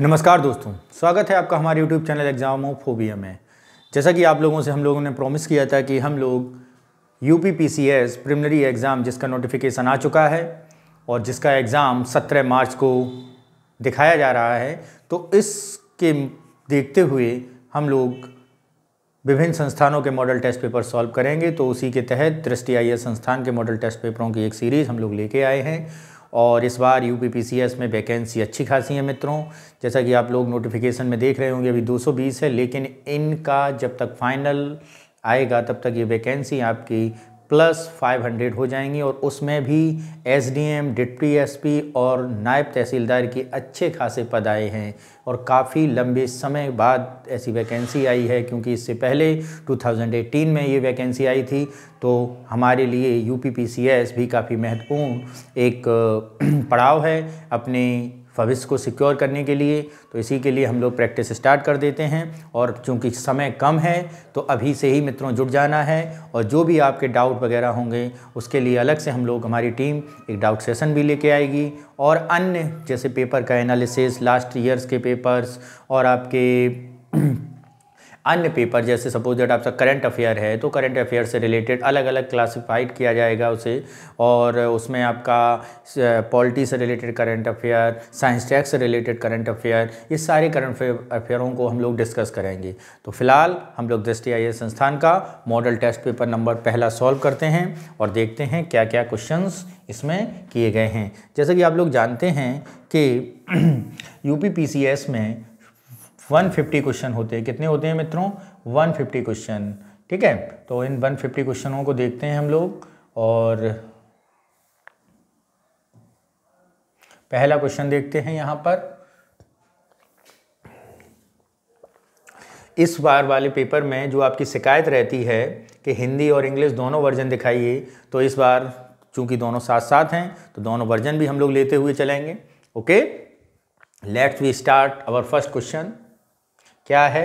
नमस्कार दोस्तों स्वागत है आपका हमारे यूट्यूब चैनल फोबिया में जैसा कि आप लोगों से हम लोगों ने प्रॉमिस किया था कि हम लोग U P P C S preliminary exam जिसका नोटिफिकेशन आ चुका है और जिसका एग्ज़ाम 17 मार्च को दिखाया जा रहा है तो इसके देखते हुए हम लोग विभिन्न संस्थानों के मॉडल टेस्ट पेपर सॉल्व करेंगे तो उसी के तहत दृष्टि आई संस्थान के मॉडल टेस्ट पेपरों की एक सीरीज़ हम लोग लेके आए हैं और इस बार यू में वैकेंसी अच्छी खासी है मित्रों जैसा कि आप लोग नोटिफिकेशन में देख रहे होंगे अभी 220 है लेकिन इनका जब तक फाइनल आएगा तब तक ये वैकेंसी आपकी प्लस 500 हो जाएंगी और उसमें भी एसडीएम डिप्टी एसपी और नायब तहसीलदार की अच्छे खासे पद आए हैं और काफ़ी लंबे समय बाद ऐसी वैकेंसी आई है क्योंकि इससे पहले 2018 में ये वैकेंसी आई थी तो हमारे लिए यू भी काफ़ी महत्वपूर्ण एक पड़ाव है अपने भविष्य को सिक्योर करने के लिए तो इसी के लिए हम लोग प्रैक्टिस स्टार्ट कर देते हैं और चूँकि समय कम है तो अभी से ही मित्रों जुट जाना है और जो भी आपके डाउट वगैरह होंगे उसके लिए अलग से हम लोग हमारी टीम एक डाउट सेशन भी लेके आएगी और अन्य जैसे पेपर का एनालिसिस लास्ट ईयर्स के पेपर्स और आपके अन्य पेपर जैसे सपोज डेट आपका करंट अफेयर है तो करंट अफेयर से रिलेटेड अलग अलग क्लासिफाइड किया जाएगा उसे और उसमें आपका पॉलिटी से related current affair science tax से रिलेटेड करंट अफेयर ये सारे करंट अफेयरों को हम लोग डिस्कस करेंगे तो फिलहाल हम लोग दृष्टि आई संस्थान का मॉडल टेस्ट पेपर नंबर पहला सॉल्व करते हैं और देखते हैं क्या क्या क्वेश्चन इसमें किए गए हैं जैसे कि आप लोग जानते हैं कि यू में 150 क्वेश्चन होते हैं कितने होते हैं मित्रों 150 क्वेश्चन ठीक है तो इन 150 क्वेश्चनों को देखते हैं हम लोग और पहला क्वेश्चन देखते हैं यहाँ पर इस बार वाले पेपर में जो आपकी शिकायत रहती है कि हिंदी और इंग्लिश दोनों वर्जन दिखाइए तो इस बार चूंकि दोनों साथ साथ हैं तो दोनों वर्जन भी हम लोग लेते हुए चलेंगे okay let's we start our first question क्या है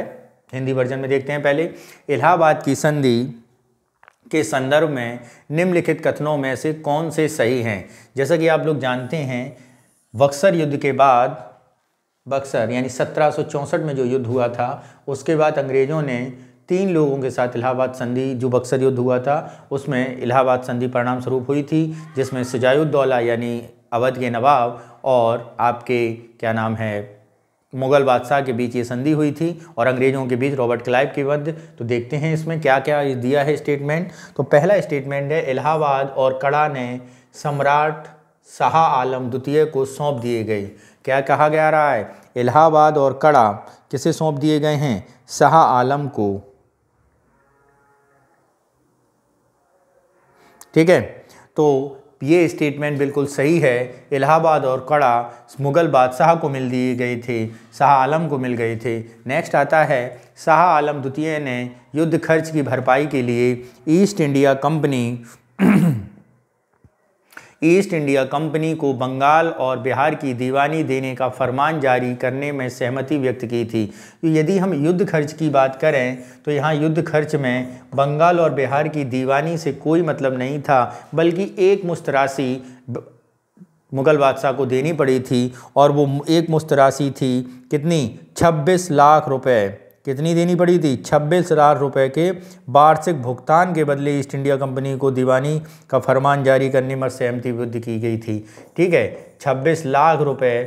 हिंदी वर्जन में देखते हैं पहले इलाहाबाद की संधि के संदर्भ में निम्नलिखित कथनों में से कौन से सही हैं जैसा कि आप लोग जानते हैं बक्सर युद्ध के बाद बक्सर यानी 1764 में जो युद्ध हुआ था उसके बाद अंग्रेज़ों ने तीन लोगों के साथ इलाहाबाद संधि जो बक्सर युद्ध हुआ था उसमें इलाहाबाद संधि परिणाम स्वरूप हुई थी जिसमें सजायुद्दौला यानी अवध के नवाब और आपके क्या नाम है मुगल बादशाह के बीच ये संधि हुई थी और अंग्रेज़ों के बीच रॉबर्ट क्लाइव के मध्य तो देखते हैं इसमें क्या क्या दिया है स्टेटमेंट तो पहला स्टेटमेंट है इलाहाबाद और कड़ा ने सम्राट शाह आलम द्वितीय को सौंप दिए गए क्या कहा गया रहा है इलाहाबाद और कड़ा किसे सौंप दिए गए हैं शाह आलम को ठीक है तो ये स्टेटमेंट बिल्कुल सही है इलाहाबाद और कड़ा मुग़ल बादशाह को मिल दिए गए थे शाह आलम को मिल गए थे नेक्स्ट आता है शाह आलम द्वितीय ने युद्ध खर्च की भरपाई के लिए East India Company East India Company को बंगाल और बिहार की दीवानी देने का फरमान जारी करने में सहमति व्यक्त की थी तो यदि हम युद्ध खर्च की बात करें तो यहाँ युद्ध खर्च में बंगाल और बिहार की दीवानी से कोई मतलब नहीं था बल्कि एक मुस्त राशि मुग़ल बादशाह को देनी पड़ी थी और वो एक मुस्त राशि थी कितनी छब्बीस लाख रुपए कितनी देनी पड़ी थी छब्बीस हज़ार रुपये के वार्षिक भुगतान के बदले ईस्ट इंडिया कंपनी को दीवानी का फरमान जारी करने में सहमति बुद्ध की गई थी ठीक है छब्बीस लाख रुपये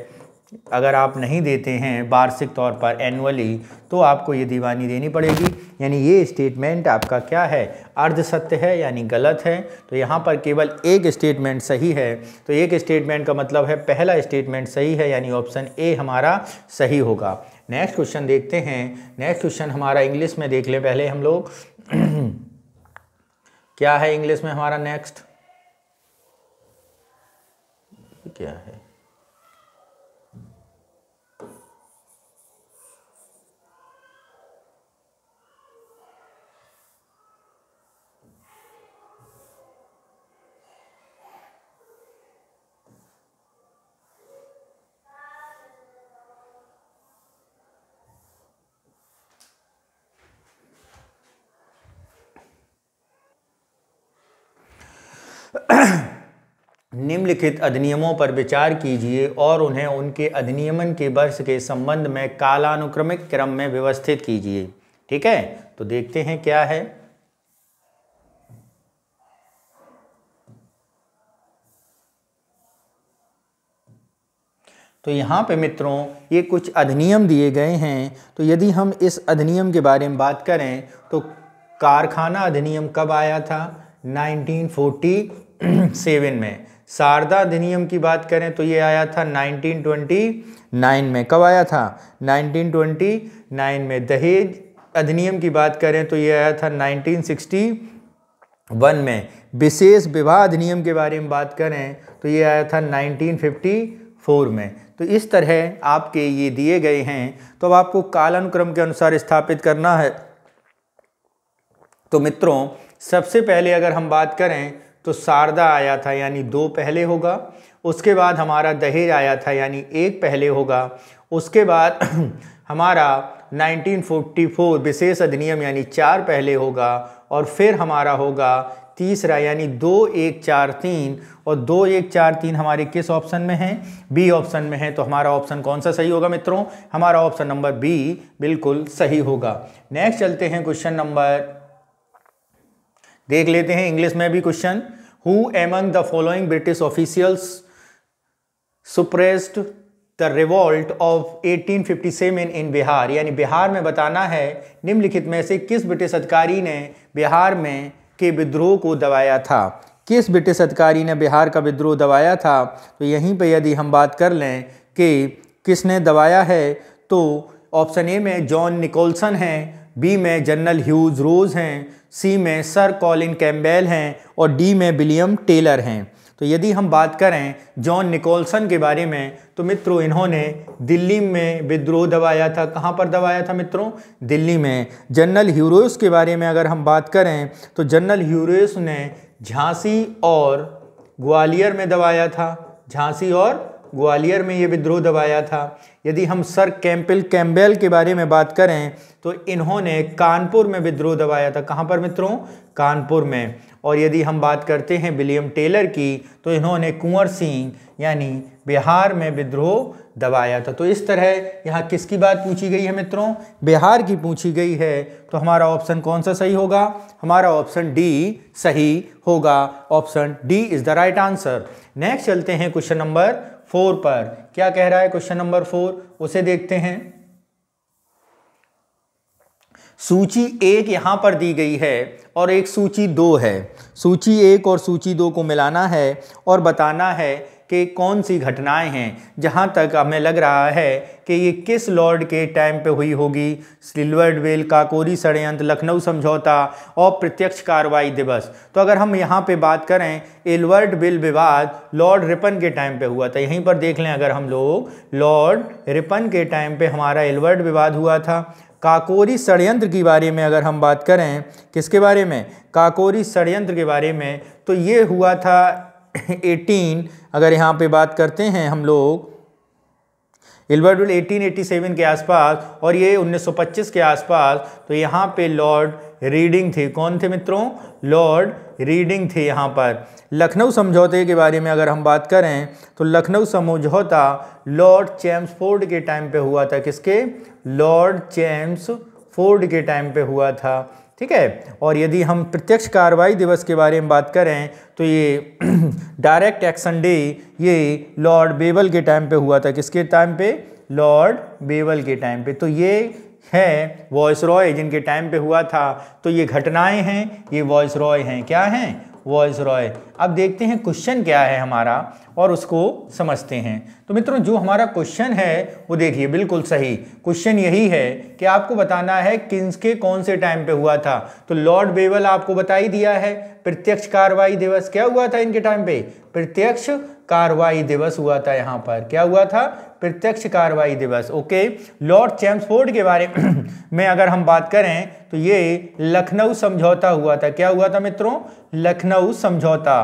अगर आप नहीं देते हैं वार्षिक तौर पर एनुअली तो आपको ये दीवानी देनी पड़ेगी यानी ये स्टेटमेंट आपका क्या है अर्ध सत्य है यानी गलत है तो यहाँ पर केवल एक स्टेटमेंट सही है तो एक स्टेटमेंट का मतलब है पहला स्टेटमेंट सही है यानी ऑप्शन ए हमारा सही होगा नेक्स्ट क्वेश्चन देखते हैं नेक्स्ट क्वेश्चन हमारा इंग्लिश में देख लें पहले हम लोग क्या है इंग्लिश में हमारा नेक्स्ट क्या है निम्नलिखित अधिनियमों पर विचार कीजिए और उन्हें उनके अधिनियमन के वर्ष के संबंध में कालानुक्रमिक क्रम में व्यवस्थित कीजिए ठीक है तो देखते हैं क्या है तो यहाँ पे मित्रों ये कुछ अधिनियम दिए गए हैं तो यदि हम इस अधिनियम के बारे में बात करें तो कारखाना अधिनियम कब आया था 1940 सेवन में शारदा अधिनियम की बात करें तो ये आया था 1929 में कब आया था 1929 में दहेज अधिनियम की बात करें तो ये आया था 1961 में विशेष विवाह अधिनियम के बारे में बात करें तो ये आया था 1954 में तो इस तरह आपके ये दिए गए हैं तो अब आपको कालानुक्रम के अनुसार स्थापित करना है तो मित्रों सबसे पहले अगर हम बात करें तो शारदा आया था यानी दो पहले होगा उसके बाद हमारा दहेज आया था यानी एक पहले होगा उसके बाद हमारा 1944 विशेष अधिनियम यानी चार पहले होगा और फिर हमारा होगा तीसरा यानी दो एक चार तीन और दो एक चार तीन हमारे किस ऑप्शन में है बी ऑप्शन में है तो हमारा ऑप्शन कौन सा सही होगा मित्रों हमारा ऑप्शन नंबर बी बिल्कुल सही होगा नेक्स्ट चलते हैं क्वेश्चन नंबर देख लेते हैं इंग्लिश में भी question who among the following British officials suppressed the revolt of 1857 in Bihar यानी बिहार में बताना है निम्नलिखित में से किस ब्रिटिश अधिकारी ने बिहार में के विद्रोह को दबाया था किस ब्रिटिश अधिकारी ने बिहार का विद्रोह दबाया था तो यहीं पर यदि हम बात कर लें कि किसने दबाया है तो ऑप्शन ए में जॉन निकोलसन हैं बी में जनरल ह्यूज रोज हैं सी में सर कॉलिन कैम्बेल हैं और डी में विलियम टेलर हैं तो यदि हम बात करें जॉन निकोलसन के बारे में तो मित्रों इन्होंने दिल्ली में विद्रोह दबाया था कहाँ पर दबाया था मित्रों दिल्ली में जनरल ह्यूरोस के बारे में अगर हम बात करें तो जनरल ह्यूरोस ने झांसी और ग्वालियर में दबाया था झांसी और ग्वालियर में ये विद्रोह दबाया था यदि हम सर कैंपिल कैम्बेल के बारे में बात करें तो इन्होंने कानपुर में विद्रोह दबाया था कहाँ पर मित्रों कानपुर में और यदि हम बात करते हैं विलियम टेलर की तो इन्होंने कुंवर सिंह यानी बिहार में विद्रोह दबाया था तो इस तरह यहाँ किसकी बात पूछी गई है मित्रों बिहार की पूछी गई है तो हमारा ऑप्शन कौन सा सही होगा हमारा ऑप्शन डी सही होगा option D is the right answer next चलते हैं क्वेश्चन नंबर फोर पर क्या कह रहा है क्वेश्चन नंबर फोर उसे देखते हैं सूची एक यहां पर दी गई है और एक सूची दो है सूची एक और सूची दो को मिलाना है और बताना है कि कौन सी घटनाएं हैं जहां तक हमें लग रहा है कि ये किस लॉर्ड के टाइम पे हुई होगी सिल्वर वेल का कोरी षडयंत्र लखनऊ समझौता और प्रत्यक्ष कार्रवाई दिवस तो अगर हम यहाँ पे बात करें एलवर्ड बिल विवाद लॉर्ड रिपन के टाइम पे हुआ था यहीं पर देख लें अगर हम लोग लॉर्ड रिपन के टाइम पे हमारा एलवर्ड विवाद हुआ था काकोरी षडयंत्र के बारे में अगर हम बात करें किसके बारे में काकोरी षडयंत्र के बारे में तो ये हुआ था एटीन अगर यहाँ पे बात करते हैं हम लोग एल्बर्ट विल 1887 के आसपास और ये 1925 के आसपास तो यहाँ पे लॉर्ड रीडिंग थे कौन थे मित्रों लॉर्ड रीडिंग थे यहाँ पर लखनऊ समझौते के बारे में अगर हम बात करें तो लखनऊ समझौता लॉर्ड चैम्सफोर्ड के टाइम पे हुआ था किसके लॉर्ड चैम्स फोर्ड के टाइम पे हुआ था ठीक है और यदि हम प्रत्यक्ष कार्रवाई दिवस के बारे में बात करें तो ये डायरेक्ट एक्शन डे ये लॉर्ड बेबल के टाइम पे हुआ था किसके टाइम पे लॉर्ड बेबल के टाइम पे तो ये है वॉइस रॉय जिनके टाइम पे हुआ था तो ये घटनाएं हैं ये वॉइस रॉय हैं क्या हैं वॉइस रॉय अब देखते हैं क्वेश्चन क्या है हमारा और उसको समझते हैं तो मित्रों जो हमारा क्वेश्चन है वो देखिए बिल्कुल सही क्वेश्चन यही है कि आपको बताना है किन्स के कौन से टाइम पे हुआ था तो लॉर्ड बेवल आपको बता ही दिया है प्रत्यक्ष कार्रवाई दिवस क्या हुआ था इनके टाइम पे प्रत्यक्ष कार्रवाई दिवस हुआ था यहाँ पर क्या हुआ था प्रत्यक्ष कार्रवाई दिवस ओके लॉर्ड चैम्सफोर्ड के बारे में अगर हम बात करें तो ये लखनऊ समझौता हुआ था क्या हुआ था मित्रों लखनऊ समझौता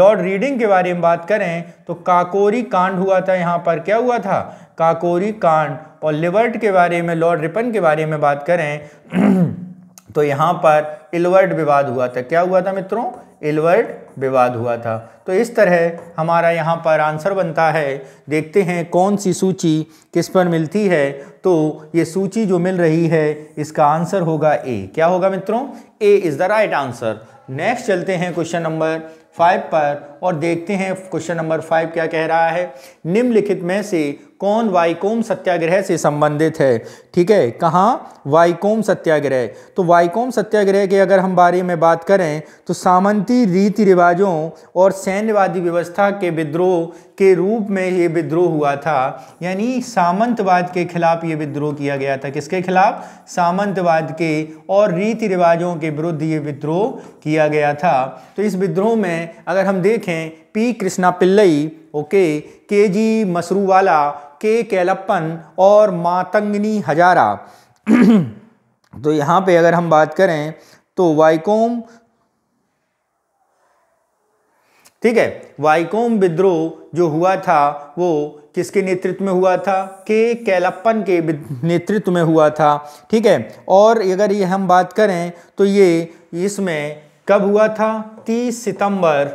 लॉर्ड रीडिंग के बारे में बात करें तो काकोरी कांड हुआ था यहाँ पर क्या हुआ था काकोरी कांड और लिवर्ट के बारे में लॉर्ड रिपन के बारे में बात करें तो यहाँ पर इलवर्ट विवाद हुआ था क्या हुआ था मित्रों इलवर्ट विवाद हुआ था तो इस तरह हमारा यहाँ पर आंसर बनता है देखते हैं कौन सी सूची किस पर मिलती है तो ये सूची जो मिल रही है इसका आंसर होगा ए क्या होगा मित्रों A is the right answer next चलते हैं क्वेश्चन नंबर फाइव पर और देखते हैं क्वेश्चन नंबर फाइव क्या कह रहा है निम्नलिखित में से कौन वाइकोम सत्याग्रह से संबंधित है ठीक है कहाँ वाइकोम सत्याग्रह तो वाइकोम सत्याग्रह के अगर हम बारे में बात करें तो सामंती रीति रिवाजों और सैन्यवादी व्यवस्था के विद्रोह के रूप में ये विद्रोह हुआ था यानी सामंतवाद के खिलाफ ये विद्रोह किया गया था किसके खिलाफ सामंतवाद के और रीति रिवाजों के विरुद्ध ये विद्रोह किया गया था तो इस विद्रोह में अगर हम देखें पी कृष्णा पिल्लई ओके के जी मसरूवाला के कैलप्पन और मातंगनी हजारा तो यहाँ पे अगर हम बात करें तो वाइकोम ठीक है वाइकोम विद्रोह जो हुआ था वो किसके नेतृत्व में हुआ था के कैलप्पन के नेतृत्व में हुआ था ठीक है और अगर ये हम बात करें तो ये इसमें कब हुआ था 30 सितंबर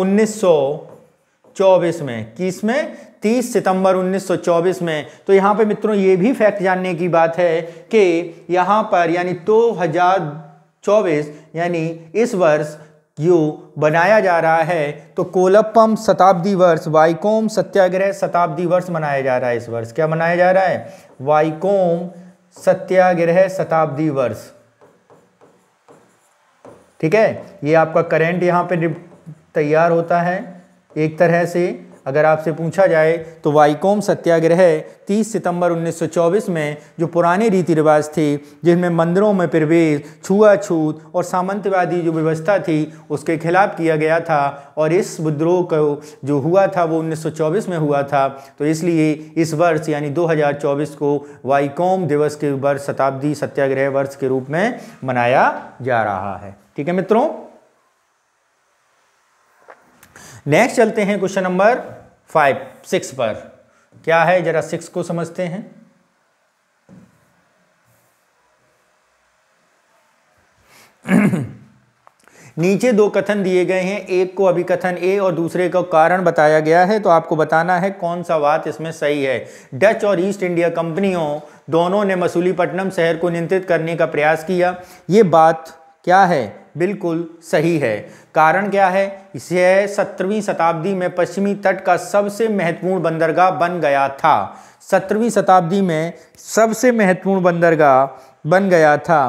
1924 में किस में 30 सितंबर 1924 में तो यहाँ पे मित्रों ये भी फैक्ट जानने की बात है कि यहाँ पर यानी 2024 यानी इस वर्ष यू बनाया जा रहा है तो कोलप्पम शताब्दी वर्ष वाइकोम सत्याग्रह शताब्दी वर्ष मनाया जा रहा है इस वर्ष क्या मनाया जा रहा है वाइकोम सत्याग्रह शताब्दी वर्ष ठीक है ये आपका करेंट यहाँ पर तैयार होता है एक तरह से अगर आपसे पूछा जाए तो वाइकोम सत्याग्रह 30 सितंबर 1924 में जो पुराने रीति रिवाज थे जिनमें मंदिरों में प्रवेश छुआछूत और सामंतवादी जो व्यवस्था थी उसके खिलाफ किया गया था और इस विद्रोह को जो हुआ था वो 1924 में हुआ था तो इसलिए इस वर्ष यानी 2024 को वाइकोम दिवस के वर्ष शताब्दी सत्याग्रह वर्ष के रूप में मनाया जा रहा है ठीक है मित्रों नेक्स्ट चलते हैं क्वेश्चन नंबर फाइव सिक्स पर क्या है जरा सिक्स को समझते हैं नीचे दो कथन दिए गए हैं एक को अभी कथन ए और दूसरे का कारण बताया गया है तो आपको बताना है कौन सा बात इसमें सही है डच और ईस्ट इंडिया कंपनियों दोनों ने मसूलीपट्टनम शहर को नियंत्रित करने का प्रयास किया ये बात क्या है बिल्कुल सही है कारण क्या है इसे सत्रहवीं शताब्दी में पश्चिमी तट का सबसे महत्वपूर्ण बंदरगाह बन गया था सत्रहवीं शताब्दी में सबसे महत्वपूर्ण बंदरगाह बन गया था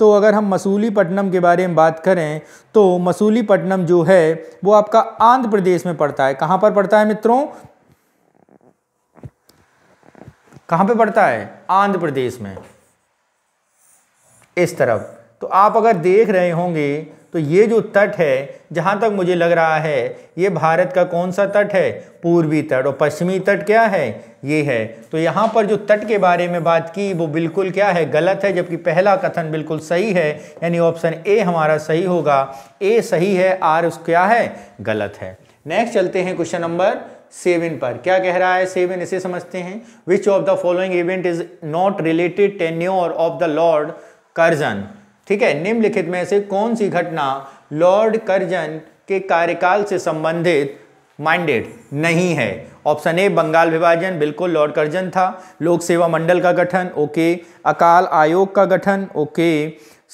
तो अगर हम मसूलीपट्टनम के बारे में बात करें तो मसूलीपट्टनम जो है वो आपका आंध्र प्रदेश में पड़ता है कहाँ पर पड़ता है मित्रों कहाँ पे पड़ता है आंध्र प्रदेश में इस तरफ तो आप अगर देख रहे होंगे तो ये जो तट है जहाँ तक मुझे लग रहा है ये भारत का कौन सा तट है पूर्वी तट और पश्चिमी तट क्या है ये है तो यहाँ पर जो तट के बारे में बात की वो बिल्कुल क्या है गलत है जबकि पहला कथन बिल्कुल सही है यानी ऑप्शन ए हमारा सही होगा ए सही है आर उस क्या है गलत है नेक्स्ट चलते हैं क्वेश्चन नंबर सेवन पर क्या कह रहा है सेवन इसे समझते हैं which of the following event is not related tenure of the Lord Curzon ठीक है निम्नलिखित में से कौन सी घटना लॉर्ड कर्जन के कार्यकाल से संबंधित माइंडेड नहीं है ऑप्शन ए बंगाल विभाजन बिल्कुल लॉर्ड कर्जन था लोक सेवा मंडल का गठन ओके अकाल आयोग का गठन ओके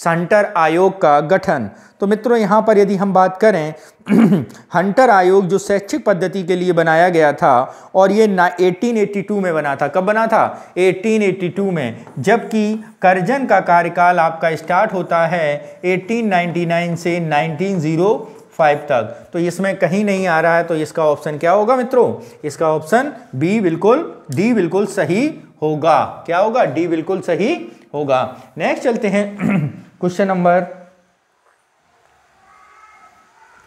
संटर आयोग का गठन तो मित्रों यहाँ पर यदि हम बात करें हंटर आयोग जो शैक्षिक पद्धति के लिए बनाया गया था और ये ना 1882 में बना था कब बना था 1882 में जबकि करजन का कार्यकाल आपका स्टार्ट होता है 1899 से 1905 तक तो इसमें कहीं नहीं आ रहा है तो इसका ऑप्शन क्या होगा मित्रों इसका ऑप्शन बी बिल्कुल डी बिल्कुल सही होगा क्या होगा डी बिल्कुल सही होगा नेक्स्ट चलते हैं क्वेश्चन नंबर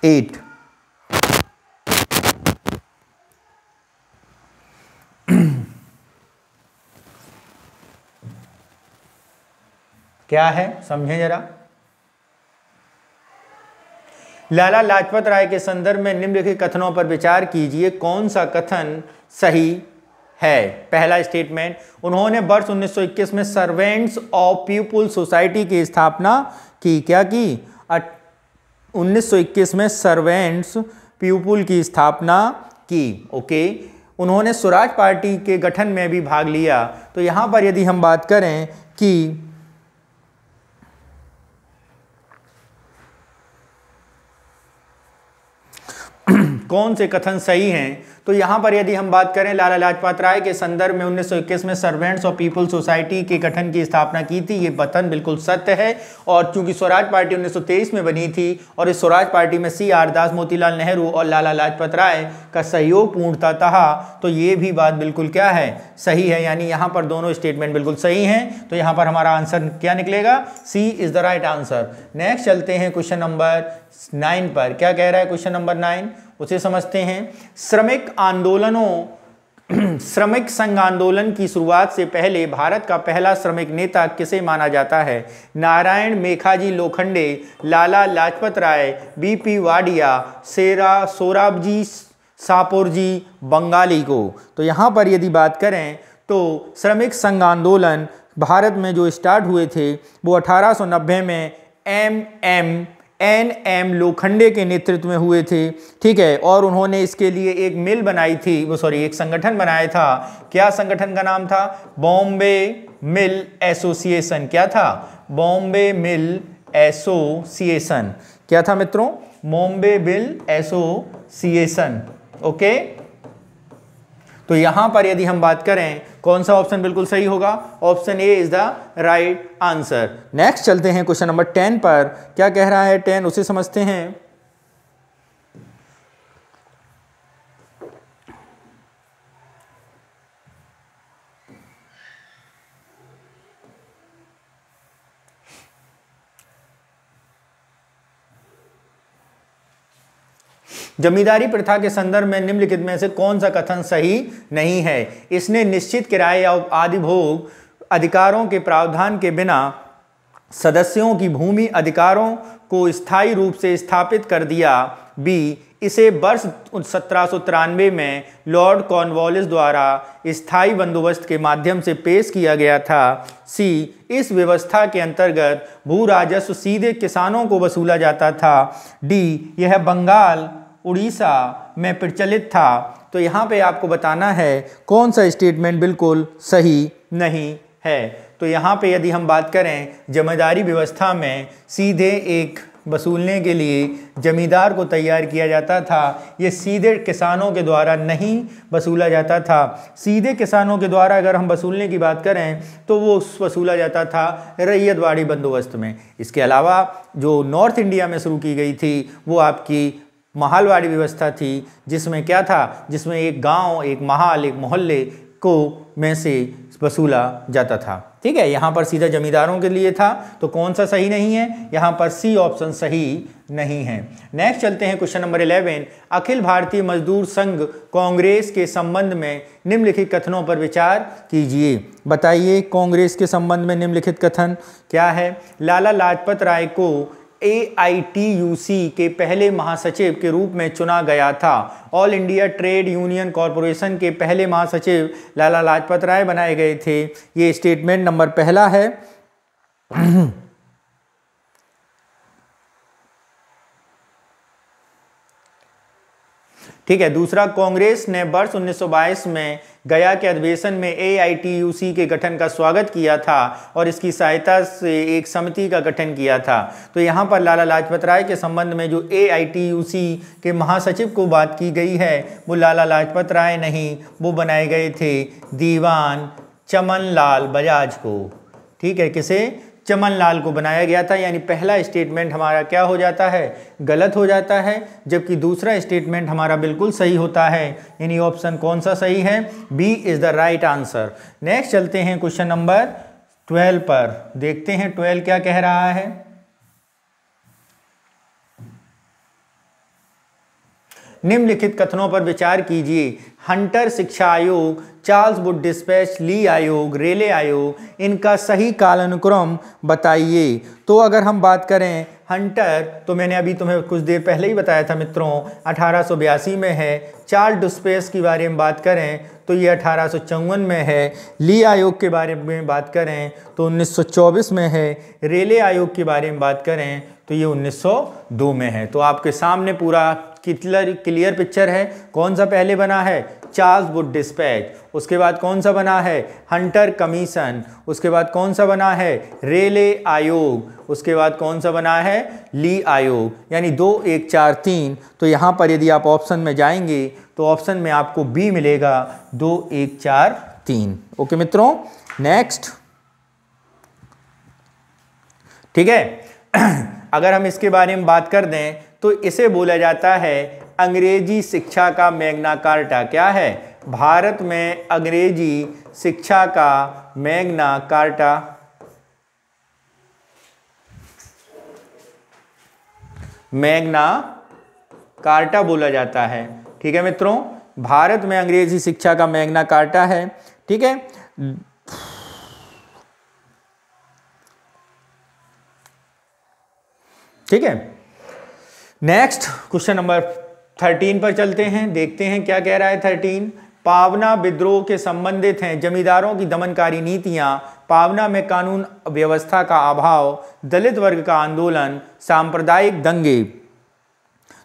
एट क्या है समझे जरा लाला लाजपत राय के संदर्भ में निम्नलिखित कथनों पर विचार कीजिए कौन सा कथन सही है पहला स्टेटमेंट उन्होंने वर्ष 1921 में सर्वेंट्स ऑफ पीपुल सोसाइटी की स्थापना की क्या की 1921 में सर्वेंट्स पीपुल की स्थापना की ओके उन्होंने स्वराज पार्टी के गठन में भी भाग लिया तो यहां पर यदि हम बात करें कि कौन से कथन सही हैं तो यहाँ पर यदि हम बात करें लाला लाजपत राय के संदर्भ में 1921 में सर्वेंट्स ऑफ पीपल सोसाइटी के गठन की स्थापना की थी ये वतन बिल्कुल सत्य है और चूंकि स्वराज पार्टी 1923 में बनी थी और इस स्वराज पार्टी में सी आर दास मोतीलाल नेहरू और लाला लाजपत राय का सहयोग पूर्णता था तो ये भी बात बिल्कुल क्या है सही है यानी यहाँ पर दोनों स्टेटमेंट बिल्कुल सही हैं तो यहाँ पर हमारा आंसर क्या निकलेगा C is the right answer next चलते हैं क्वेश्चन नंबर नाइन पर क्या कह रहा है क्वेश्चन नंबर नाइन उसे समझते हैं श्रमिक आंदोलनों श्रमिक संघ आंदोलन की शुरुआत से पहले भारत का पहला श्रमिक नेता किसे माना जाता है नारायण मेखाजी लोखंडे लाला लाजपत राय बीपी वाडिया सेरा सोराबजी सापोरजी बंगाली को तो यहाँ पर यदि बात करें तो श्रमिक संघ आंदोलन भारत में जो स्टार्ट हुए थे वो 1890 में M M N M Lokhande के नेतृत्व में हुए थे ठीक है और उन्होंने इसके लिए एक मिल बनाई थी वो सॉरी एक संगठन बनाया था क्या संगठन का नाम था बॉम्बे मिल एसोसिएशन क्या था बॉम्बे मिल एसोसिएशन क्या था मित्रों बॉम्बे मिल एसोसिएशन ओके तो यहां पर यदि हम बात करें कौन सा ऑप्शन बिल्कुल सही होगा option A is the right answer next चलते हैं क्वेश्चन नंबर टेन पर क्या कह रहा है टेन उसे समझते हैं जमींदारी प्रथा के संदर्भ में निम्नलिखित में से कौन सा कथन सही नहीं है इसने निश्चित किराए या आदि भोग अधिकारों के प्रावधान के बिना सदस्यों की भूमि अधिकारों को स्थायी रूप से स्थापित कर दिया बी इसे वर्ष सत्रह में लॉर्ड कॉर्नवालिस द्वारा स्थायी बंदोबस्त के माध्यम से पेश किया गया था सी इस व्यवस्था के अंतर्गत भू राजस्व सीधे किसानों को वसूला जाता था डी यह बंगाल उड़ीसा में प्रचलित था तो यहाँ पे आपको बताना है कौन सा स्टेटमेंट बिल्कुल सही नहीं है तो यहाँ पे यदि हम बात करें जमींदारी व्यवस्था में सीधे एक वसूलने के लिए जमींदार को तैयार किया जाता था ये सीधे किसानों के द्वारा नहीं वसूला जाता था सीधे किसानों के द्वारा अगर हम वसूलने की बात करें तो वो वसूला जाता था रैयतवाड़ी बंदोबस्त में इसके अलावा जो नॉर्थ इंडिया में शुरू की गई थी वो आपकी महालवाड़ी व्यवस्था थी जिसमें क्या था जिसमें एक गांव एक महाल एक मोहल्ले को में से वसूला जाता था ठीक है यहाँ पर सीधा जमींदारों के लिए था तो कौन सा सही नहीं है यहाँ पर सी ऑप्शन सही नहीं है नेक्स्ट चलते हैं क्वेश्चन नंबर इलेवन अखिल भारतीय मजदूर संघ कांग्रेस के संबंध में निम्नलिखित कथनों पर विचार कीजिए बताइए कांग्रेस के संबंध में निम्नलिखित कथन क्या है लाला लाजपत राय को ए के पहले महासचिव के रूप में चुना गया था all India trade union corporation के पहले महासचिव लाला लाजपत राय बनाए गए थे ये स्टेटमेंट नंबर पहला है ठीक है दूसरा कांग्रेस ने वर्ष 1922 में गया के अधिवेशन में ए के गठन का स्वागत किया था और इसकी सहायता से एक समिति का गठन किया था तो यहाँ पर लाला लाजपत राय के संबंध में जो ए के महासचिव को बात की गई है वो लाला लाजपत राय नहीं वो बनाए गए थे दीवान चमन लाल बजाज को ठीक है किसे चमन लाल को बनाया गया था यानी पहला स्टेटमेंट हमारा क्या हो जाता है गलत हो जाता है जबकि दूसरा स्टेटमेंट हमारा बिल्कुल सही होता है यानी ऑप्शन कौन सा सही है B is the right answer next चलते हैं क्वेश्चन नंबर ट्वेल्व पर देखते हैं ट्वेल्व क्या कह रहा है निम्नलिखित कथनों पर विचार कीजिए हंटर शिक्षा आयोग चार्ल्स बुड डिस्पैच ली आयोग रेले आयोग इनका सही कालानुक्रम बताइए तो अगर हम बात करें हंटर तो मैंने अभी तुम्हें कुछ देर पहले ही बताया था मित्रों अठारह में है चार्ल्स डिस्पैच के बारे में बात करें तो ये अठारह में है ली आयोग के बारे में बात करें तो 1924 में है रेले आयोग के बारे में बात करें तो ये 1902 में है तो आपके सामने पूरा क्लियर क्लियर पिक्चर है कौन सा पहले बना है चार्ल्स बुड डिस्पैच उसके बाद कौन सा बना है हंटर कमीशन उसके बाद कौन सा बना है रेले आयोग उसके बाद कौन सा बना है ली आयोग यानी दो एक चार तीन तो यहाँ पर यदि आप ऑप्शन में जाएंगे तो ऑप्शन में आपको बी मिलेगा दो एक चार तीन ओके मित्रों नेक्स्ट ठीक है अगर हम इसके बारे में बात कर दें तो इसे बोला जाता है अंग्रेजी शिक्षा का मैग्ना कार्टा क्या है भारत में अंग्रेजी शिक्षा का मैग्ना कार्टा मैग्ना कार्टा बोला जाता है ठीक है मित्रों भारत में अंग्रेजी शिक्षा का मैग्ना कार्टा है ठीक है ठीक है नेक्स्ट क्वेश्चन नंबर थर्टीन पर चलते हैं देखते हैं क्या कह रहा है थर्टीन पावना विद्रोह के संबंधित हैं जमींदारों की दमनकारी नीतियां पावना में कानून व्यवस्था का अभाव दलित वर्ग का आंदोलन सांप्रदायिक दंगे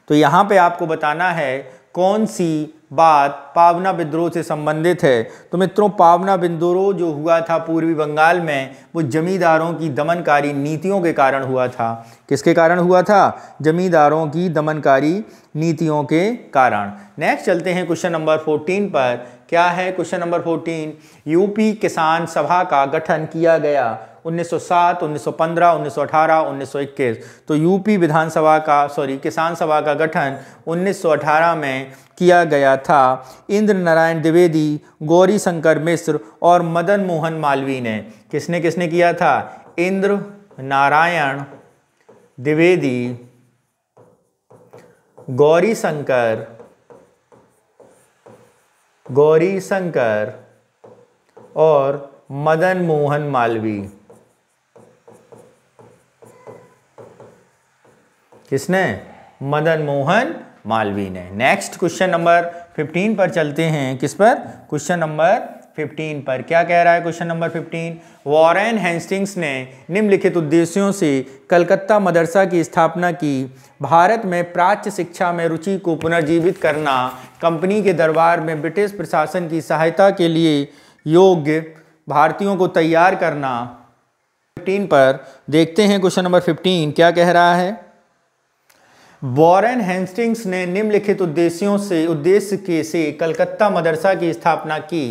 तो यहां पे आपको बताना है कौन सी बात पावना विद्रोह से संबंधित है तो मित्रों पावना विद्रोह जो हुआ था पूर्वी बंगाल में वो जमींदारों की दमनकारी नीतियों के कारण हुआ था किसके कारण हुआ था जमींदारों की दमनकारी नीतियों के कारण नेक्स्ट चलते हैं क्वेश्चन नंबर फोर्टीन पर क्या है क्वेश्चन नंबर फोर्टीन यूपी किसान सभा का गठन किया गया 1907, 1915, 1918, 1921 तो यूपी विधानसभा का सॉरी किसान सभा का गठन 1918 में किया गया था इंद्र नारायण द्विवेदी गौरी शंकर मिश्र और मदन मोहन मालवी ने किसने किसने किया था इंद्र नारायण द्विवेदी गौरी शंकर गौरी शंकर और मदन मोहन मालवी किसने मदन मोहन मालवी ने नेक्स्ट क्वेश्चन नंबर 15 पर चलते हैं किस पर क्वेश्चन नंबर 15 पर क्या कह रहा है क्वेश्चन नंबर 15 वॉरेन हेस्टिंग्स ने निम्नलिखित उद्देश्यों से कलकत्ता मदरसा की स्थापना की भारत में प्राच्य शिक्षा में रुचि को पुनर्जीवित करना कंपनी के दरबार में ब्रिटिश प्रशासन की सहायता के लिए योग्य भारतीयों को तैयार करना 15 पर देखते हैं क्वेश्चन नंबर 15 क्या कह रहा है वॉरेन हेस्टिंग्स ने निम्नलिखित उद्देश्यों से उद्देश्य के से कलकत्ता मदरसा की स्थापना की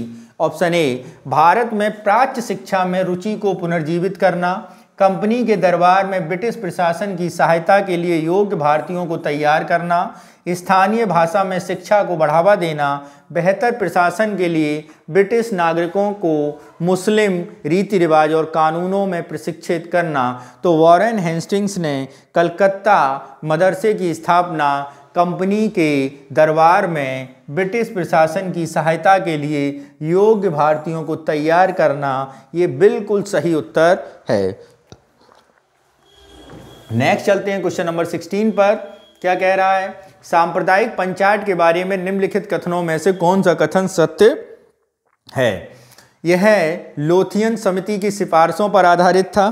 ऑप्शन ए भारत में प्राच्य शिक्षा में रुचि को पुनर्जीवित करना कंपनी के दरबार में ब्रिटिश प्रशासन की सहायता के लिए योग्य भारतीयों को तैयार करना स्थानीय भाषा में शिक्षा को बढ़ावा देना बेहतर प्रशासन के लिए ब्रिटिश नागरिकों को मुस्लिम रीति रिवाज और कानूनों में प्रशिक्षित करना तो वॉरेन हेस्टिंग्स ने कलकत्ता मदरसे की स्थापना कंपनी के दरबार में ब्रिटिश प्रशासन की सहायता के लिए योग्य भारतीयों को तैयार करना ये बिल्कुल सही उत्तर है नेक्स्ट चलते हैं क्वेश्चन नंबर सिक्सटीन पर क्या कह रहा है सांप्रदायिक पंचायत के बारे में निम्नलिखित कथनों में से कौन सा कथन सत्य है यह लोथियन समिति की सिफारिशों पर आधारित था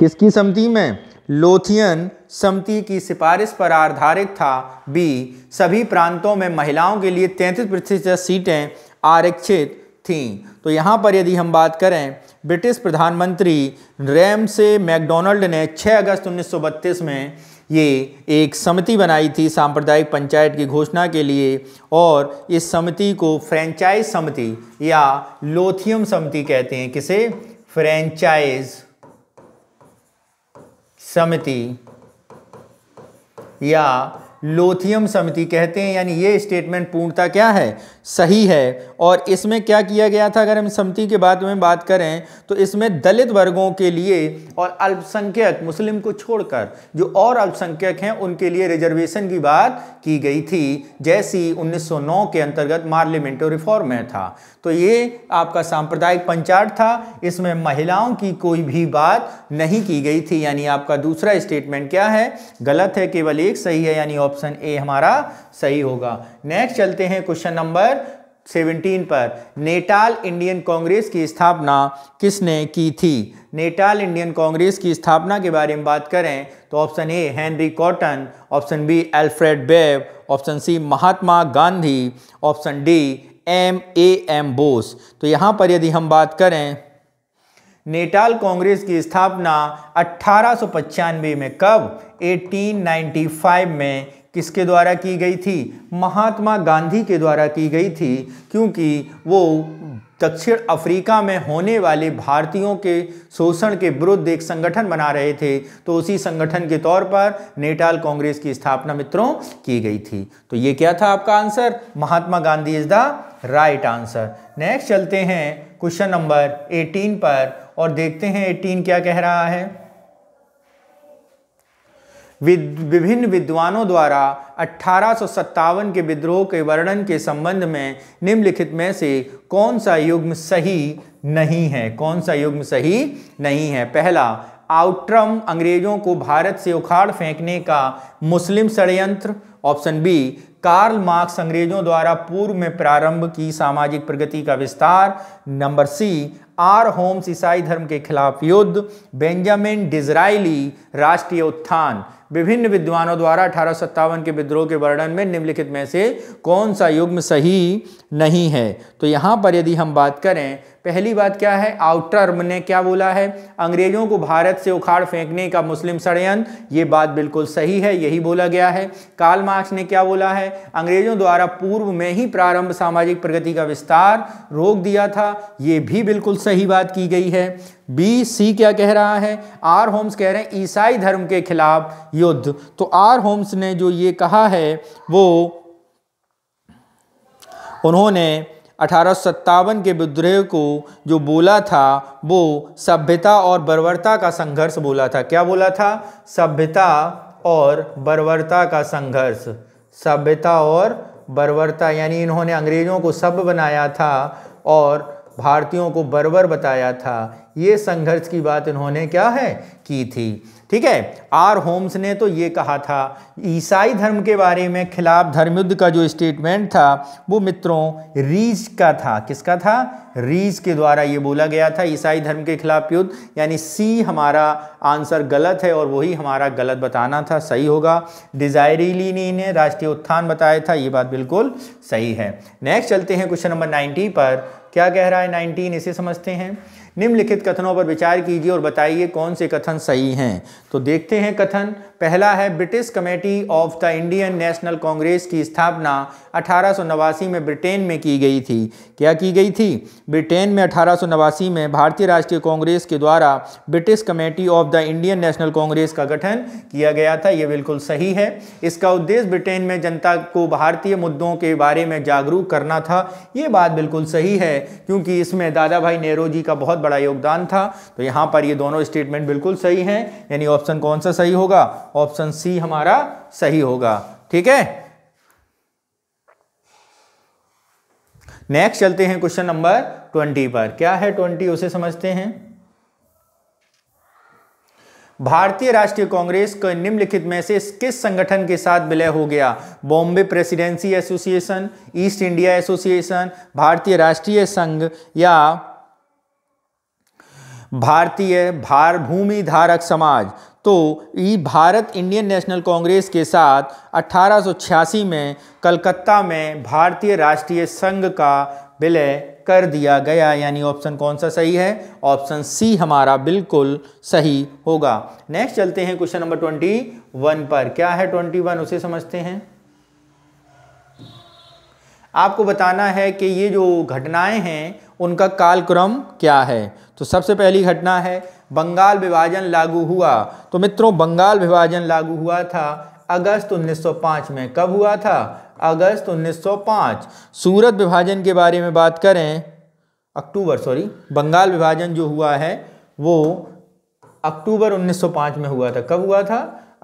किसकी समिति में लोथियन समिति की सिफारिश पर आधारित था बी सभी प्रांतों में महिलाओं के लिए तैंतीस प्रतिशत सीटें आरक्षित थीं तो यहाँ पर यदि हम बात करें ब्रिटिश प्रधानमंत्री रैम से मैकडोनल्ड ने 6 अगस्त 1932 में ये एक समिति बनाई थी सांप्रदायिक पंचायत की घोषणा के लिए और इस समिति को फ्रेंचाइज समिति या लोथियम समिति कहते हैं किसे फ्रेंचाइज समिति या लोथियम समिति कहते हैं यानी ये स्टेटमेंट पूर्णता क्या है सही है और इसमें क्या किया गया था अगर हम समिति के बाद में बात करें तो इसमें दलित वर्गों के लिए और अल्पसंख्यक मुस्लिम को छोड़कर जो और अल्पसंख्यक हैं उनके लिए रिजर्वेशन की बात की गई थी जैसी 1909 के अंतर्गत पार्लियामेंटो रिफॉर्म में था तो ये आपका सांप्रदायिक पंचाट था इसमें महिलाओं की कोई भी बात नहीं की गई थी यानी आपका दूसरा स्टेटमेंट क्या है गलत है केवल एक सही है यानी ऑप्शन ए हमारा सही होगा नेक्स्ट चलते हैं क्वेश्चन नंबर 17 पर नेटाल इंडियन कांग्रेस की स्थापना किसने की थी नेटाल इंडियन कांग्रेस की स्थापना के बारे में बात करें तो option A Henry Cotton option B Alfred Webb option C Mahatma Gandhi option D M A M Bose तो यहाँ पर यदि हम बात करें नेटाल कांग्रेस की स्थापना अट्ठारह में कब 1895 में किसके द्वारा की गई थी महात्मा गांधी के द्वारा की गई थी क्योंकि वो दक्षिण अफ्रीका में होने वाले भारतीयों के शोषण के विरुद्ध एक संगठन बना रहे थे तो उसी संगठन के तौर पर नेटाल कांग्रेस की स्थापना मित्रों की गई थी तो ये क्या था आपका answer Mahatma Gandhi is the right answer next चलते हैं क्वेश्चन नंबर 18 पर और देखते हैं 18 क्या कह रहा है विभिन्न विद्वानों द्वारा अठारह के विद्रोह के वर्णन के संबंध में निम्नलिखित में से कौन सा युग्म सही नहीं है कौन सा युग्म सही नहीं है पहला आउट्रम अंग्रेजों को भारत से उखाड़ फेंकने का मुस्लिम षडयंत्र ऑप्शन बी कार्ल मार्क्स अंग्रेजों द्वारा पूर्व में प्रारंभ की सामाजिक प्रगति का विस्तार नंबर सी आर होम्स ईसाई धर्म के खिलाफ युद्ध बेंजामिन डिजराइली राष्ट्रीय उत्थान विभिन्न विद्वानों द्वारा अठारह के विद्रोह के वर्णन में निम्नलिखित में से कौन सा युग्म सही नहीं है तो यहाँ पर यदि हम बात करें पहली बात क्या है आउटर्म ने क्या बोला है अंग्रेजों को भारत से उखाड़ फेंकने का मुस्लिम षडयंत्र ये बात बिल्कुल सही है यही बोला गया है कार्ल मार्क्स ने क्या बोला है अंग्रेजों द्वारा पूर्व में ही प्रारंभ सामाजिक प्रगति का विस्तार रोक दिया था ये भी बिल्कुल सही बात की गई है बी सी क्या कह रहा है आर होम्स कह रहे हैं ईसाई धर्म के खिलाफ युद्ध तो आर होम्स ने जो ये कहा है वो उन्होंने अठारह के विद्रोह को जो बोला था वो सभ्यता और बर्वरता का संघर्ष बोला था क्या बोला था सभ्यता और बर्वरता का संघर्ष सभ्यता और बर्वरता यानी इन्होंने अंग्रेज़ों को सभ्य बनाया था और भारतीयों को बर्बर बताया था ये संघर्ष की बात इन्होंने क्या है की थी ठीक है आर होम्स ने तो ये कहा था ईसाई धर्म के बारे में खिलाफ धर्मयुद्ध का जो स्टेटमेंट था वो मित्रों रीज का था किसका था रीज के द्वारा ये बोला गया था ईसाई धर्म के खिलाफ युद्ध यानी सी हमारा आंसर गलत है और वही हमारा गलत बताना था सही होगा डिजायरीली ने इन्हें राष्ट्रीय उत्थान बताया था ये बात बिल्कुल सही है नेक्स्ट चलते हैं क्वेश्चन नंबर नाइनटी पर क्या कह रहा है नाइनटीन इसे समझते हैं निम्नलिखित कथनों पर विचार कीजिए और बताइए कौन से कथन सही हैं तो देखते हैं कथन पहला है British committee of the Indian national Congress की स्थापना अठारह में ब्रिटेन में की गई थी क्या की गई थी ब्रिटेन में अठारह में भारतीय राष्ट्रीय कांग्रेस के द्वारा British committee of the Indian national Congress का गठन किया गया था यह बिल्कुल सही है इसका उद्देश्य ब्रिटेन में जनता को भारतीय मुद्दों के बारे में जागरूक करना था ये बात बिल्कुल सही है क्योंकि इसमें दादा भाई नेहरू जी का बहुत बड़ा योगदान था तो यहाँ पर ये दोनों स्टेटमेंट बिल्कुल सही हैं यानी ऑप्शन कौन सा सही होगा ऑप्शन सी हमारा सही होगा ठीक है नेक्स्ट चलते हैं क्वेश्चन नंबर ट्वेंटी पर क्या है ट्वेंटी उसे समझते हैं भारतीय राष्ट्रीय कांग्रेस को निम्नलिखित में से किस संगठन के साथ विलय हो गया Bombay presidency association east India association भारतीय राष्ट्रीय संघ या भारतीय भारभूमि धारक समाज तो ये भारत इंडियन नेशनल कांग्रेस के साथ 1886 में कलकत्ता में भारतीय राष्ट्रीय संघ का विलय कर दिया गया यानी ऑप्शन कौन सा सही है ऑप्शन सी हमारा बिल्कुल सही होगा नेक्स्ट चलते हैं क्वेश्चन नंबर ट्वेंटी वन पर क्या है ट्वेंटी वन उसे समझते हैं आपको बताना है कि ये जो घटनाएं हैं उनका कालक्रम क्या है तो सबसे पहली घटना है बंगाल विभाजन लागू हुआ तो मित्रों बंगाल विभाजन लागू हुआ था अगस्त 1905 में कब हुआ था अगस्त 1905 सूरत विभाजन के बारे में बात करें अक्टूबर सॉरी बंगाल विभाजन जो हुआ है वो अक्टूबर 1905 में हुआ था कब हुआ था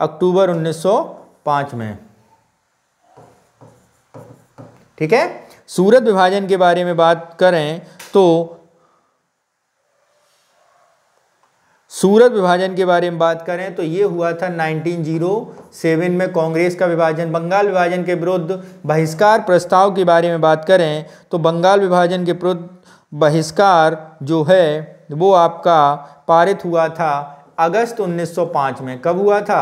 अक्टूबर 1905 में ठीक है सूरत विभाजन के बारे में बात करें तो सूरत विभाजन के बारे में बात करें तो ये हुआ था 1907 में कांग्रेस का विभाजन बंगाल विभाजन के विरुद्ध बहिष्कार प्रस्ताव के बारे में बात करें तो बंगाल विभाजन के विरुद्ध बहिष्कार जो है वो आपका पारित हुआ था अगस्त 1905 में कब हुआ था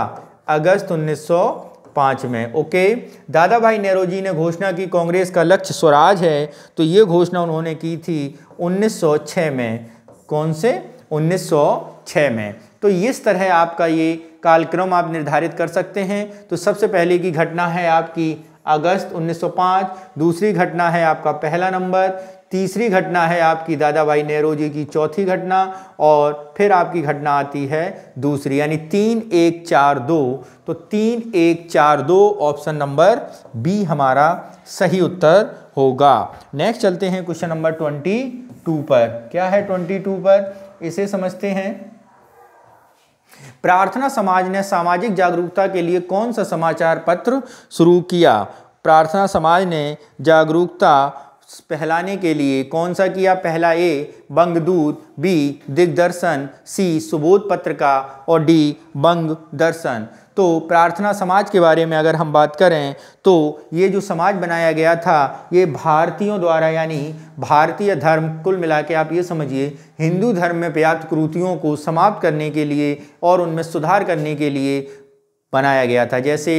अगस्त 1905 में ओके दादा भाई नेहरू जी ने घोषणा की कांग्रेस का लक्ष्य स्वराज है तो ये घोषणा उन्होंने की थी उन्नीस में कौन से 1906 छः में तो इस तरह आपका ये कालक्रम आप निर्धारित कर सकते हैं तो सबसे पहले की घटना है आपकी अगस्त 1905 दूसरी घटना है आपका पहला नंबर तीसरी घटना है आपकी दादा भाई नेहरू जी की चौथी घटना और फिर आपकी घटना आती है दूसरी यानी तीन एक चार दो तो तीन एक चार दो ऑप्शन नंबर बी हमारा सही उत्तर होगा नेक्स्ट चलते हैं क्वेश्चन नंबर ट्वेंटी टू पर क्या है ट्वेंटी टू पर इसे समझते हैं प्रार्थना समाज ने सामाजिक जागरूकता के लिए कौन सा समाचार पत्र शुरू किया प्रार्थना समाज ने जागरूकता पहलाने के लिए कौन सा किया पहला ए बंगदूत बी दिग्दर्शन सी सुबोध पत्रिका और डी बंग दर्शन तो प्रार्थना समाज के बारे में अगर हम बात करें तो ये जो समाज बनाया गया था ये भारतीयों द्वारा यानी भारतीय धर्म कुल मिला के आप ये समझिए हिंदू धर्म में पर्याप्त क्रूतियों को समाप्त करने के लिए और उनमें सुधार करने के लिए बनाया गया था जैसे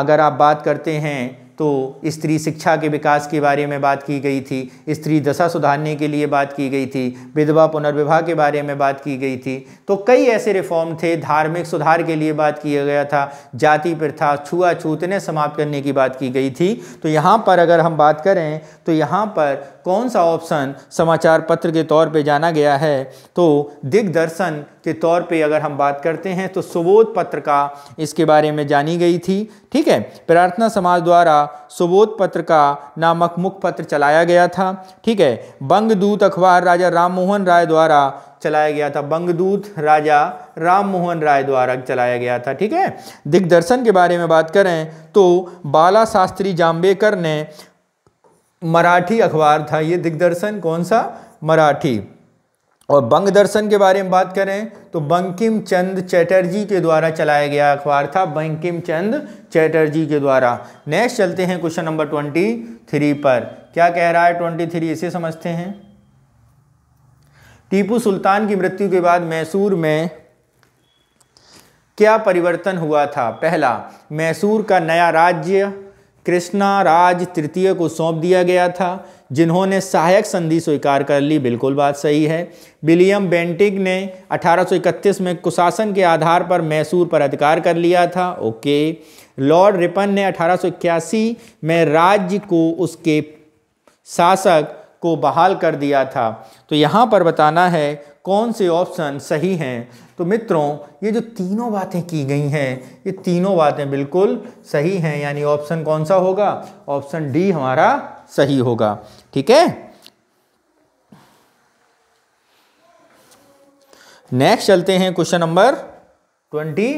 अगर आप बात करते हैं तो स्त्री शिक्षा के विकास के बारे में बात की गई थी स्त्री दशा सुधारने के लिए बात की गई थी विधवा पुनर्विवाह के बारे में बात की गई थी तो कई ऐसे रिफॉर्म थे धार्मिक सुधार के लिए बात किया गया था जाति प्रथा छुआछूत ने समाप्त करने की बात की गई थी तो यहाँ पर अगर हम बात करें तो यहाँ पर कौन सा ऑप्शन समाचार पत्र के तौर पे जाना गया है तो दिग्दर्शन के तौर पे अगर हम बात करते हैं तो सुबोध पत्र का इसके बारे में जानी गई थी ठीक है प्रार्थना समाज द्वारा सुबोध पत्र का नामक मुख पत्र चलाया गया था ठीक है बंगदूत अखबार राजा राममोहन राय द्वारा चलाया गया था बंगदूत राजा राममोहन राय द्वारा चलाया गया था ठीक है दिग्दर्शन के बारे में बात करें तो बाला शास्त्री जाम्बेकर ने मराठी अखबार था ये दिग्दर्शन कौन सा मराठी और बंग दर्शन के बारे में बात करें तो बंकिम चंद चैटर्जी के द्वारा चलाया गया अखबार था बंकिम चंद चैटर्जी के द्वारा नेक्स्ट चलते हैं क्वेश्चन नंबर ट्वेंटी थ्री पर क्या कह रहा है ट्वेंटी थ्री इसे समझते हैं टीपू सुल्तान की मृत्यु के बाद मैसूर में क्या परिवर्तन हुआ था पहला मैसूर का नया राज्य कृष्णा राज तृतीय को सौंप दिया गया था जिन्होंने सहायक संधि स्वीकार कर ली बिल्कुल बात सही है विलियम बेंटिक ने 1831 में कुशासन के आधार पर मैसूर पर अधिकार कर लिया था ओके लॉर्ड रिपन ने अठारह में राज्य को उसके शासक को बहाल कर दिया था तो यहाँ पर बताना है कौन से ऑप्शन सही हैं तो मित्रों ये जो तीनों बातें की गई हैं ये तीनों बातें बिल्कुल सही हैं यानी ऑप्शन कौन सा होगा ऑप्शन डी हमारा सही होगा ठीक है नेक्स्ट चलते हैं क्वेश्चन नंबर ट्वेंटी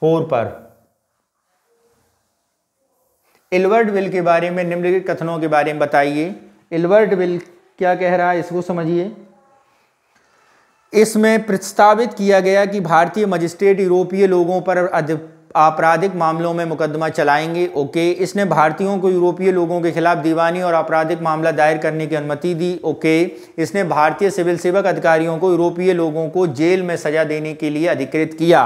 फोर पर एलवर्ड विल के बारे में निम्नलिखित कथनों के बारे में बताइए एलवर्ड विल क्या कह रहा है इसको समझिए इसमें प्रस्तावित किया गया कि भारतीय मजिस्ट्रेट यूरोपीय लोगों पर आपराधिक मामलों में मुकदमा चलाएंगे ओके इसने भारतीयों को यूरोपीय लोगों के खिलाफ दीवानी और आपराधिक मामला दायर करने की अनुमति दी ओके इसने भारतीय सिविल सेवक अधिकारियों को यूरोपीय लोगों को जेल में सजा देने के लिए अधिकृत किया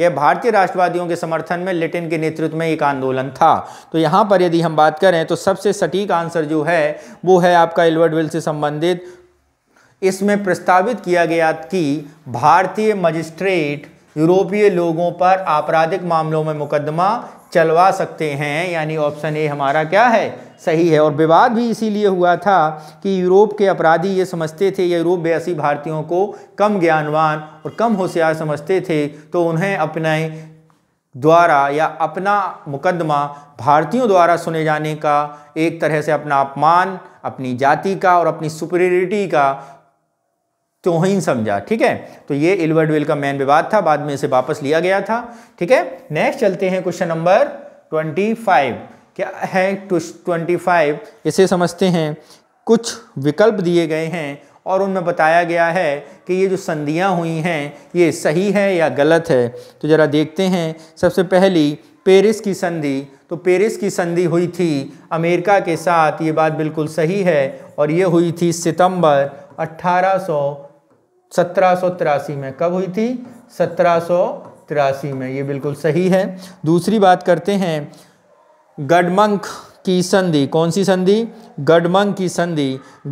यह भारतीय राष्ट्रवादियों के समर्थन में लिटिन के नेतृत्व में एक आंदोलन था तो यहाँ पर यदि हम बात करें तो सबसे सटीक आंसर जो है वो है आपका एलवर्ड विल से संबंधित इसमें प्रस्तावित किया गया कि भारतीय मजिस्ट्रेट यूरोपीय लोगों पर आपराधिक मामलों में मुकदमा चलवा सकते हैं यानी ऑप्शन ए हमारा क्या है सही है और विवाद भी इसीलिए हुआ था कि यूरोप के अपराधी ये समझते थे या यूरोप बयासी भारतीयों को कम ज्ञानवान और कम होशियार समझते थे तो उन्हें अपने द्वारा या अपना मुकदमा भारतीयों द्वारा सुने जाने का एक तरह से अपना अपमान अपनी जाति का और अपनी सुपरियरिटी का तोहिन समझा ठीक है तो ये इलवर्ड विल का मेन विवाद था बाद में इसे वापस लिया गया था ठीक है नेक्स्ट चलते हैं क्वेश्चन नंबर ट्वेंटी फाइव क्या है ट्वेंटी फाइव इसे समझते हैं कुछ विकल्प दिए गए हैं और उनमें बताया गया है कि ये जो संधियाँ हुई हैं ये सही है या गलत है तो ज़रा देखते हैं सबसे पहली पेरिस की संधि तो पेरिस की संधि हुई थी अमेरिका के साथ ये बात बिल्कुल सही है और ये हुई थी सितंबर अट्ठारह सत्रह में कब हुई थी सत्रह में ये बिल्कुल सही है दूसरी बात करते हैं गडमंक की संधि कौन सी संधि गडमंग की संधि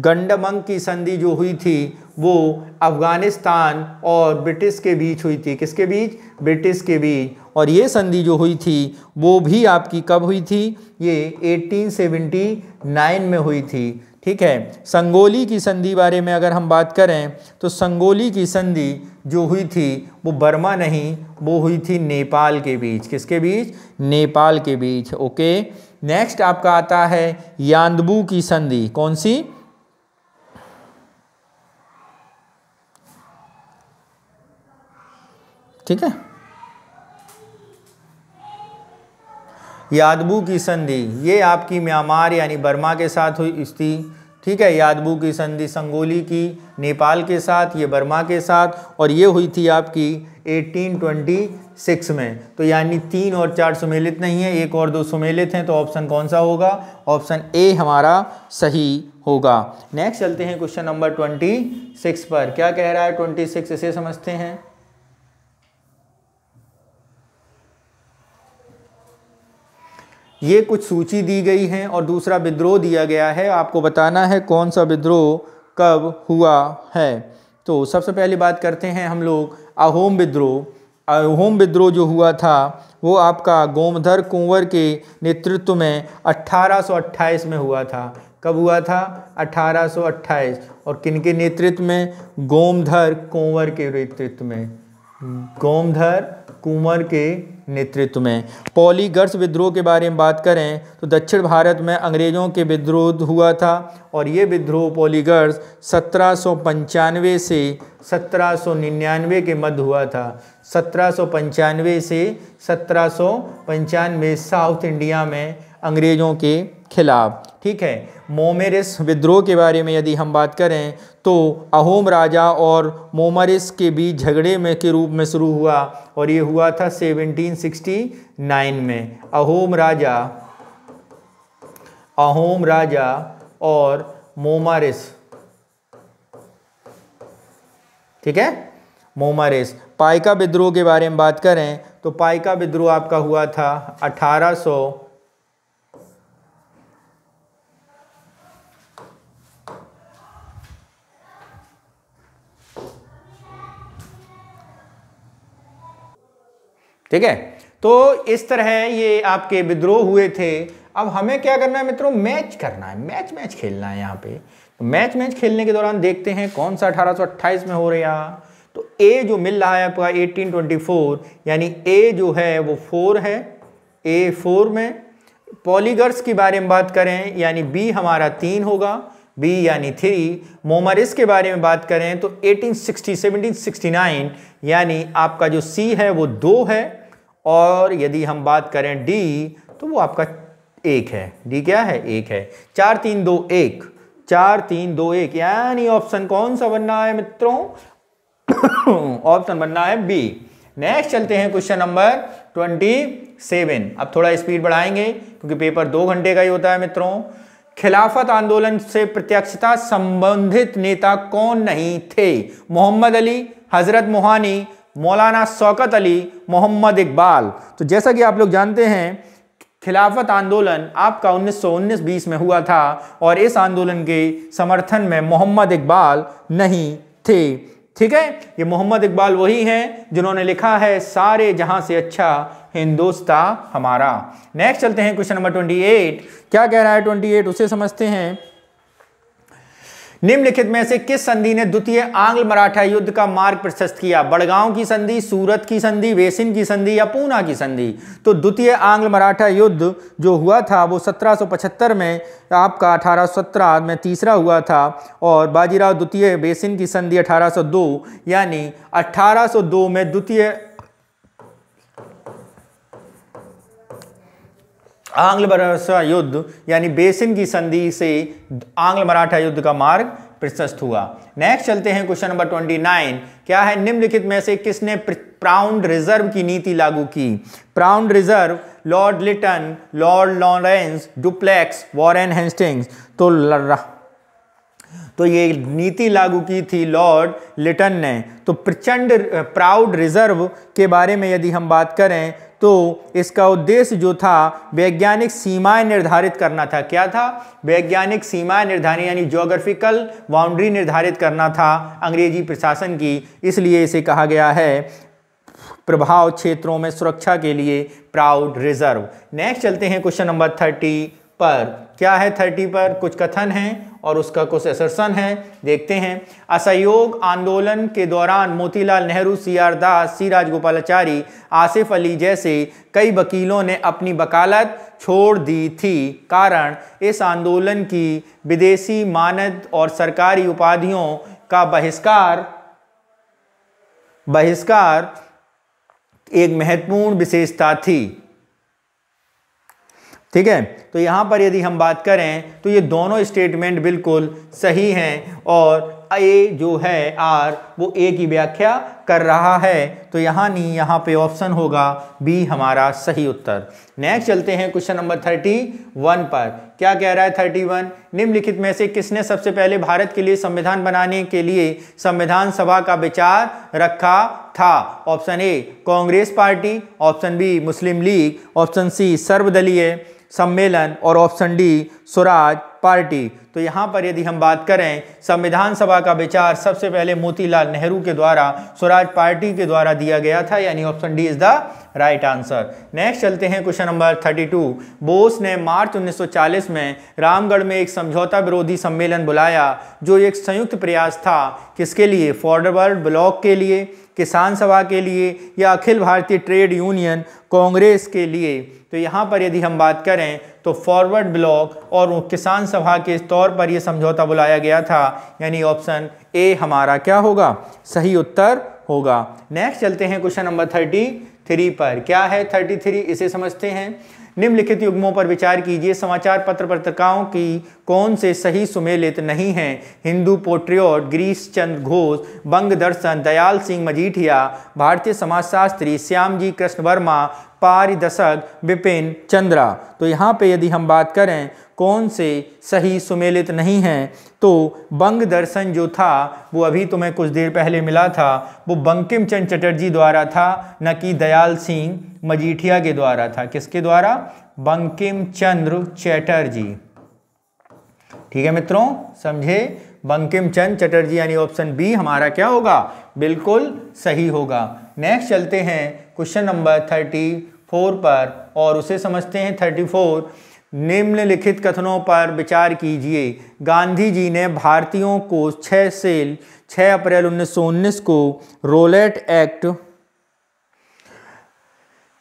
गंडमंग की संधि जो हुई थी वो अफ़गानिस्तान और ब्रिटिश के बीच हुई थी किसके बीच ब्रिटिश के बीच और ये संधि जो हुई थी वो भी आपकी कब हुई थी ये 1879 में हुई थी ठीक है संगोली की संधि बारे में अगर हम बात करें तो संगोली की संधि जो हुई थी वो बर्मा नहीं वो हुई थी नेपाल के बीच किसके बीच नेपाल के बीच ओके नेक्स्ट आपका आता है यांदबू की संधि कौन सी ठीक है यादबू की संधि ये आपकी म्यांमार यानी बर्मा के साथ हुई थी ठीक है यादबू की संधि संगोली की नेपाल के साथ ये बर्मा के साथ और ये हुई थी आपकी 1826 में तो यानी तीन और चार सुमेलित नहीं है एक और दो सुमेलित हैं तो ऑप्शन कौन सा होगा ऑप्शन ए हमारा सही होगा नेक्स्ट चलते हैं क्वेश्चन नंबर 26 पर क्या कह रहा है 26 इसे समझते हैं ये कुछ सूची दी गई हैं और दूसरा विद्रोह दिया गया है आपको बताना है कौन सा विद्रोह कब हुआ है तो सबसे पहले बात करते हैं हम लोग अहोम विद्रोह अहोम विद्रोह जो हुआ था वो आपका गोमधर कुंवर के नेतृत्व में 1828 में हुआ था कब हुआ था 1828 और किनके नेतृत्व में गोमधर कुंवर के नेतृत्व में गोमधर कुंवर के नेतृत्व में पॉलीगर्स विद्रोह के बारे में बात करें तो दक्षिण भारत में अंग्रेज़ों के विद्रोह हुआ था और ये विद्रोह पॉलीगर्स सत्रह से सत्रह के मध्य हुआ था सत्रह से सत्रह साउथ इंडिया में अंग्रेज़ों के खिलाफ ठीक है मोमेरिस विद्रोह के बारे में यदि हम बात करें तो अहोम राजा और मोमरिस के बीच झगड़े में के रूप में शुरू हुआ और ये हुआ था 1769 में अहोम राजा अहोम राजा और मोमारिस ठीक है मोमारिस पाइका विद्रोह के बारे में बात करें तो पाइका विद्रोह आपका हुआ था अठारह ठीक है तो इस तरह ये आपके विद्रोह हुए थे अब हमें क्या करना है मित्रों मैच करना है मैच मैच खेलना है यहाँ पे तो मैच मैच खेलने के दौरान देखते हैं कौन सा अट्ठाईस में हो रहा तो ए जो मिल रहा है आपका 1824 यानी ए जो है वो फोर है ए फोर में पॉलीगर्स के बारे में बात करें यानी बी हमारा तीन होगा बी यानी थ्री मोमरिस के बारे में बात करें तो 1860 1769 यानी आपका जो सी है वो दो है और यदि हम बात करें डी तो वो आपका एक है डी क्या है एक है चार तीन दो एक चार तीन दो एक यानी ऑप्शन कौन सा बनना है मित्रों ऑप्शन बनना है बी नेक्स्ट चलते हैं क्वेश्चन नंबर ट्वेंटी सेवन अब थोड़ा स्पीड बढ़ाएंगे क्योंकि पेपर दो घंटे का ही होता है मित्रों खिलाफत आंदोलन से प्रत्यक्षता संबंधित नेता कौन नहीं थे मोहम्मद अली हजरत मोहानी मौलाना शौकत अली मोहम्मद इकबाल तो जैसा कि आप लोग जानते हैं खिलाफत आंदोलन आपका 1919-20 में हुआ था और इस आंदोलन के समर्थन में मोहम्मद इकबाल नहीं थे ठीक है ये मोहम्मद इकबाल वही हैं जिन्होंने लिखा है सारे जहां से अच्छा हिंदोस्ता हमारा नेक्स्ट चलते हैं क्वेश्चन नंबर 28 क्या कह रहा है 28 उसे समझते हैं निम्नलिखित में से किस संधि ने द्वितीय आंग्ल मराठा युद्ध का मार्ग प्रशस्त किया बड़गांव की संधि सूरत की संधि वेसिन की संधि या पूना की संधि तो द्वितीय आंग्ल मराठा युद्ध जो हुआ था वो 1775 में आपका 1817 में तीसरा हुआ था और बाजीराव द्वितीय बेसिन की संधि 1802 यानी 1802 में द्वितीय आंग्ल मराठा युद्ध यानी बेसिन की संधि से आंग्ल मराठा युद्ध का मार्ग प्रशस्त हुआ नेक्स्ट चलते हैं क्वेश्चन नंबर ट्वेंटी नाइन क्या है निम्नलिखित में से किसने प्राउंड रिजर्व की नीति लागू की प्राउंड रिजर्व lord Lytton lord Lawrence Dupleix Warren Hastings तो तो ये नीति लागू की थी लॉर्ड लिटन ने तो प्रचंड प्राउड रिजर्व के बारे में यदि हम बात करें तो इसका उद्देश्य जो था वैज्ञानिक सीमाएं निर्धारित करना था क्या था वैज्ञानिक सीमाएं निर्धारित यानी ज्योग्राफिकल बाउंड्री निर्धारित करना था अंग्रेजी प्रशासन की इसलिए इसे कहा गया है प्रभाव क्षेत्रों में सुरक्षा के लिए प्राउड रिजर्व नेक्स्ट चलते हैं क्वेश्चन नंबर थर्टी पर क्या है थर्टी पर कुछ कथन हैं और उसका कुछ असरसन है देखते हैं असहयोग आंदोलन के दौरान Motilal Nehru C R Das C Rajagopalachari Asif Ali जैसे कई वकीलों ने अपनी वकालत छोड़ दी थी कारण इस आंदोलन की विदेशी मानद और सरकारी उपाधियों का बहिष्कार बहिष्कार एक महत्वपूर्ण विशेषता थी ठीक है तो यहाँ पर यदि हम बात करें तो ये दोनों स्टेटमेंट बिल्कुल सही हैं और ए जो है आर वो ए की व्याख्या कर रहा है तो यहाँ नहीं यहाँ पे ऑप्शन होगा बी हमारा सही उत्तर नेक्स्ट चलते हैं क्वेश्चन नंबर थर्टी वन पर क्या कह रहा है थर्टी वन निम्नलिखित में से किसने सबसे पहले भारत के लिए संविधान बनाने के लिए संविधान सभा का विचार रखा था option A Congress party option B Muslim League option C सर्वदलीय सम्मेलन और ऑप्शन डी स्वराज पार्टी तो यहाँ पर यदि हम बात करें संविधान सभा का विचार सबसे पहले मोतीलाल नेहरू के द्वारा स्वराज पार्टी के द्वारा दिया गया था यानी option D is the right answer next चलते हैं क्वेश्चन नंबर 32 बोस ने मार्च 1940 में रामगढ़ में एक समझौता विरोधी सम्मेलन बुलाया जो एक संयुक्त प्रयास था किसके लिए फॉरवर्ड ब्लॉक के लिए किसान सभा के लिए या अखिल भारतीय ट्रेड यूनियन कांग्रेस के लिए तो यहाँ पर यदि हम बात करें तो फॉरवर्ड ब्लॉक और किसान सभा के तौर पर यह समझौता बुलाया गया था यानी ऑप्शन ए हमारा क्या होगा सही उत्तर होगा नेक्स्ट चलते हैं क्वेश्चन नंबर थर्टी थ्री पर क्या है थर्टी थ्री इसे समझते हैं निम्नलिखित युग्मों पर विचार कीजिए समाचार पत्र पत्रिकाओं की कौन से सही सुमेलित नहीं हैं हिंदू पोट्रियोट गिरीश चंद्र घोष बंग दर्शन दयाल सिंह मजीठिया भारतीय समाजशास्त्री जी कृष्ण वर्मा पारिदशक विपिन चंद्रा तो यहाँ पे यदि हम बात करें कौन से सही सुमेलित नहीं हैं तो बंग दर्शन जो था वो अभी तुम्हें कुछ देर पहले मिला था वो बंकिम चंद चटर्जी द्वारा था न कि दयाल सिंह मजीठिया के द्वारा था किसके द्वारा बंकिम चंद्र चटर्जी ठीक है मित्रों समझे बंकिम चंद चटर्जी यानी ऑप्शन बी हमारा क्या होगा बिल्कुल सही होगा नेक्स्ट चलते हैं क्वेश्चन नंबर थर्टी फोर पर और उसे समझते हैं थर्टी फोर निम्नलिखित कथनों पर विचार कीजिए गांधी जी ने भारतीयों को 6 से 6 अप्रैल उन्नीस को रोलेट एक्ट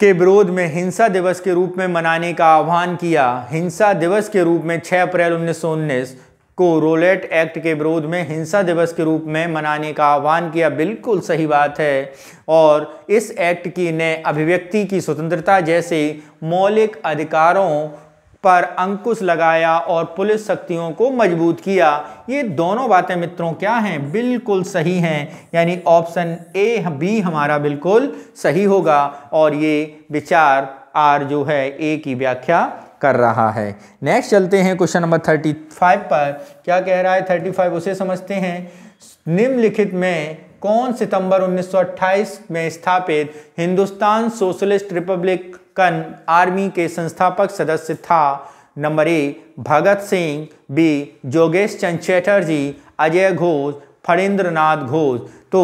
के विरोध में हिंसा दिवस के रूप में मनाने का आह्वान किया हिंसा दिवस के रूप में 6 अप्रैल उन्नीस को रोलेट एक्ट के विरोध में हिंसा दिवस के रूप में मनाने का आह्वान किया बिल्कुल सही बात है और इस एक्ट की ने अभिव्यक्ति की स्वतंत्रता जैसे मौलिक अधिकारों पर अंकुश लगाया और पुलिस शक्तियों को मजबूत किया ये दोनों बातें मित्रों क्या हैं बिल्कुल सही हैं यानी ऑप्शन ए बी हमारा बिल्कुल सही होगा और ये विचार आर जो है ए की व्याख्या कर रहा है नेक्स्ट चलते हैं क्वेश्चन नंबर थर्टी फाइव पर क्या कह रहा है थर्टी फाइव उसे समझते हैं निम्नलिखित में कौन सितंबर 1928 में स्थापित हिंदुस्तान सोशलिस्ट रिपब्लिकन आर्मी के संस्थापक सदस्य था number A Bhagat Singh B जोगेश चंद चैटर्जी अजय घोष फणेंद्र नाथ घोष तो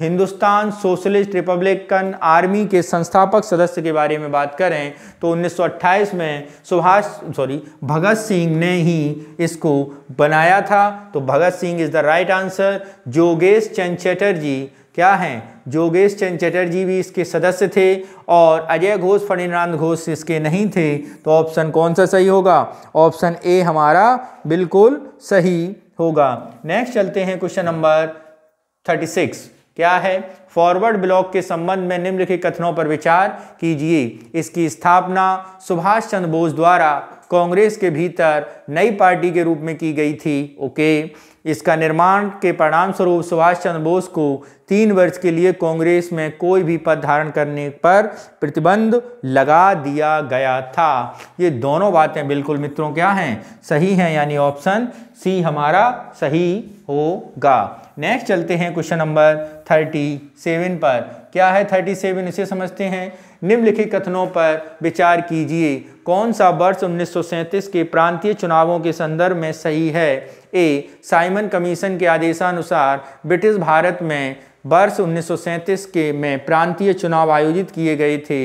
हिंदुस्तान सोशलिस्ट रिपब्लिकन आर्मी के संस्थापक सदस्य के बारे में बात करें तो 1928 में सुभाष सॉरी भगत सिंह ने ही इसको बनाया था तो Bhagat Singh is the right answer जोगेश चंद चटर्जी क्या हैं जोगेश चंद चटर्जी भी इसके सदस्य थे और अजय घोष फणीनाथ घोष इसके नहीं थे तो ऑप्शन कौन सा सही होगा ऑप्शन ए हमारा बिल्कुल सही होगा नेक्स्ट चलते हैं क्वेश्चन नंबर थर्टी सिक्स क्या है फॉरवर्ड ब्लॉक के संबंध में निम्नलिखित कथनों पर विचार कीजिए इसकी स्थापना सुभाष चंद्र बोस द्वारा कांग्रेस के भीतर नई पार्टी के रूप में की गई थी ओके इसका निर्माण के परिणाम स्वरूप सुभाष चंद्र बोस को तीन वर्ष के लिए कांग्रेस में कोई भी पद धारण करने पर प्रतिबंध लगा दिया गया था ये दोनों बातें बिल्कुल मित्रों क्या हैं सही हैं यानी ऑप्शन सी हमारा सही होगा नेक्स्ट चलते हैं क्वेश्चन नंबर थर्टी सेवन पर क्या है थर्टी सेवन इसे समझते हैं निम्नलिखित कथनों पर विचार कीजिए कौन सा वर्ष उन्नीस के प्रांतीय चुनावों के संदर्भ में सही है ए साइमन कमीशन के आदेशानुसार ब्रिटिश भारत में वर्ष उन्नीस के में प्रांतीय चुनाव आयोजित किए गए थे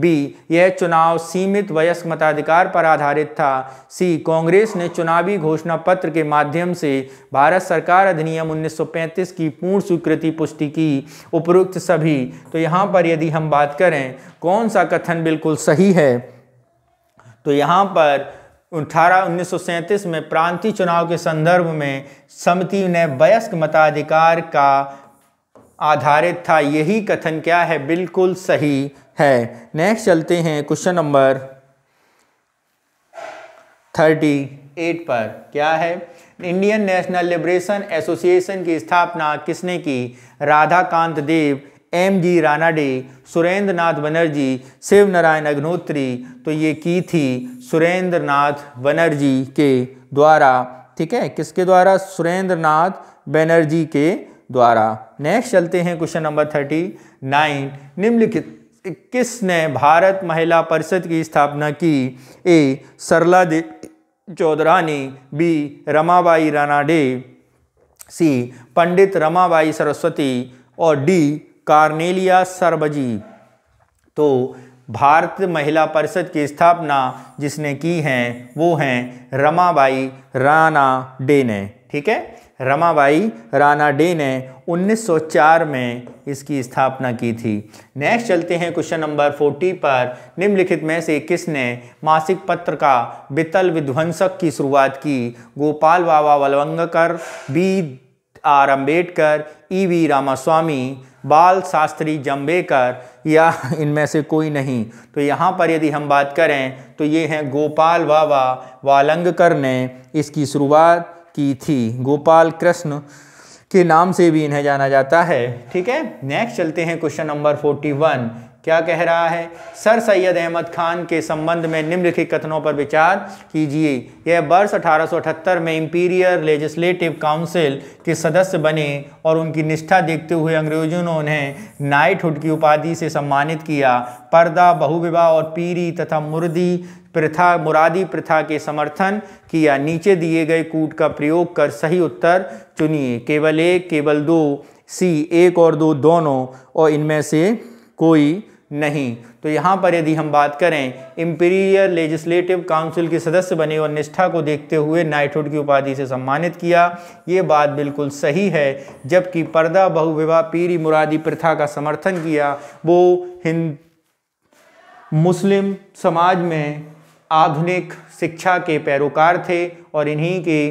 बी यह चुनाव सीमित वयस्क मताधिकार पर आधारित था सी कांग्रेस ने चुनावी घोषणा पत्र के माध्यम से भारत सरकार अधिनियम 1935 की पूर्ण स्वीकृति पुष्टि की उपरोक्त सभी तो यहाँ पर यदि हम बात करें कौन सा कथन बिल्कुल सही है तो यहाँ पर अठारह उन्नीस में प्रांतीय चुनाव के संदर्भ में समिति ने वयस्क मताधिकार का आधारित था यही कथन क्या है बिल्कुल सही है नेक्स्ट चलते हैं क्वेश्चन नंबर थर्टी एट पर क्या है इंडियन नेशनल लिबरेशन एसोसिएशन की स्थापना किसने की राधाकांत देव एम जी रानाडे सुरेंद्र नाथ बनर्जी शिव नारायण अग्नोत्री तो ये की थी सुरेंद्र नाथ बनर्जी के द्वारा ठीक है किसके द्वारा सुरेंद्र नाथ बनर्जी के द्वारा नेक्स्ट चलते हैं क्वेश्चन नंबर थर्टी नाइन निम्नलिखित किसने भारत महिला परिषद की स्थापना की A Sarala De Chaudhurani B Ramabai Ranade C Pandit Ramabai Saraswati और डी कार्नेलिया सरबजी तो भारत महिला परिषद की स्थापना जिसने की है वो हैं रमाबाई राणा डे ने ठीक है रमाबाई राणा डे ने 1904 में इसकी स्थापना की थी नेक्स्ट चलते हैं क्वेश्चन नंबर 40 पर निम्नलिखित में से किसने मासिक पत्र का बितल विध्वंसक की शुरुआत की Gopal Baba Walangkar B R Ambedkar E V Ramaswamy Bal Shastri जम्बेकर या इनमें से कोई नहीं तो यहाँ पर यदि हम बात करें तो ये हैं गोपाल बाबा वालंगकर ने इसकी शुरुआत की थी गोपाल कृष्ण के नाम से भी इन्हें जाना जाता है ठीक है नेक्स्ट चलते हैं क्वेश्चन नंबर फोर्टी वन क्या कह रहा है सर सैयद अहमद खान के संबंध में निम्नलिखित कथनों पर विचार कीजिए यह वर्ष अठारह में इंपीरियर लेजिस्लेटिव काउंसिल के सदस्य बने और उनकी निष्ठा देखते हुए अंग्रेजों ने उन्हें नाइटहुड की उपाधि से सम्मानित किया पर्दा बहुविवाह और पीरी तथा मुर्दी प्रथा मुरादी प्रथा के समर्थन किया नीचे दिए गए कूट का प्रयोग कर सही उत्तर चुनिए केवल एक केवल दो सी एक और दो दोनों और इनमें से कोई नहीं तो यहाँ पर यदि हम बात करें इम्पीरियल लेजिस्लेटिव काउंसिल के सदस्य बने और निष्ठा को देखते हुए नाइटहुड की उपाधि से सम्मानित किया ये बात बिल्कुल सही है जबकि पर्दा बहुविवाह पीरी मुरादी प्रथा का समर्थन किया वो हिंद मुस्लिम समाज में आधुनिक शिक्षा के पैरोकार थे और इन्हीं के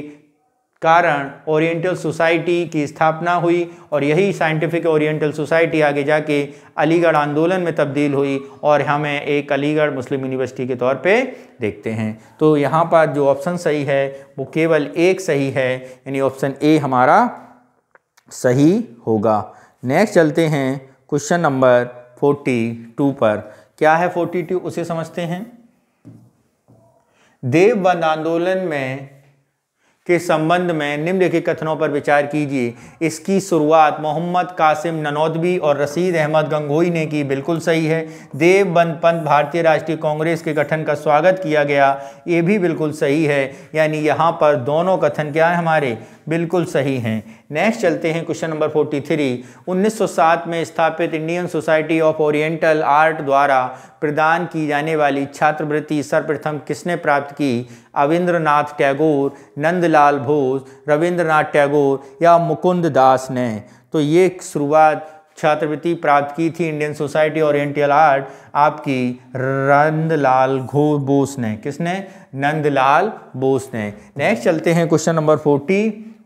कारण ओरिएंटल सोसाइटी की स्थापना हुई और यही साइंटिफिक ओरिएंटल सोसाइटी आगे जाके अलीगढ़ आंदोलन में तब्दील हुई और हमें एक अलीगढ़ मुस्लिम यूनिवर्सिटी के तौर पे देखते हैं तो यहाँ पर जो ऑप्शन सही है वो केवल एक सही है यानी ऑप्शन ए हमारा सही होगा नेक्स्ट चलते हैं क्वेश्चन नंबर फोर्टी टू पर क्या है फोर्टी टू उसे समझते हैं देव बंद आंदोलन में के संबंध में निम्नलिखित कथनों पर विचार कीजिए इसकी शुरुआत मोहम्मद कासिम ननौदवी और रसीद अहमद गंगोई ने की बिल्कुल सही है देव बंद पंथ भारतीय राष्ट्रीय कांग्रेस के गठन का स्वागत किया गया ये भी बिल्कुल सही है यानी यहाँ पर दोनों कथन क्या है हमारे बिल्कुल सही हैं नेक्स्ट चलते हैं क्वेश्चन नंबर 43 1907 में स्थापित Indian society of oriental art द्वारा प्रदान की जाने वाली छात्रवृत्ति सर्वप्रथम किसने प्राप्त की अविंद्रनाथ टैगोर नंदलाल बोस रविंद्रनाथ टैगोर या मुकुंद दास ने तो ये शुरुआत छात्रवृत्ति प्राप्त की थी इंडियन सोसाइटी ओरिएंटल आर्ट आपकी नंदलाल घो बोस ने किसने नंदलाल बोस ने नेक्स्ट चलते हैं क्वेश्चन नंबर फोर्टी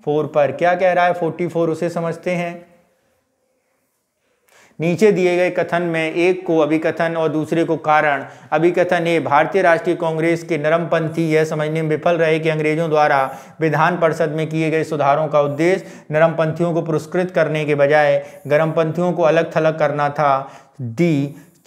फोर पर क्या कह रहा है फोर्टी फोर उसे समझते हैं नीचे दिए गए कथन में एक को अभिकथन और दूसरे को कारण अभिकथन ए भारतीय राष्ट्रीय कांग्रेस के नरमपंथी यह समझने में विफल रहे कि अंग्रेजों द्वारा विधान परिषद में किए गए सुधारों का उद्देश्य नरमपंथियों को पुरस्कृत करने के बजाय गर्मपंथियों को अलग थलग करना था डी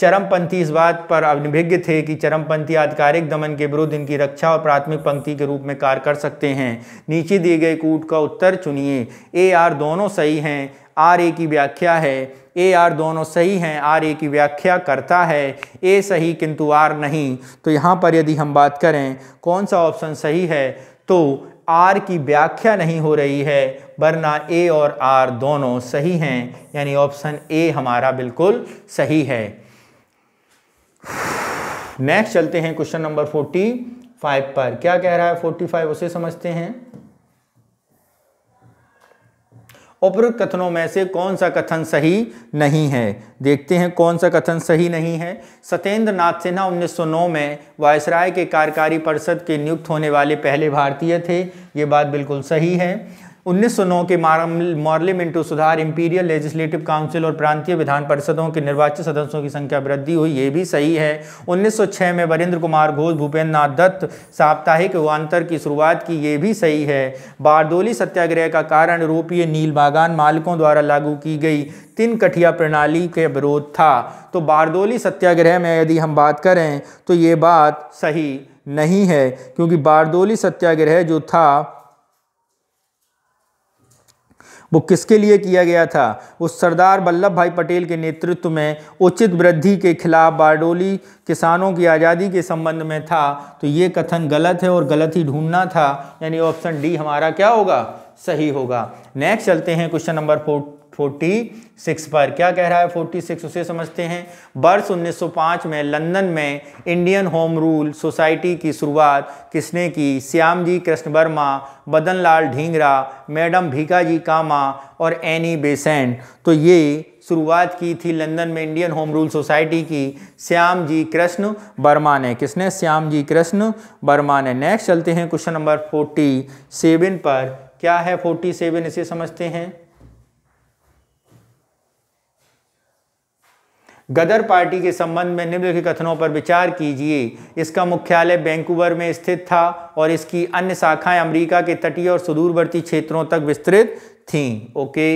चरमपंथी इस बात पर अभिभिज्ञ थे कि चरमपंथी आधिकारिक दमन के विरुद्ध इनकी रक्षा और प्राथमिक पंक्ति के रूप में कार्य कर सकते हैं नीचे दिए गए कूट का उत्तर चुनिए ए आर दोनों सही हैं आर ए की व्याख्या है ए आर दोनों सही हैं आर ए की व्याख्या करता है ए सही किंतु आर नहीं तो यहाँ पर यदि हम बात करें कौन सा ऑप्शन सही है तो आर की व्याख्या नहीं हो रही है वरना ए और आर दोनों सही हैं यानी ऑप्शन ए हमारा बिल्कुल सही है नेक्स्ट चलते हैं क्वेश्चन नंबर फोर्टी फाइव पर क्या कह रहा है फोर्टी फाइव उसे समझते हैं उपरोक्त कथनों में से कौन सा कथन सही नहीं है देखते हैं कौन सा कथन सही नहीं है सत्येंद्र नाथ सिन्हा 1909 में वायसराय के कार्यकारी परिषद के नियुक्त होने वाले पहले भारतीय थे ये बात बिल्कुल सही है 1909 के मार्लिमेंटो सुधार इंपीरियल लेजिस्लेटिव काउंसिल और प्रांतीय विधान परिषदों के निर्वाचित सदस्यों की संख्या वृद्धि हुई ये भी सही है 1906 में वरेंद्र कुमार घोष भूपेंद्र नाथ दत्त साप्ताहिक युगांतर की शुरुआत की ये भी सही है बारदोली सत्याग्रह का कारण यूरोपीय नील बागान मालिकों द्वारा लागू की गई तीन कठिया प्रणाली के विरोध था तो बारदोली सत्याग्रह में यदि हम बात करें तो ये बात सही नहीं है क्योंकि बारदोली सत्याग्रह जो था वो किसके लिए किया गया था उस सरदार वल्लभ भाई पटेल के नेतृत्व में उचित वृद्धि के खिलाफ बारडोली किसानों की आज़ादी के संबंध में था तो ये कथन गलत है और गलत ही ढूंढना था यानी ऑप्शन डी हमारा क्या होगा सही होगा नेक्स्ट चलते हैं क्वेश्चन नंबर फोर 46 पर क्या कह रहा है 46 उसे समझते हैं वर्ष 1905 में लंदन में इंडियन होम रूल सोसाइटी की शुरुआत किसने की श्याम जी कृष्ण वर्मा बदन लाल ढींगरा मैडम भीका जी कामा और एनी बेसेंट तो ये शुरुआत की थी लंदन में इंडियन होम रूल सोसाइटी की श्याम जी कृष्ण वर्मा ने किसने श्याम जी कृष्ण वर्मा ने नेक्स्ट चलते हैं क्वेश्चन नंबर फोर्टी सेवन पर क्या है फोर्टी सेवन इसे समझते हैं गदर पार्टी के संबंध में निम्नलिखित कथनों पर विचार कीजिए इसका मुख्यालय बैंकूवर में स्थित था और इसकी अन्य शाखाएं अमेरिका के तटीय और सुदूरवर्ती क्षेत्रों तक विस्तृत थीं ओके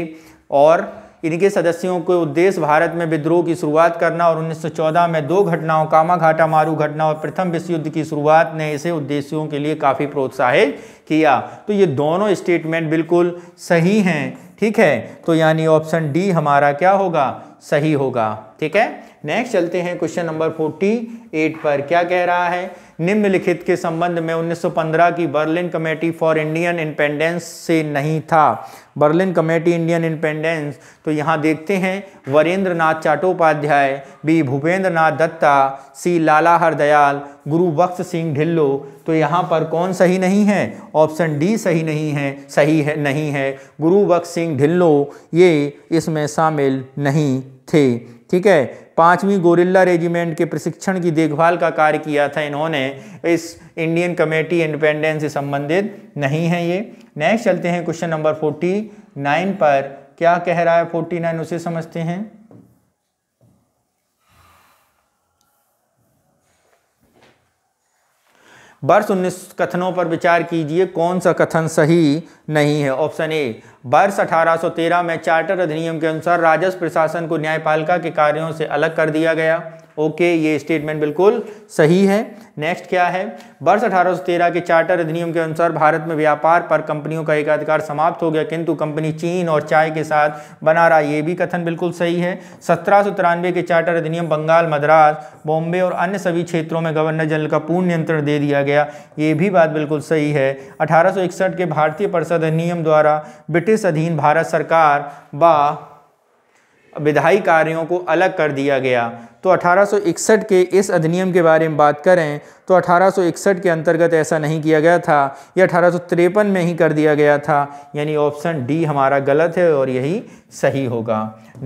और इनके सदस्यों के उद्देश्य भारत में विद्रोह की शुरुआत करना और 1914 में दो घटनाओं कामा घाटा मारू घटना और प्रथम विश्व युद्ध की शुरुआत ने इसे उद्देश्यों के लिए काफ़ी प्रोत्साहित किया तो ये दोनों स्टेटमेंट बिल्कुल सही हैं ठीक है तो यानी ऑप्शन डी हमारा क्या होगा सही होगा ठीक है नेक्स्ट चलते हैं क्वेश्चन नंबर फोर्टी एट पर क्या कह रहा है निम्नलिखित के संबंध में 1915 की Berlin committee for Indian independence से नहीं था बर्लिन कमेटी इंडियन इंडिपेंडेंस तो यहाँ देखते हैं वरेंद्र नाथ चाटोपाध्याय बी भूपेंद्र नाथ दत्ता सी लाला हरदयाल गुरु बख्श सिंह ढिल्लो तो यहाँ पर कौन सही नहीं है ऑप्शन डी सही नहीं है सही है नहीं है गुरु बख्श सिंह ढिल्लो ये इसमें शामिल नहीं थे ठीक है पाँचवीं गोरिल्ला रेजिमेंट के प्रशिक्षण की देखभाल का कार्य किया था इन्होंने इस इंडियन कमेटी इंडिपेंडेंस से संबंधित नहीं है ये नेक्स्ट चलते हैं क्वेश्चन नंबर फोर्टी नाइन पर क्या कह रहा है फोर्टी नाइन उसे समझते हैं वर्ष उन्नीस कथनों पर विचार कीजिए कौन सा कथन सही नहीं है ऑप्शन ए वर्ष 1813 में चार्टर अधिनियम के अनुसार राजस्व प्रशासन को न्यायपालिका के कार्यों से अलग कर दिया गया ओके ये स्टेटमेंट बिल्कुल सही है नेक्स्ट क्या है वर्ष 1813 के चार्टर अधिनियम के अनुसार भारत में व्यापार पर कंपनियों का एकाधिकार समाप्त हो गया किंतु कंपनी चीन और चाय के साथ बना रहा ये भी कथन बिल्कुल सही है सत्रह के चार्टर अधिनियम बंगाल मद्रास बॉम्बे और अन्य सभी क्षेत्रों में गवर्नर जनरल का पूर्ण नियंत्रण दे दिया गया ये भी बात बिल्कुल सही है अठारह के भारतीय परिषद अधिनियम द्वारा ब्रिटिश ब्रिटिश अधीन भारत सरकार व विधायी कार्यों को अलग कर दिया गया तो 1861 के इस अधिनियम के बारे में बात करें तो 1861 के अंतर्गत ऐसा नहीं किया गया था यह अठारह में ही कर दिया गया था यानी ऑप्शन डी हमारा गलत है और यही सही होगा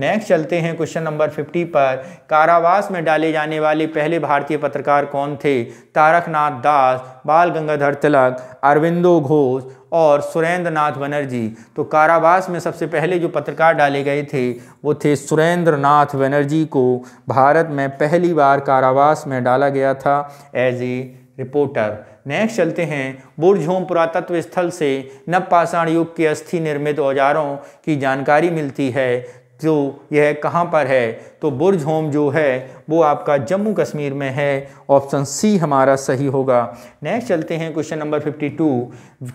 नेक्स्ट चलते हैं क्वेश्चन नंबर 50 पर कारावास में डाले जाने वाले पहले भारतीय पत्रकार कौन थे तारकनाथ दास बाल गंगाधर तिलक अरविंदो घोष और सुरेंद्र नाथ बनर्जी तो कारावास में सबसे पहले जो पत्रकार डाले गए थे वो थे सुरेंद्र नाथ बनर्जी को भारत में पहली बार कारावास में डाला गया था एज ए रिपोर्टर नेक्स्ट चलते हैं बुरझोम पुरातत्व स्थल से नवपाषाण युग के अस्थि निर्मित औजारों की जानकारी मिलती है जो यह कहाँ पर है तो बुर्ज होम जो है वो आपका जम्मू कश्मीर में है ऑप्शन सी हमारा सही होगा नेक्स्ट चलते हैं क्वेश्चन नंबर फिफ्टी टू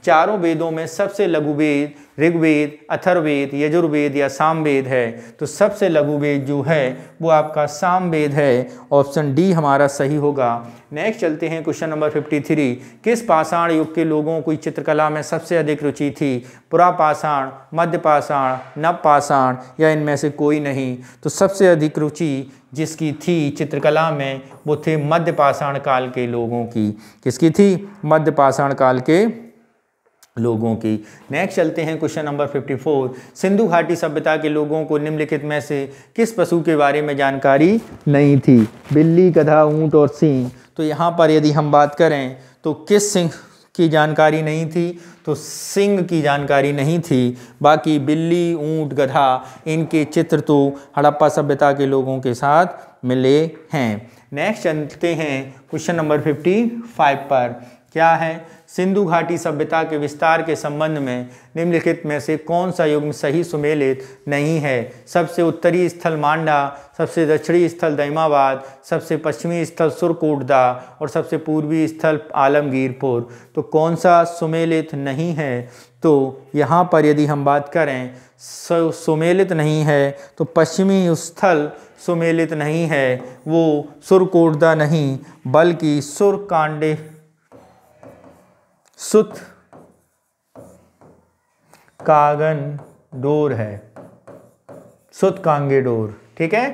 चारों वेदों में सबसे लघु वेद ऋग्वेद अथर्वेद यजुर्वेद या सामवेद है तो सबसे लघु वेद जो है वो आपका सामवेद है ऑप्शन डी हमारा सही होगा नेक्स्ट चलते हैं क्वेश्चन नंबर फिफ्टी थ्री किस पाषाण युग के लोगों को चित्रकला में सबसे अधिक रुचि थी पुरापाषाण मध्य पाषाण नव पाषाण या इनमें से कोई नहीं तो सबसे अधिक साहित्यिक रुचि जिसकी थी चित्रकला में वो थे मध्य पाषाण काल के लोगों की किसकी थी मध्य पाषाण काल के लोगों की नेक्स्ट चलते हैं क्वेश्चन नंबर 54 सिंधु घाटी सभ्यता के लोगों को निम्नलिखित में से किस पशु के बारे में जानकारी नहीं थी बिल्ली गधा ऊंट और सिंह तो यहाँ पर यदि हम बात करें तो किस सिंह की जानकारी नहीं थी तो सिंह की जानकारी नहीं थी बाकी बिल्ली ऊंट गधा इनके चित्र तो हड़प्पा सभ्यता के लोगों के साथ मिले हैं नेक्स्ट चलते हैं क्वेश्चन नंबर फिफ्टी फाइव पर क्या है सिंधु घाटी सभ्यता के विस्तार के संबंध में निम्नलिखित में से कौन सा युग्म सही सुमेलित नहीं है सबसे उत्तरी स्थल मांडा सबसे दक्षिणी स्थल दैमाबाद सबसे पश्चिमी स्थल सुरकोटदा और सबसे पूर्वी स्थल आलमगीरपुर तो कौन सा सुमेलित नहीं है तो यहाँ पर यदि हम बात करें सुमेलित नहीं है तो पश्चिमी स्थल सुमेलित नहीं है वो सुरकोटदा नहीं बल्कि सुरकांडे सुत कागन डोर है सुत कांगे डोर ठीक है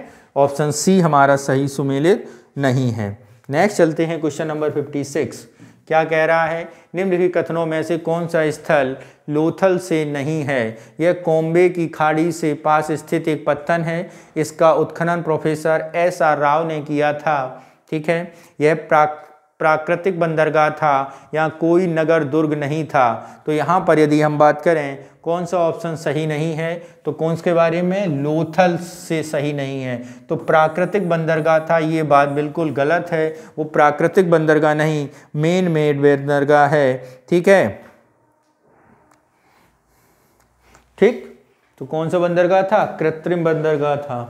ऑप्शन सी हमारा सही सुमेलित नहीं है नेक्स्ट चलते हैं क्वेश्चन नंबर फिफ्टी सिक्स क्या कह रहा है निम्नलिखित कथनों में से कौन सा स्थल लोथल से नहीं है यह कॉम्बे की खाड़ी से पास स्थित एक पत्थन है इसका उत्खनन प्रोफेसर एस आर राव ने किया था ठीक है यह प्राक प्राकृतिक बंदरगाह था या कोई नगर दुर्ग नहीं था तो यहाँ पर यदि हम बात करें कौन सा ऑप्शन सही नहीं है तो कौन के बारे में लोथल से सही नहीं है तो प्राकृतिक बंदरगाह था ये बात बिल्कुल गलत है वो प्राकृतिक बंदरगाह नहीं मेन मेड बंदरगाह है ठीक है ठीक तो कौन सा बंदरगाह था कृत्रिम बंदरगाह था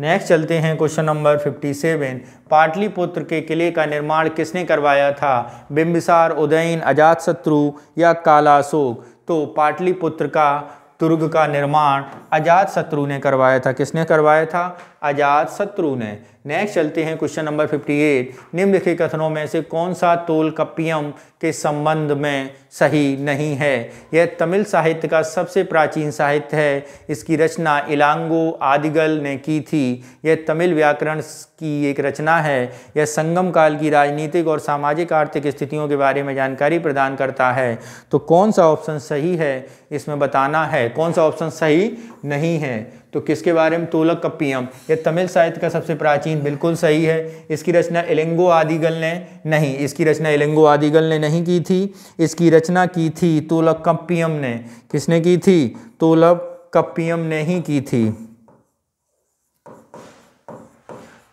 नेक्स्ट चलते हैं क्वेश्चन नंबर 57 पाटलिपुत्र के किले का निर्माण किसने करवाया था बिम्बिसार उदयन अजातशत्रु या कालाशोक तो पाटलिपुत्र का दुर्ग का निर्माण अजातशत्रु ने करवाया था किसने करवाया था आजाद शत्रु ने नेक्स्ट चलते हैं क्वेश्चन नंबर 58 निम्नलिखित कथनों में से कौन सा तोल कपियम के संबंध में सही नहीं है यह तमिल साहित्य का सबसे प्राचीन साहित्य है इसकी रचना इलांगो आदिगल ने की थी यह तमिल व्याकरण की एक रचना है यह संगम काल की राजनीतिक और सामाजिक आर्थिक स्थितियों के बारे में जानकारी प्रदान करता है तो कौन सा ऑप्शन सही है इसमें बताना है कौन सा ऑप्शन सही नहीं है तो किसके बारे में तोलक कप्पियम यह तमिल साहित्य का सबसे प्राचीन बिल्कुल सही है इसकी रचना इलेंगो आदिगल ने नहीं इसकी रचना इलेंगो आदिगल ने नहीं की थी इसकी रचना की थी तोलक कप्पियम ने किसने की थी तोलक कप्पियम ने ही की थी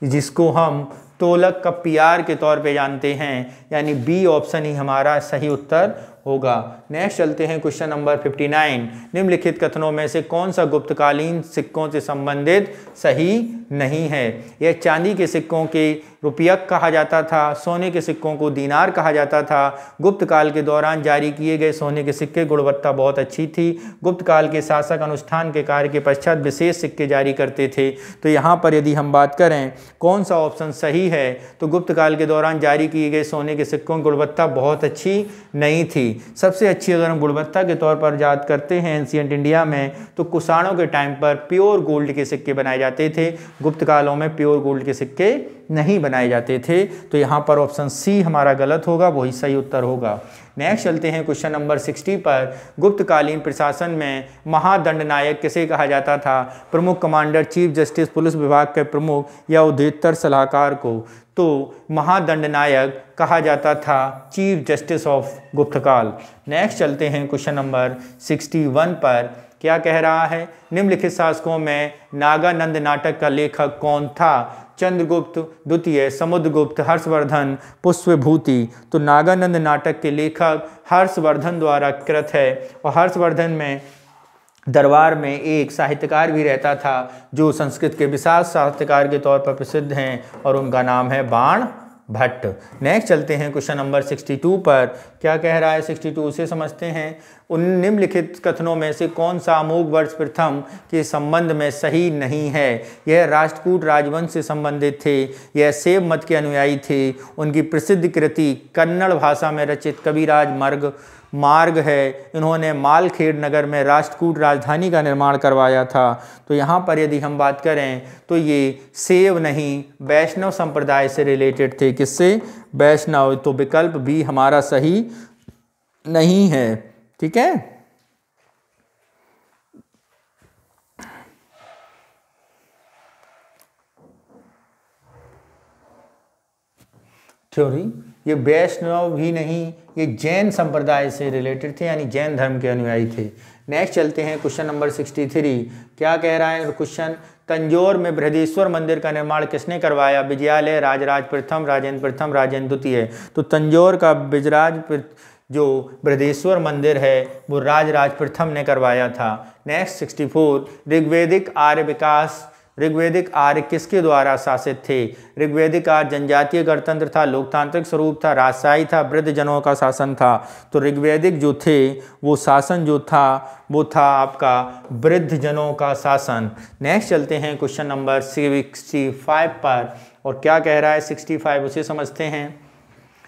जिसको हम तोलक कप्पियार के तौर पे जानते हैं यानी बी ऑप्शन ही हमारा सही उत्तर होगा नेक्स्ट चलते हैं क्वेश्चन नंबर 59 निम्नलिखित कथनों में से कौन सा गुप्तकालीन सिक्कों से संबंधित सही नहीं है यह चांदी के सिक्कों के रुपयक कहा जाता था सोने के सिक्कों को दीनार कहा जाता था गुप्त काल के दौरान जारी किए गए सोने के सिक्के गुणवत्ता बहुत अच्छी थी गुप्त काल के शासक अनुष्ठान के कार्य के पश्चात विशेष सिक्के जारी करते थे तो यहाँ पर यदि हम बात करें कौन सा ऑप्शन सही है तो गुप्त काल के दौरान जारी किए गए सोने के सिक्कों की गुणवत्ता बहुत अच्छी नहीं थी सबसे अच्छी अगर हम गुणवत्ता के तौर पर याद करते हैं एंशियंट इंडिया में तो कुषाणों के टाइम पर प्योर गोल्ड के सिक्के बनाए जाते थे गुप्त कालों में प्योर गोल्ड के सिक्के नहीं बनाए बनाए जाते थे तो यहाँ पर ऑप्शन सी हमारा गलत होगा वही सही उत्तर होगा नेक्स्ट चलते हैं क्वेश्चन नंबर सिक्सटी पर गुप्तकालीन प्रशासन में महादंड नायक किसे कहा जाता था प्रमुख कमांडर चीफ जस्टिस पुलिस विभाग के प्रमुख या उद्योत्तर सलाहकार को तो महादंड नायक कहा जाता था चीफ जस्टिस ऑफ गुप्तकाल नेक्स्ट चलते हैं क्वेश्चन नंबर सिक्सटी वन पर क्या कह रहा है निम्नलिखित शासकों में नागानंद नाटक का लेखक कौन था चंद्रगुप्त द्वितीय समुद्रगुप्त हर्षवर्धन पुष्पभूति तो नागानंद नाटक के लेखक हर्षवर्धन द्वारा कृत है और हर्षवर्धन में दरबार में एक साहित्यकार भी रहता था जो संस्कृत के विशाल साहित्यकार के तौर पर प्रसिद्ध हैं और उनका नाम है बाण भट्ट नेक्स्ट चलते हैं क्वेश्चन नंबर 62 पर क्या कह रहा है 62 उसे समझते हैं उन निम्नलिखित कथनों में से कौन सा अमोघ वर्ष प्रथम के संबंध में सही नहीं है यह राष्ट्रकूट राजवंश से संबंधित थे यह सेव मत के अनुयायी थे उनकी प्रसिद्ध कृति कन्नड़ भाषा में रचित कविराज मर्ग मार्ग है इन्होंने मालखेड़ नगर में राष्ट्रकूट राजधानी का निर्माण करवाया था तो यहाँ पर यदि हम बात करें तो ये सेव नहीं वैष्णव संप्रदाय से रिलेटेड थे किससे वैष्णव तो विकल्प भी हमारा सही नहीं है ठीक है थ्योरी ये वैष्णव भी नहीं ये जैन संप्रदाय से रिलेटेड थे यानी जैन धर्म के अनुयायी थे नेक्स्ट चलते हैं क्वेश्चन नंबर सिक्सटी थ्री क्या कह रहा है क्वेश्चन तंजोर में बृहदेश्वर मंदिर का निर्माण किसने करवाया विजयालय राजराज प्रथम राजेंद्र प्रथम राजेंद्र द्वितीय तो तंजोर का बिजराज जो बृहदेश्वर मंदिर है वो राजराज प्रथम ने करवाया था नेक्स्ट फोर ऋग्वेदिक आर्य विकास ऋग्वेदिक आर्य किसके द्वारा शासित थे ऋग्वेदिक आर्य जनजातीय गणतंत्र था लोकतांत्रिक स्वरूप था राजशाही था वृद्ध जनों का शासन था तो ऋग्वेदिक जो थे वो शासन जो था वो था आपका वृद्ध जनों का शासन नेक्स्ट चलते हैं क्वेश्चन नंबर सिक्सटी फाइव पर और क्या कह रहा है सिक्सटी फाइव उसे समझते हैं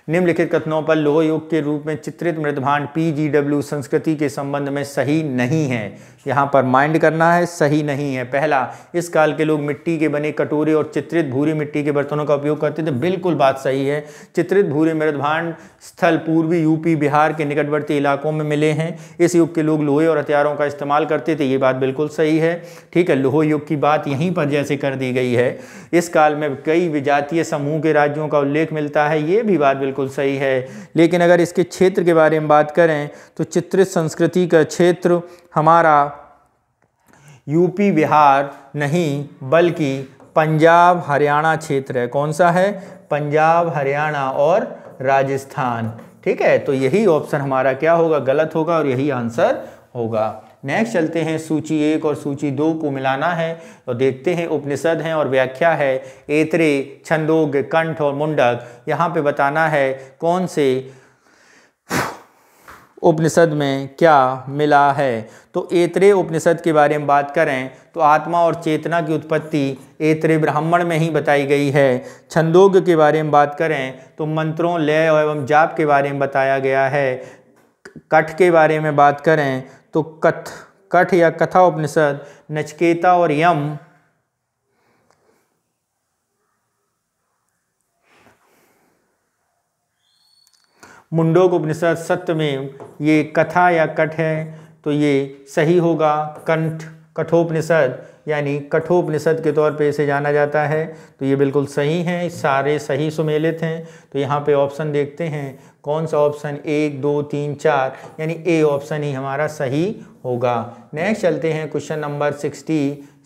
निम्नलिखित कथनों पर लोह युग के रूप में चित्रित जी पीजीडब्ल्यू संस्कृति के संबंध में सही नहीं है यहाँ पर माइंड करना है सही नहीं है पहला इस काल के लोग मिट्टी के बने कटोरे और चित्रित भूरी मिट्टी के बर्तनों का उपयोग करते थे बिल्कुल बात सही है चित्रित भूरे मृदभांड स्थल पूर्वी यूपी बिहार के निकटवर्ती इलाकों में मिले हैं इस युग के लोग लोहे और हथियारों का इस्तेमाल करते थे ये बात बिल्कुल सही है ठीक है लोह युग की बात यहीं पर जैसे कर दी गई है इस काल में कई विजातीय समूह के राज्यों का उल्लेख मिलता है ये भी बात बिल्कुल बिल्कुल सही है लेकिन अगर इसके क्षेत्र के बारे में बात करें तो चित्रित संस्कृति का क्षेत्र हमारा यूपी बिहार नहीं बल्कि पंजाब हरियाणा क्षेत्र है कौन सा है पंजाब हरियाणा और राजस्थान ठीक है तो यही ऑप्शन हमारा क्या होगा गलत होगा और यही आंसर होगा नेक्स्ट चलते हैं सूची एक और सूची दो को मिलाना है तो देखते हैं उपनिषद हैं और व्याख्या है एतरे छंदोग कंठ और मुंडक यहाँ पे बताना है कौन से उपनिषद में क्या मिला है तो एतरे उपनिषद के बारे में बात करें तो आत्मा और चेतना की उत्पत्ति एतरे ब्राह्मण में ही बताई गई है छंदोग के बारे में बात करें तो मंत्रों लय एवं जाप के बारे में बताया गया है कठ के बारे में बात करें तो कथ कठ या कथा उपनिषद नचकेता और यम मुंडोक उपनिषद सत्य में ये कथा या कठ है तो ये सही होगा कंठ कठोपनिषद यानी कठोपनिषद के तौर पे इसे जाना जाता है तो ये बिल्कुल सही हैं सारे सही सुमेलित हैं तो यहाँ पे ऑप्शन देखते हैं कौन सा ऑप्शन एक दो तीन चार यानी ए ऑप्शन ही हमारा सही होगा नेक्स्ट चलते हैं क्वेश्चन नंबर सिक्सटी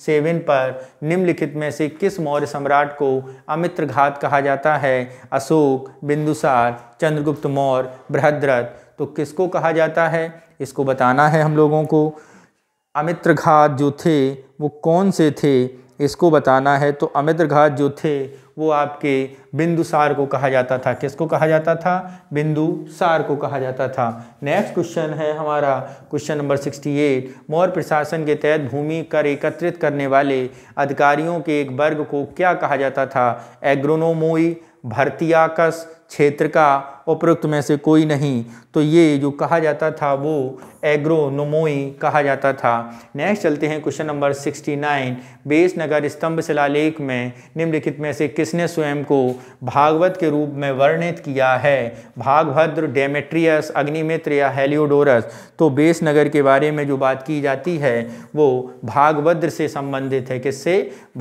सेवन पर निम्नलिखित में से किस मौर्य सम्राट को अमित्र घात कहा जाता है अशोक बिंदुसार चंद्रगुप्त मौर्य बृहद्रथ तो किसको कहा जाता है इसको बताना है हम लोगों को अमित्रघात जो थे वो कौन से थे इसको बताना है तो अमित्रघात जो थे वो आपके बिंदुसार को कहा जाता था किसको कहा जाता था बिंदुसार को कहा जाता था नेक्स्ट क्वेश्चन है हमारा क्वेश्चन नंबर 68 मौर्य प्रशासन के तहत भूमि कर एकत्रित करने वाले अधिकारियों के एक वर्ग को क्या कहा जाता था एग्रोनोमोई भर्तियाकस क्षेत्र का उपरोक्त में से कोई नहीं तो ये जो कहा जाता था वो एग्रोनोमोई कहा जाता था नेक्स्ट चलते हैं क्वेश्चन नंबर 69 बेस नगर स्तंभ शिलालेख में निम्नलिखित में से किसने स्वयं को भागवत के रूप में वर्णित किया है भागभद्र डेमेट्रियस अग्निमित्र या हेलियोडोरस तो बेस नगर के बारे में जो बात की जाती है वो भागभद्र से संबंधित है किससे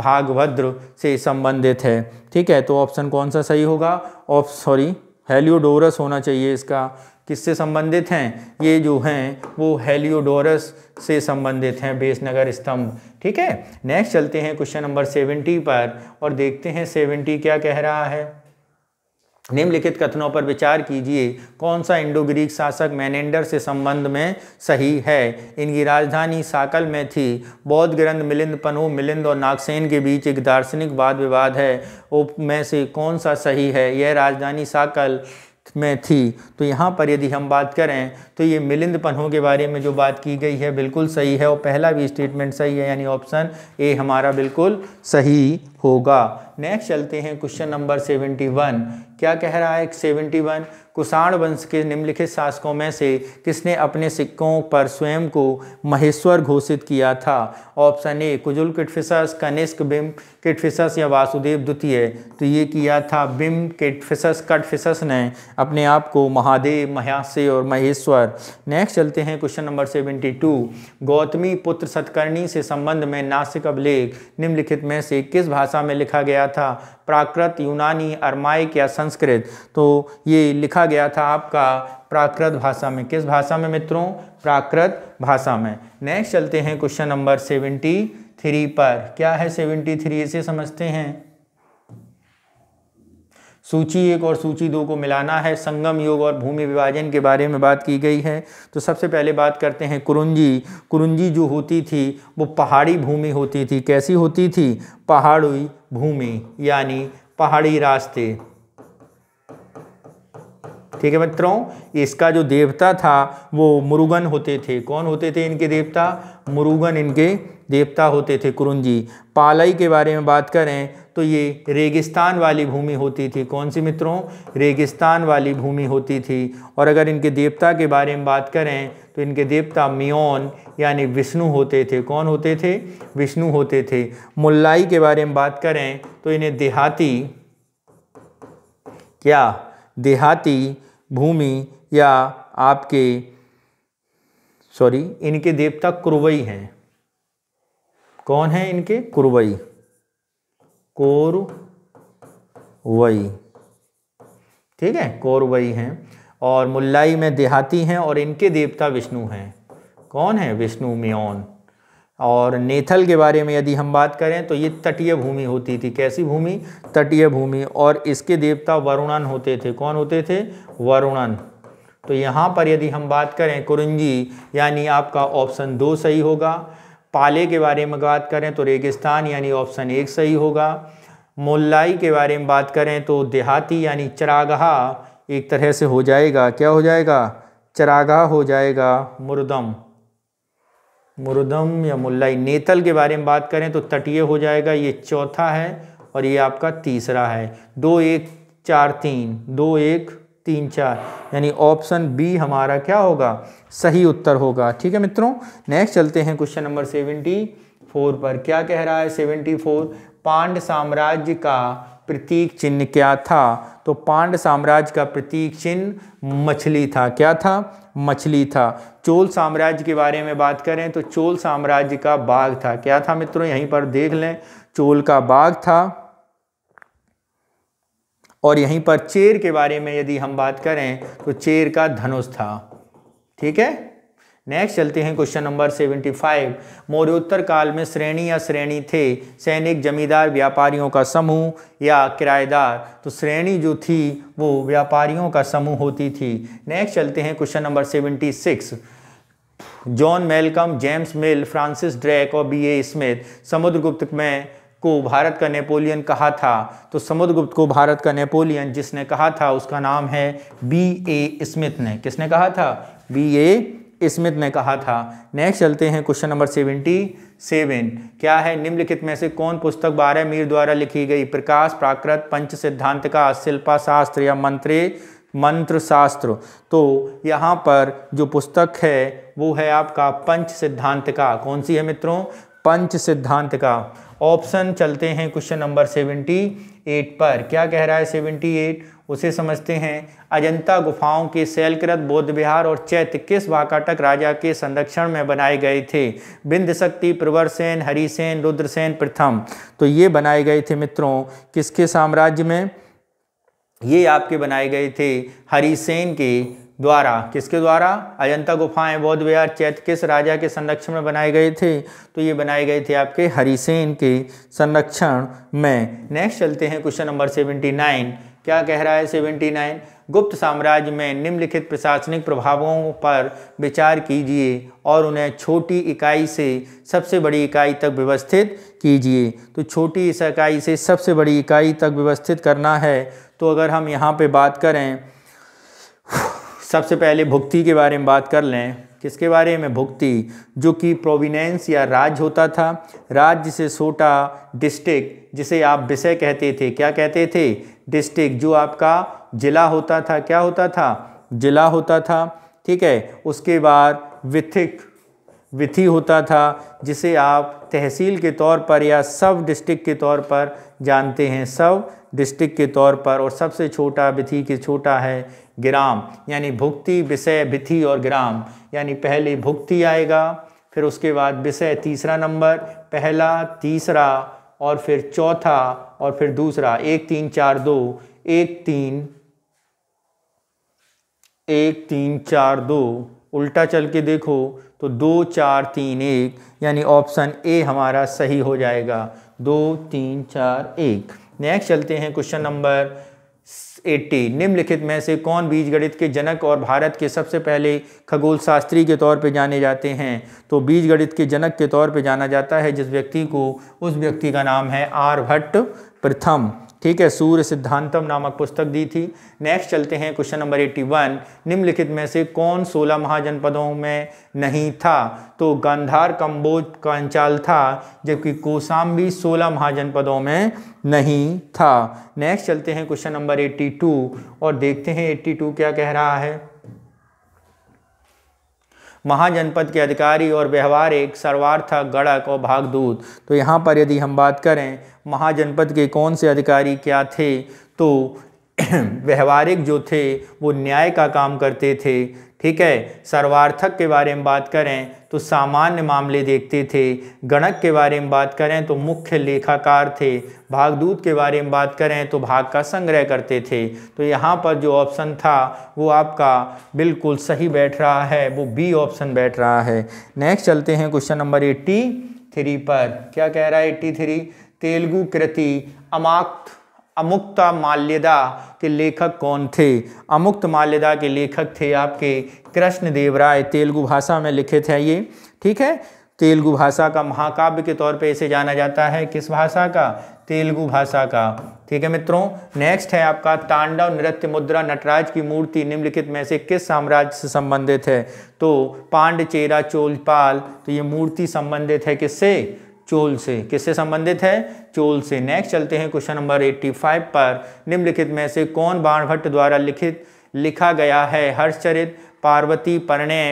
भागभद्र से संबंधित है ठीक है तो ऑप्शन कौन सा सही होगा ऑप्शन सॉरी हेलियोडोरस होना चाहिए इसका किससे संबंधित हैं ये जो हैं वो हेलियोडोरस से संबंधित हैं बेसनगर स्तंभ ठीक है नेक्स्ट चलते हैं क्वेश्चन नंबर सेवेंटी पर और देखते हैं सेवेंटी क्या कह रहा है निम्नलिखित कथनों पर विचार कीजिए कौन सा इंडो ग्रीक शासक मैनेंडर से संबंध में सही है इनकी राजधानी साकल में थी बौद्ध ग्रंथ मिलिंद पनु मिलिंद और नागसेन के बीच एक दार्शनिक वाद विवाद है उप में से कौन सा सही है यह राजधानी साकल में थी तो यहाँ पर यदि हम बात करें तो ये मिलिंद पन्हों के बारे में जो बात की गई है बिल्कुल सही है और पहला भी स्टेटमेंट सही है यानी ऑप्शन ए हमारा बिल्कुल सही होगा नेक्स्ट चलते हैं क्वेश्चन नंबर सेवेंटी वन क्या कह रहा है सेवेंटी वन कुषाण वंश के निम्नलिखित शासकों में से किसने अपने सिक्कों पर स्वयं को महेश्वर घोषित किया था ऑप्शन ए कुजुल किटफिसस कनिष्क बिम किटफिसस या वासुदेव द्वितीय तो ये किया था बिम किटफिसस कटफिसस ने अपने आप को महादेव महाशय और महेश्वर नेक्स्ट चलते हैं question number seventy two Gautamiputra Satkarni से संबंध में नासिक अभिलेख निम्नलिखित में से किस भाषा में लिखा गया था प्राकृत यूनानी अरमाइक या संस्कृत तो ये लिखा गया था आपका प्राकृत भाषा में किस भाषा में मित्रों प्राकृत भाषा में नेक्स्ट चलते हैं क्वेश्चन नंबर सेवेंटी थ्री पर क्या है सेवेंटी थ्री इसे समझते हैं सूची एक और सूची दो को मिलाना है संगम योग और भूमि विभाजन के बारे में बात की गई है तो सबसे पहले बात करते हैं कुरुंजी कुरुंजी जो होती थी वो पहाड़ी भूमि होती थी कैसी होती थी पहाड़ी भूमि यानी पहाड़ी रास्ते ठीक है मित्रों इसका जो देवता था वो मुरुगन होते थे कौन होते थे इनके देवता मुरुगन इनके देवता होते थे कुरुंजी पालई के बारे में बात करें तो ये रेगिस्तान वाली भूमि होती थी कौन सी मित्रों रेगिस्तान वाली भूमि होती थी और अगर इनके देवता के बारे में बात करें तो इनके देवता मियोन यानी विष्णु होते थे कौन होते थे विष्णु होते थे मुल्लाई के बारे में बात करें तो इन्हें देहाती क्या देहाती भूमि या आपके सॉरी इनके देवता कुरवई हैं कौन है इनके कुरवई वई ठीक है वई हैं और मुल्लाई में देहाती हैं और इनके देवता विष्णु हैं कौन है विष्णु मियोन और नेथल के बारे में यदि हम बात करें तो ये तटीय भूमि होती थी कैसी भूमि तटीय भूमि और इसके देवता वरुणन होते थे कौन होते थे वरुणन तो यहाँ पर यदि हम बात करें कुरुंजी यानी आपका ऑप्शन दो सही होगा पाले के बारे में बात करें तो रेगिस्तान यानी ऑप्शन एक सही होगा मोलाई के बारे में बात करें तो देहाती यानी चरागहा एक तरह से हो जाएगा क्या हो जाएगा चरागाह हो जाएगा मुर्दम मुर्दम या मुलाई नेतल के बारे में बात करें तो तटीय हो जाएगा ये चौथा है और ये आपका तीसरा है दो एक चार तीन दो एक तीन चार यानी ऑप्शन बी हमारा क्या होगा सही उत्तर होगा ठीक है मित्रों नेक्स्ट चलते हैं क्वेश्चन नंबर सेवेंटी फोर पर क्या कह रहा है सेवेंटी फोर पांड साम्राज्य का प्रतीक चिन्ह क्या था तो पांड साम्राज्य का प्रतीक चिन्ह मछली था क्या था मछली था चोल साम्राज्य के बारे में बात करें तो चोल साम्राज्य का बाघ था क्या था मित्रों यहीं पर देख लें चोल का बाघ था और यहीं पर चेर के बारे में यदि हम बात करें तो चेर का धनुष था ठीक है नेक्स्ट चलते हैं क्वेश्चन नंबर सेवेंटी फाइव मौर्योत्तर काल में श्रेणी या श्रेणी थे सैनिक जमींदार व्यापारियों का समूह या किराएदार तो श्रेणी जो थी वो व्यापारियों का समूह होती थी नेक्स्ट चलते हैं question number seventy six John Malcolm James Mill Francis Drake और बी ए स्मिथ समुद्रगुप्त में को भारत का नेपोलियन कहा था तो समुद्रगुप्त को भारत का नेपोलियन जिसने कहा था उसका नाम है बी ए स्मिथ ने किसने कहा था बी ए स्मिथ ने कहा था नेक्स्ट चलते हैं क्वेश्चन नंबर सेवेंटी सेवन क्या है निम्नलिखित में से कौन पुस्तक बारह मीर द्वारा लिखी गई प्रकाश प्राकृत पंच सिद्धांत का शिल्पा शास्त्र या मंत्रे मंत्र शास्त्र तो यहाँ पर जो पुस्तक है वो है आपका पंच सिद्धांत का कौन सी है मित्रों पंच सिद्धांत का ऑप्शन चलते हैं क्वेश्चन नंबर सेवेंटी एट पर क्या कह रहा है सेवेंटी एट उसे समझते हैं अजंता गुफाओं के शैलकृत बौद्ध विहार और चैत्य किस वाकाटक राजा के संरक्षण में बनाए गए थे बिंद शक्ति प्रवरसेन हरिसेन रुद्रसेन प्रथम तो ये बनाए गए थे मित्रों किसके साम्राज्य में ये आपके बनाए गए थे हरिसेन के द्वारा किसके द्वारा अजंता गुफाएं बौद्ध विहार चैत किस राजा के संरक्षण में बनाए गए थे तो ये बनाए गए थे आपके हरिसेन के संरक्षण में नेक्स्ट चलते हैं क्वेश्चन नंबर सेवेंटी नाइन क्या कह रहा है सेवेंटी नाइन गुप्त साम्राज्य में निम्नलिखित प्रशासनिक प्रभावों पर विचार कीजिए और उन्हें छोटी इकाई से सबसे बड़ी इकाई तक व्यवस्थित कीजिए तो छोटी इस इकाई से सबसे बड़ी इकाई तक व्यवस्थित करना है तो अगर हम यहाँ पे बात करें सबसे पहले भुक्ति के बारे में बात कर लें किसके बारे में भुक्ति जो कि प्रोविनेंस या राज होता था राज्य से छोटा डिस्ट्रिक्ट जिसे आप विषय कहते थे क्या कहते थे डिस्ट्रिक्ट जो आपका जिला होता था क्या होता था जिला होता था ठीक है उसके बाद विथिक विथि होता था जिसे आप तहसील के तौर पर या सब डिस्ट्रिक्ट के तौर पर जानते हैं सब डिस्ट्रिक्ट के तौर पर और सबसे छोटा विथि के छोटा है ग्राम यानी भुक्ति विषय भिथि और ग्राम यानी पहले भुक्ति आएगा फिर उसके बाद विषय तीसरा नंबर पहला तीसरा और फिर चौथा और फिर दूसरा एक तीन चार दो एक तीन एक तीन चार दो उल्टा चल के देखो तो दो चार तीन एक यानी ऑप्शन ए हमारा सही हो जाएगा दो तीन चार एक नेक्स्ट चलते हैं क्वेश्चन नंबर एट्टी निम्नलिखित में से कौन बीजगणित के जनक और भारत के सबसे पहले खगोल शास्त्री के तौर पर जाने जाते हैं तो बीजगणित के जनक के तौर पर जाना जाता है जिस व्यक्ति को उस व्यक्ति का नाम है आर्यभट्ट प्रथम ठीक है सूर्य सिद्धांतम नामक पुस्तक दी थी नेक्स्ट चलते हैं क्वेश्चन नंबर 81 निम्नलिखित में से कौन 16 महाजनपदों में नहीं था तो गांधार कम्बोज कांचाल था जबकि कोसाम्बी 16 महाजनपदों में नहीं था नेक्स्ट चलते हैं क्वेश्चन नंबर 82 और देखते हैं 82 क्या कह रहा है महाजनपद के अधिकारी और व्यवहारिक सर्वार्थक गणक और भागदूत तो यहाँ पर यदि हम बात करें महाजनपद के कौन से अधिकारी क्या थे तो व्यवहारिक जो थे वो न्याय का काम करते थे ठीक है सर्वार्थक के बारे में बात करें तो सामान्य मामले देखते थे गणक के बारे में बात करें तो मुख्य लेखाकार थे भागदूत के बारे में बात करें तो भाग का संग्रह करते थे तो यहाँ पर जो ऑप्शन था वो आपका बिल्कुल सही बैठ रहा है वो बी ऑप्शन बैठ रहा है नेक्स्ट चलते हैं क्वेश्चन नंबर एट्टी थ्री पर क्या कह रहा है एट्टी थ्री तेलुगु कृति अमाक्त अमुक्ता माल्यदा के लेखक कौन थे अमुक्त माल्यदा के लेखक थे आपके कृष्ण देवराय तेलुगु भाषा में लिखे थे ये ठीक है तेलुगु भाषा का महाकाव्य के तौर पे इसे जाना जाता है किस भाषा का तेलुगु भाषा का ठीक है मित्रों नेक्स्ट है आपका तांडव नृत्य मुद्रा नटराज की मूर्ति निम्नलिखित में से किस साम्राज्य से संबंधित है तो पांड चेरा चोलपाल तो ये मूर्ति संबंधित है किससे चोल से किससे संबंधित है चोल से नेक्स्ट चलते हैं क्वेश्चन नंबर 85 पर निम्नलिखित में से कौन बाणभट्ट द्वारा लिखित लिखा गया है हर्षचरित पार्वती परिणय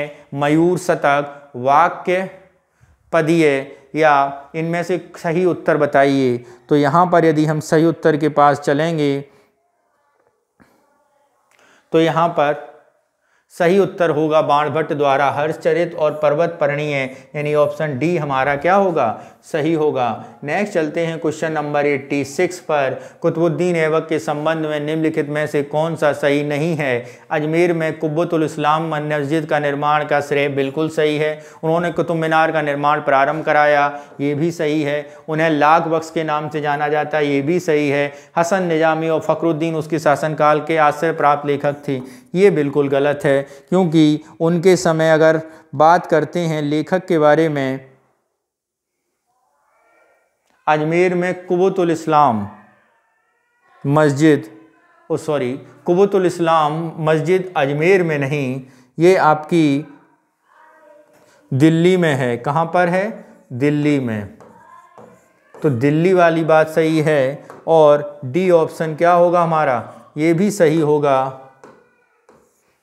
मयूर शतक वाक्य पदीय या इनमें से सही उत्तर बताइए तो यहाँ पर यदि हम सही उत्तर के पास चलेंगे तो यहाँ पर सही उत्तर होगा बाणभट्ट द्वारा हर्षचरित और पर्वत परणीय यानी ऑप्शन डी हमारा क्या होगा सही होगा नेक्स्ट चलते हैं क्वेश्चन नंबर 86 पर कुतुबुद्दीन ऐबक के संबंध में निम्नलिखित में से कौन सा सही नहीं है अजमेर में कुब्बतुल इस्लाम मस्जिद का निर्माण का श्रेय बिल्कुल सही है उन्होंने कुतुब मीनार का निर्माण प्रारंभ कराया ये भी सही है उन्हें लाख बख्श के नाम से जाना जाता है ये भी सही है हसन निजामी और फ़खरुद्दीन उसके शासनकाल के आश्रय प्राप्त लेखक थे ये बिल्कुल गलत है क्योंकि उनके समय अगर बात करते हैं लेखक के बारे में अजमेर में कुबतुल इस्लाम मस्जिद ओ सॉरी कुबतुल इस्लाम मस्जिद अजमेर में नहीं ये आपकी दिल्ली में है कहाँ पर है दिल्ली में तो दिल्ली वाली बात सही है और डी ऑप्शन क्या होगा हमारा ये भी सही होगा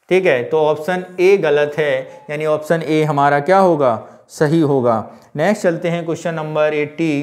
ठीक है तो ऑप्शन ए गलत है यानी ऑप्शन ए हमारा क्या होगा सही होगा नेक्स्ट चलते हैं क्वेश्चन नंबर एट्टी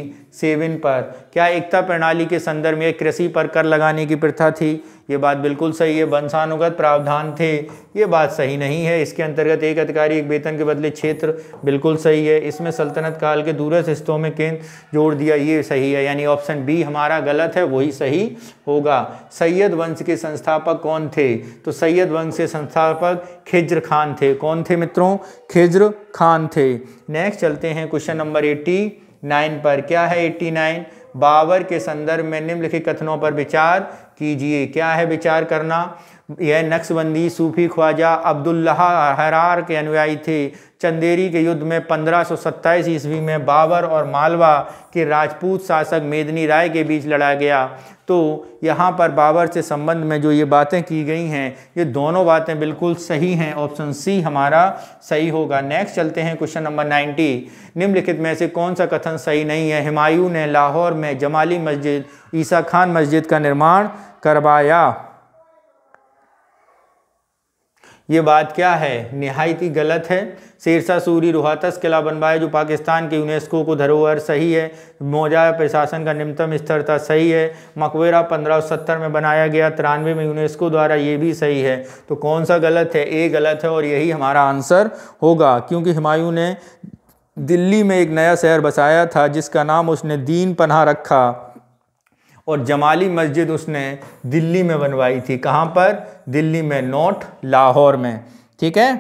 सेविन पर क्या एकता प्रणाली के संदर्भ में कृषि पर कर लगाने की प्रथा थी ये बात बिल्कुल सही है वंशानुगत प्रावधान थे ये बात सही नहीं है इसके अंतर्गत एक अधिकारी एक वेतन के बदले क्षेत्र बिल्कुल सही है इसमें सल्तनत काल के दूरस्थ हिस्सों में केंद्र जोड़ दिया ये सही है यानी ऑप्शन बी हमारा गलत है वही सही होगा सैयद वंश के संस्थापक कौन थे तो सैयद वंश के संस्थापक खिज्र खान थे कौन थे मित्रों खिज्र खान थे नेक्स्ट चलते हैं क्वेश्चन नंबर एट्टी नाइन पर क्या है एट्टी नाइन बाबर के संदर्भ में निम्नलिखित कथनों पर विचार कीजिए क्या है विचार करना यह नक्सबंदी सूफी ख्वाजा अब्दुल्ला हरार के अनुयायी थे चंदेरी के युद्ध में 1527 ईस्वी में बाबर और मालवा के राजपूत शासक मेदनी राय के बीच लड़ा गया तो यहाँ पर बाबर से संबंध में जो ये बातें की गई हैं ये दोनों बातें बिल्कुल सही हैं ऑप्शन सी हमारा सही होगा नेक्स्ट चलते हैं क्वेश्चन नंबर 90 निम्नलिखित में से कौन सा कथन सही नहीं है हिमायू ने लाहौर में जमाली मस्जिद ईसा खान मस्जिद का निर्माण करवाया ये बात क्या है नहायत ही गलत है शेरशाह सूरी रोहतस किला बनवाए जो पाकिस्तान के यूनेस्को को धरोहर सही है मौजा प्रशासन का निम्नतम स्तर था सही है सौ 1570 में बनाया गया तिरानवे में यूनेस्को द्वारा ये भी सही है तो कौन सा गलत है ए गलत है और यही हमारा आंसर होगा क्योंकि हुमायूं ने दिल्ली में एक नया शहर बसाया था जिसका नाम उसने दीन पन्हा रखा और जमाली मस्जिद उसने दिल्ली में बनवाई थी कहाँ पर दिल्ली में नॉट लाहौर में ठीक है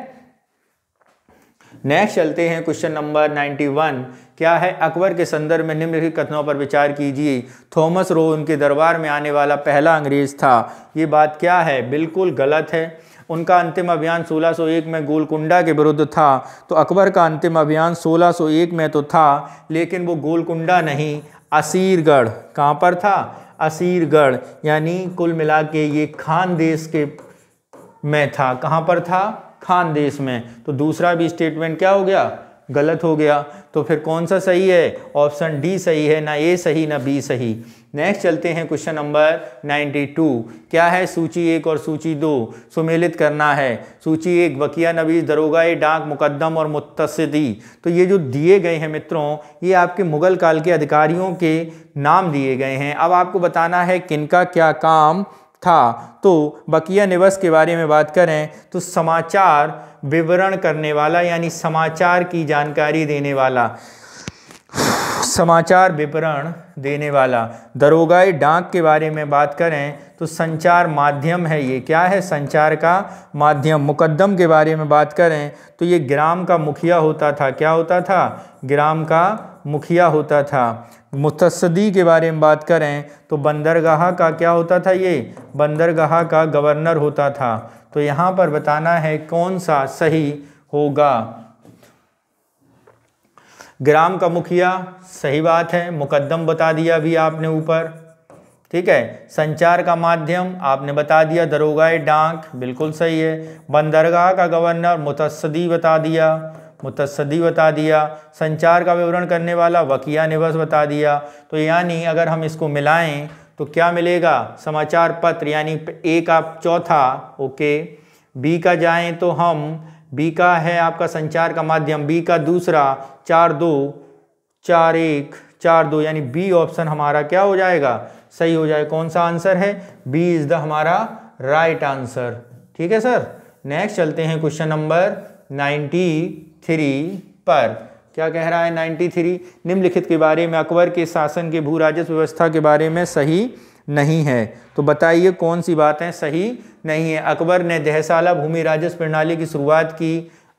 नेक्स्ट चलते हैं क्वेश्चन नंबर 91 क्या है अकबर के संदर्भ में निम्नलिखित कथनों पर विचार कीजिए थॉमस रो उनके दरबार में आने वाला पहला अंग्रेज था ये बात क्या है बिल्कुल गलत है उनका अंतिम अभियान 1601 में गोलकुंडा के विरुद्ध था तो अकबर का अंतिम अभियान 1601 में तो था लेकिन वो गोलकुंडा नहीं असीरगढ़ कहाँ पर था असीरगढ़ यानी कुल मिला के ये खान देश के में था कहाँ पर था खान देश में तो दूसरा भी स्टेटमेंट क्या हो गया गलत हो गया तो फिर कौन सा सही है ऑप्शन डी सही है ना ए सही ना बी सही नेक्स्ट चलते हैं क्वेश्चन नंबर 92 क्या है सूची एक और सूची दो सुमेलित करना है सूची एक वकिया नबी दरोगा डाक मुकदम और मुतसदी तो ये जो दिए गए हैं मित्रों ये आपके मुग़ल काल के अधिकारियों के नाम दिए गए हैं अब आपको बताना है किनका क्या काम था तो बकिया निवस के बारे में बात करें तो समाचार विवरण करने वाला यानी समाचार की जानकारी देने वाला समाचार विवरण देने वाला दरोगाई डाक के बारे में बात करें तो संचार माध्यम है ये क्या है संचार का माध्यम मुकदम के बारे में बात करें तो ये ग्राम का मुखिया होता था क्या होता था ग्राम का मुखिया होता था मुतसदी के बारे में बात करें तो बंदरगाह का क्या होता था ये बंदरगाह का गवर्नर होता था तो यहाँ पर बताना है कौन सा सही होगा ग्राम का मुखिया सही बात है मुकदम बता दिया अभी आपने ऊपर ठीक है संचार का माध्यम आपने बता दिया दरोगाए डांक बिल्कुल सही है बंदरगाह का गवर्नर मुतसदी बता दिया मुतसदी बता दिया संचार का विवरण करने वाला वकिया ने बस बता दिया तो यानी अगर हम इसको मिलाएं तो क्या मिलेगा समाचार पत्र यानी ए का चौथा ओके बी का जाएं तो हम बी का है आपका संचार का माध्यम बी का दूसरा चार दो चार एक चार दो यानी बी ऑप्शन हमारा क्या हो जाएगा सही हो जाएगा कौन सा आंसर है बी इज़ द हमारा राइट आंसर ठीक है सर नेक्स्ट चलते हैं क्वेश्चन नंबर नाइन्टी थ्री पर क्या कह रहा है नाइन्टी थ्री निम्नलिखित के बारे में अकबर के शासन के भू राजस्व व्यवस्था के बारे में सही नहीं है तो बताइए कौन सी बातें सही नहीं है अकबर ने दहसाला भूमि राजस्व प्रणाली की शुरुआत की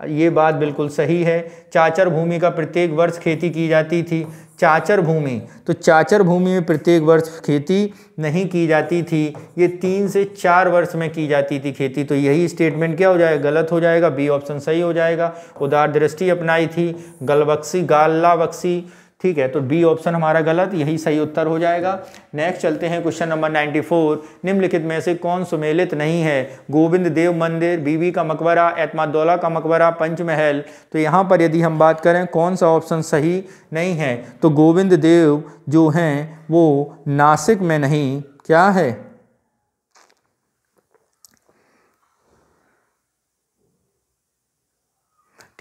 ये बात बिल्कुल सही है चाचर भूमि का प्रत्येक वर्ष खेती की जाती थी चाचर भूमि तो चाचर भूमि में प्रत्येक वर्ष खेती नहीं की जाती थी ये तीन से चार वर्ष में की जाती थी खेती तो यही स्टेटमेंट क्या हो जाएगा गलत हो जाएगा बी ऑप्शन सही हो जाएगा उदार दृष्टि अपनाई थी गलबक्सी गाल्ला बक्सी ठीक है तो बी ऑप्शन हमारा गलत यही सही उत्तर हो जाएगा नेक्स्ट चलते हैं क्वेश्चन नंबर 94 निम्नलिखित में से कौन सुमेलित नहीं है गोविंद देव मंदिर बीबी का मकबरा एतमादौला का मकबरा पंचमहल तो यहाँ पर यदि हम बात करें कौन सा ऑप्शन सही नहीं है तो गोविंद देव जो हैं वो नासिक में नहीं क्या है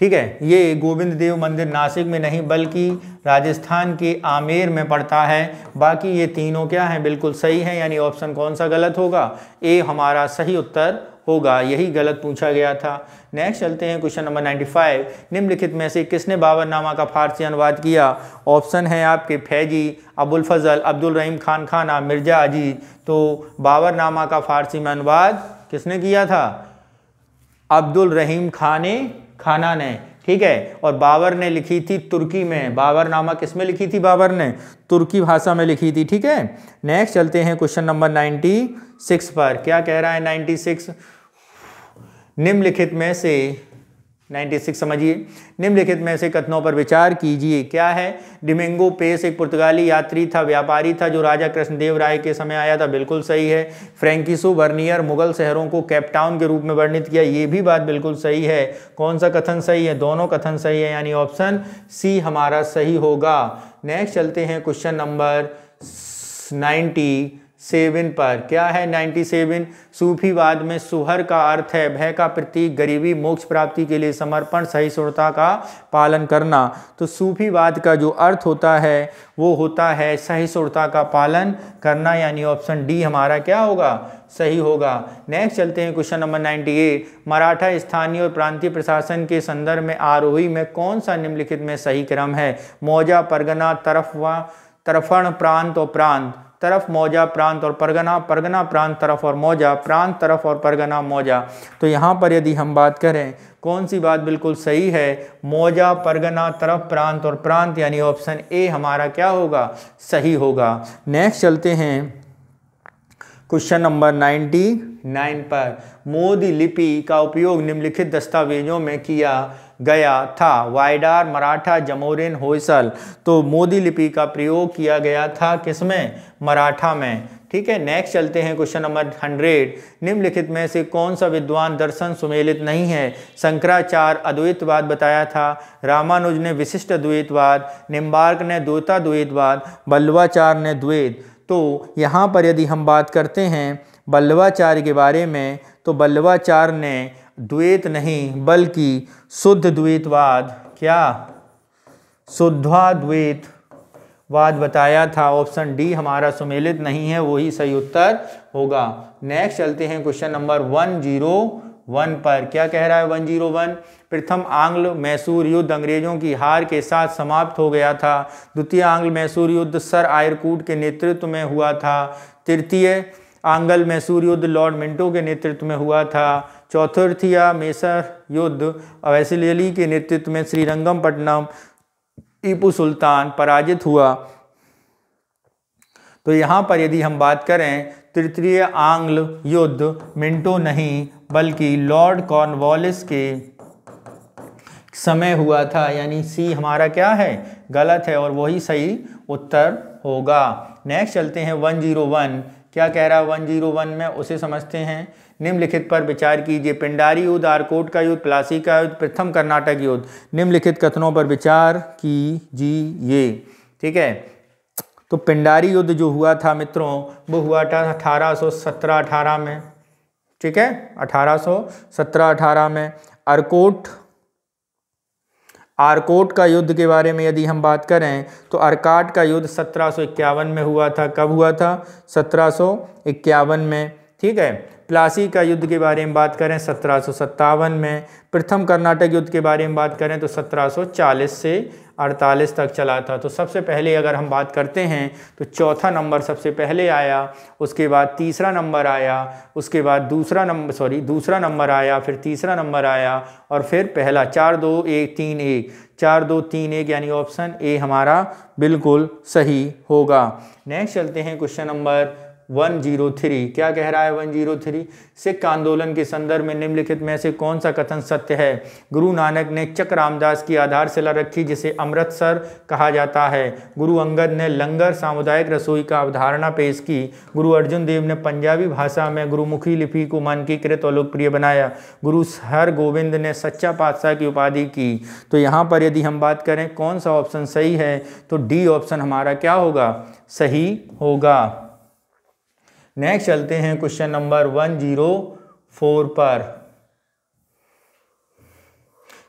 ठीक है ये गोविंद देव मंदिर नासिक में नहीं बल्कि राजस्थान के आमेर में पड़ता है बाकी ये तीनों क्या हैं बिल्कुल सही हैं यानी ऑप्शन कौन सा गलत होगा ए हमारा सही उत्तर होगा यही गलत पूछा गया था नेक्स्ट चलते हैं क्वेश्चन नंबर 95 निम्नलिखित में से किसने बाबर नामा का फारसी अनुवाद किया ऑप्शन है आपके फैजी अबुल फजल अब्दुल रहीम खान खाना मिर्जा अजीज तो बाबर नामा का फारसी में अनुवाद किसने किया था अब्दुल रहीम खान खाना ने ठीक है और बाबर ने लिखी थी तुर्की में बाबर नामक किस में लिखी थी बाबर ने तुर्की भाषा में लिखी थी ठीक है नेक्स्ट चलते हैं क्वेश्चन नंबर नाइन्टी सिक्स पर क्या कह रहा है नाइन्टी सिक्स निम्नलिखित में से 96 समझिए निम्नलिखित में से कथनों पर विचार कीजिए क्या है डिमेंगो पेस एक पुर्तगाली यात्री था व्यापारी था जो राजा कृष्णदेव राय के समय आया था बिल्कुल सही है फ्रेंकिसो वर्नियर मुगल शहरों को कैपटाउन के रूप में वर्णित किया ये भी बात बिल्कुल सही है कौन सा कथन सही है दोनों कथन सही है यानी ऑप्शन सी हमारा सही होगा नेक्स्ट चलते हैं क्वेश्चन नंबर नाइन्टी सेवन पर क्या है नाइन्टी सेवन सूफीवाद में सुहर का अर्थ है भय का प्रतीक गरीबी मोक्ष प्राप्ति के लिए समर्पण सहिष्णुता का पालन करना तो सूफीवाद का जो अर्थ होता है वो होता है सहिष्णुता का पालन करना यानी ऑप्शन डी हमारा क्या होगा सही होगा नेक्स्ट चलते हैं क्वेश्चन नंबर 98 मराठा स्थानीय और प्रांतीय प्रशासन के संदर्भ में आरोही में कौन सा निम्नलिखित में सही क्रम है मौजा परगना तरफ व तरफण प्रांत और प्रांत तरफ मौजा प्रांत और परगना परगना प्रांत तरफ और मौजा प्रांत तरफ और परगना मौजा तो यहाँ पर यदि हम बात करें कौन सी बात बिल्कुल सही है मौजा परगना तरफ प्रांत और प्रांत यानी ऑप्शन ए हमारा क्या होगा सही होगा नेक्स्ट चलते हैं क्वेश्चन नंबर नाइन्टी नाइन पर मोदी लिपि का उपयोग निम्नलिखित दस्तावेजों में किया गया था वायडार मराठा जमोरिन होयसल तो मोदी लिपि का प्रयोग किया गया था किसमें मराठा में ठीक है नेक्स्ट चलते हैं क्वेश्चन नंबर हंड्रेड निम्नलिखित में से कौन सा विद्वान दर्शन सुमेलित नहीं है शंकराचार्य अद्वैतवाद बताया था रामानुज ने विशिष्ट द्वैतवाद निम्बार्क ने द्वैता द्वैतवाद बल्लवाचार्य ने द्वैत तो यहाँ पर यदि हम बात करते हैं बल्लवाचार्य के बारे में तो बल्लवाचार्य ने द्वैत नहीं बल्कि शुद्ध द्वैतवाद क्या शुद्धाद्वैत वाद बताया था ऑप्शन डी हमारा सुमेलित नहीं है वही सही उत्तर होगा नेक्स्ट चलते हैं question number one zero one पर क्या कह रहा है वन जीरो वन प्रथम आंग्ल मैसूर युद्ध अंग्रेजों की हार के साथ समाप्त हो गया था द्वितीय आंग्ल मैसूर युद्ध सर आयरकूट के नेतृत्व में हुआ था तृतीय आंग्ल मैसूर युद्ध लॉर्ड मिंटो के नेतृत्व में हुआ था चौथुर्थिया मेसर युद्ध अवैसिल अली के नेतृत्व में श्रीरंगम पटनम टीपू सुल्तान पराजित हुआ तो यहाँ पर यदि हम बात करें तृतीय आंग्ल युद्ध मिंटो नहीं बल्कि लॉर्ड कॉर्नवॉलिस के समय हुआ था यानी सी हमारा क्या है गलत है और वही सही उत्तर होगा नेक्स्ट चलते हैं 101 क्या कह रहा वन जीरो वन में उसे समझते हैं निम्नलिखित पर विचार कीजिए पिंडारी युद्ध आरकोट का युद्ध प्लासी का युद्ध प्रथम कर्नाटक युद्ध निम्नलिखित कथनों पर विचार कीजिए ठीक है तो पिंडारी युद्ध जो हुआ था मित्रों वो हुआ था अठारह सौ सत्रह अठारह में ठीक है अठारह सौ सत्रह अठारह में अरकोट आरकोट का युद्ध के बारे में यदि हम बात करें तो आरकाट का युद्ध सत्रह में हुआ था कब हुआ था सत्रह में ठीक है प्लासी का युद्ध के बारे में बात करें सत्रह में प्रथम कर्नाटक युद्ध के बारे में बात करें तो 1740 से अड़तालीस तक चला था तो सबसे पहले अगर हम बात करते हैं तो चौथा नंबर सबसे पहले आया उसके बाद तीसरा नंबर आया उसके बाद दूसरा नंबर सॉरी दूसरा नंबर आया फिर तीसरा नंबर आया और फिर पहला चार दो एक तीन एक चार दो तीन एक यानी ऑप्शन ए हमारा बिल्कुल सही होगा नेक्स्ट चलते हैं क्वेश्चन नंबर 103 क्या कह रहा है 103 सिख आंदोलन के संदर्भ में निम्नलिखित में से कौन सा कथन सत्य है गुरु नानक ने चक रामदास की आधारशिला रखी जिसे अमृतसर कहा जाता है गुरु अंगद ने लंगर सामुदायिक रसोई का अवधारणा पेश की गुरु अर्जुन देव ने पंजाबी भाषा में गुरुमुखी लिपि को मानकीकृत और लोकप्रिय बनाया गुरु हर गोविंद ने सच्चा पातशाह की उपाधि की तो यहाँ पर यदि हम बात करें कौन सा ऑप्शन सही है तो डी ऑप्शन हमारा क्या होगा सही होगा नेक्स्ट चलते हैं question number one zero four पर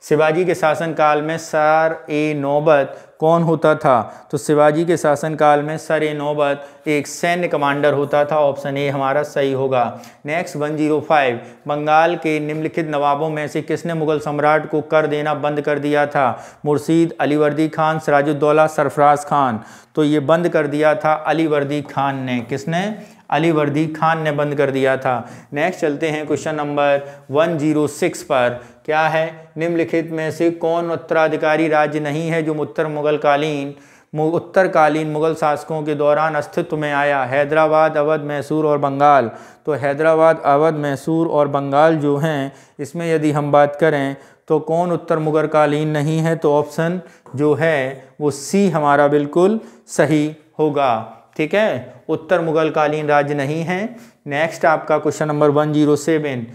शिवाजी के शासनकाल में सर ए नौबत कौन होता था तो शिवाजी के शासनकाल में सर ए नौबत एक सैन्य कमांडर होता था ऑप्शन ए हमारा सही होगा next one zero five Bengal के निम्नलिखित नवाबों में से किसने मुगल सम्राट को कर देना बंद कर दिया था मुर्शीद अलीवर्दी खान सराजुद्दौला सरफराज खान तो ये बंद कर दिया था अलीवर्दी खान ने किसने अली वर्दी खान ने बंद कर दिया था नेक्स्ट चलते हैं क्वेश्चन नंबर 106 पर क्या है निम्नलिखित में से कौन उत्तराधिकारी राज्य नहीं है जो उत्तर मुगलकालीन उत्तरकालीन मुगल शासकों के दौरान अस्तित्व में आया हैदराबाद अवध मैसूर और बंगाल तो हैदराबाद अवध मैसूर और बंगाल जो हैं इसमें यदि हम बात करें तो कौन उत्तर मुगलकालीन नहीं है तो ऑप्शन जो है वो सी हमारा बिल्कुल सही होगा ठीक है उत्तर मुगल कालीन राज्य नहीं है नेक्स्ट आपका question number one zero seven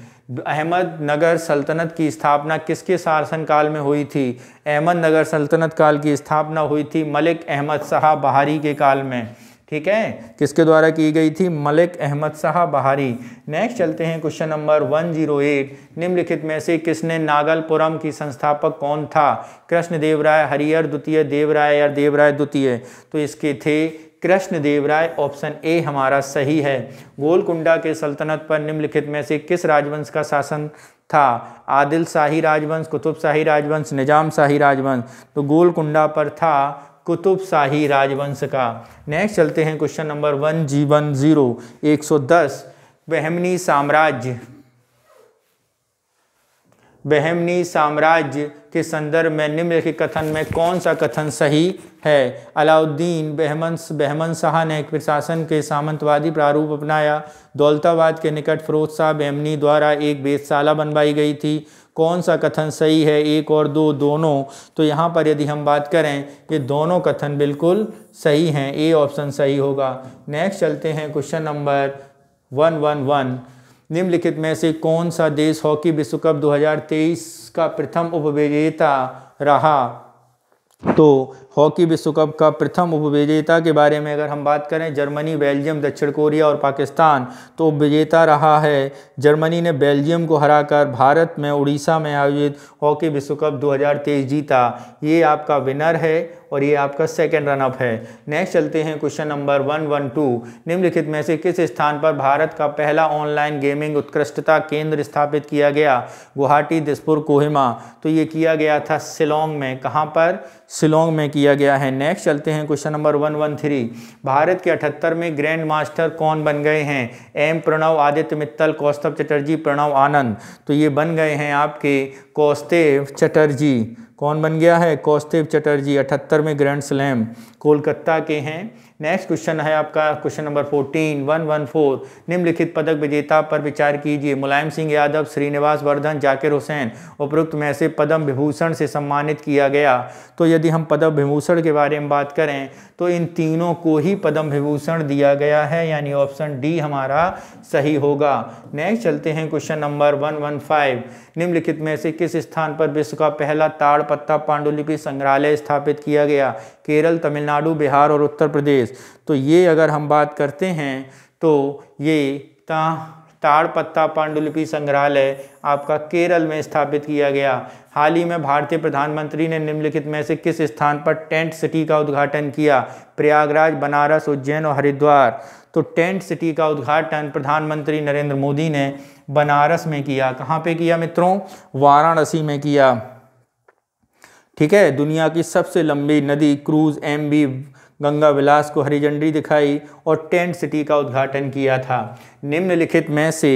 Ahmednagar सल्तनत की स्थापना किसके शासन काल में हुई थी अहमद नगर सल्तनत काल की स्थापना हुई थी मलिक अहमद शाह बहारी के काल में ठीक है किसके द्वारा की गई थी मलिक अहमद शाह बहारी नेक्स्ट चलते हैं क्वेश्चन नंबर 108 निम्नलिखित में से किसने नागलपुरम की संस्थापक कौन था कृष्ण देवराय हरिहर द्वितीय देवराय या देवराय द्वितीय तो इसके थे कृष्ण देवराय ऑप्शन ए हमारा सही है गोलकुंडा के सल्तनत पर निम्नलिखित में से किस राजवंश का शासन था आदिल शाही राजवंश कुतुब शाही राजवंश निजाम शाही राजवंश तो गोलकुंडा पर था कुतुब शाही राजवंश का नेक्स्ट चलते हैं question number one G one zero एक सौ दस बहमनी साम्राज्य बहमनी साम्राज्य के संदर्भ में निम्नलिखित कथन में कौन सा कथन सही है अलाउद्दीन बहमन बहमन शाह ने प्रशासन के सामंतवादी प्रारूप अपनाया दौलताबाद के निकट फरोज शाह बहमनी द्वारा एक वेदशाला बनवाई गई थी कौन सा कथन सही है एक और दो दोनों तो यहाँ पर यदि हम बात करें ये दोनों कथन बिल्कुल सही हैं ए ऑप्शन सही होगा नेक्स्ट चलते हैं question number one one one निम्नलिखित में से कौन सा देश हॉकी विश्व कप 2023 का प्रथम उपविजेता रहा तो हॉकी विश्व कप का प्रथम उपविजेता के बारे में अगर हम बात करें जर्मनी बेल्जियम दक्षिण कोरिया और पाकिस्तान तो उपविजेता रहा है जर्मनी ने बेल्जियम को हराकर भारत में उड़ीसा में आयोजित हॉकी विश्व कप 2023 जीता ये आपका विनर है और ये आपका सेकेंड रनअप है नेक्स्ट चलते हैं question number one one two निम्नलिखित में से किस स्थान पर भारत का पहला ऑनलाइन गेमिंग उत्कृष्टता केंद्र स्थापित किया गया गुवाहाटी दिसपुर कोहिमा तो ये किया गया था सिलोंग में कहाँ पर सिलोंग में किया गया है नेक्स्ट चलते हैं question number one one three Bharat के अठहत्तर में ग्रैंड मास्टर कौन बन गए हैं एम प्रणव आदित्य मित्तल कौस्तभ चटर्जी प्रणव आनंद तो ये बन गए हैं आपके कौस्तभ चटर्जी कौन बन गया है कौस्तिव चटर्जी अठहत्तर में ग्रैंड स्लैम कोलकाता के हैं नेक्स्ट क्वेश्चन है आपका question number fourteen one one four निम्नलिखित पदक विजेता पर विचार कीजिए मुलायम सिंह यादव श्रीनिवास वर्धन जाकिर हुसैन उपरोक्त में से पद्म विभूषण से सम्मानित किया गया तो यदि हम पद्म विभूषण के बारे में बात करें तो इन तीनों को ही पद्म विभूषण दिया गया है यानी ऑप्शन डी हमारा सही होगा नेक्स्ट चलते हैं question number one one five निम्नलिखित में से किस स्थान पर विश्व का पहला ताड़पत्ता पांडुलिपि संग्रहालय स्थापित किया गया केरल तमिलनाडु बिहार और उत्तर प्रदेश तो ये अगर हम बात करते हैं तो ये ता ताड़पत्ता पांडुलिपि संग्रहालय आपका केरल में स्थापित किया गया हाल ही में भारतीय प्रधानमंत्री ने निम्नलिखित में से किस स्थान पर टेंट सिटी का उद्घाटन किया प्रयागराज बनारस उज्जैन और हरिद्वार तो टेंट सिटी का उद्घाटन प्रधानमंत्री नरेंद्र मोदी ने बनारस में किया कहाँ पे किया मित्रों वाराणसी में किया ठीक है दुनिया की सबसे लंबी नदी cruise M B Ganga Vilas को हरी झंडी दिखाई और टेंट सिटी का उद्घाटन किया था निम्नलिखित में से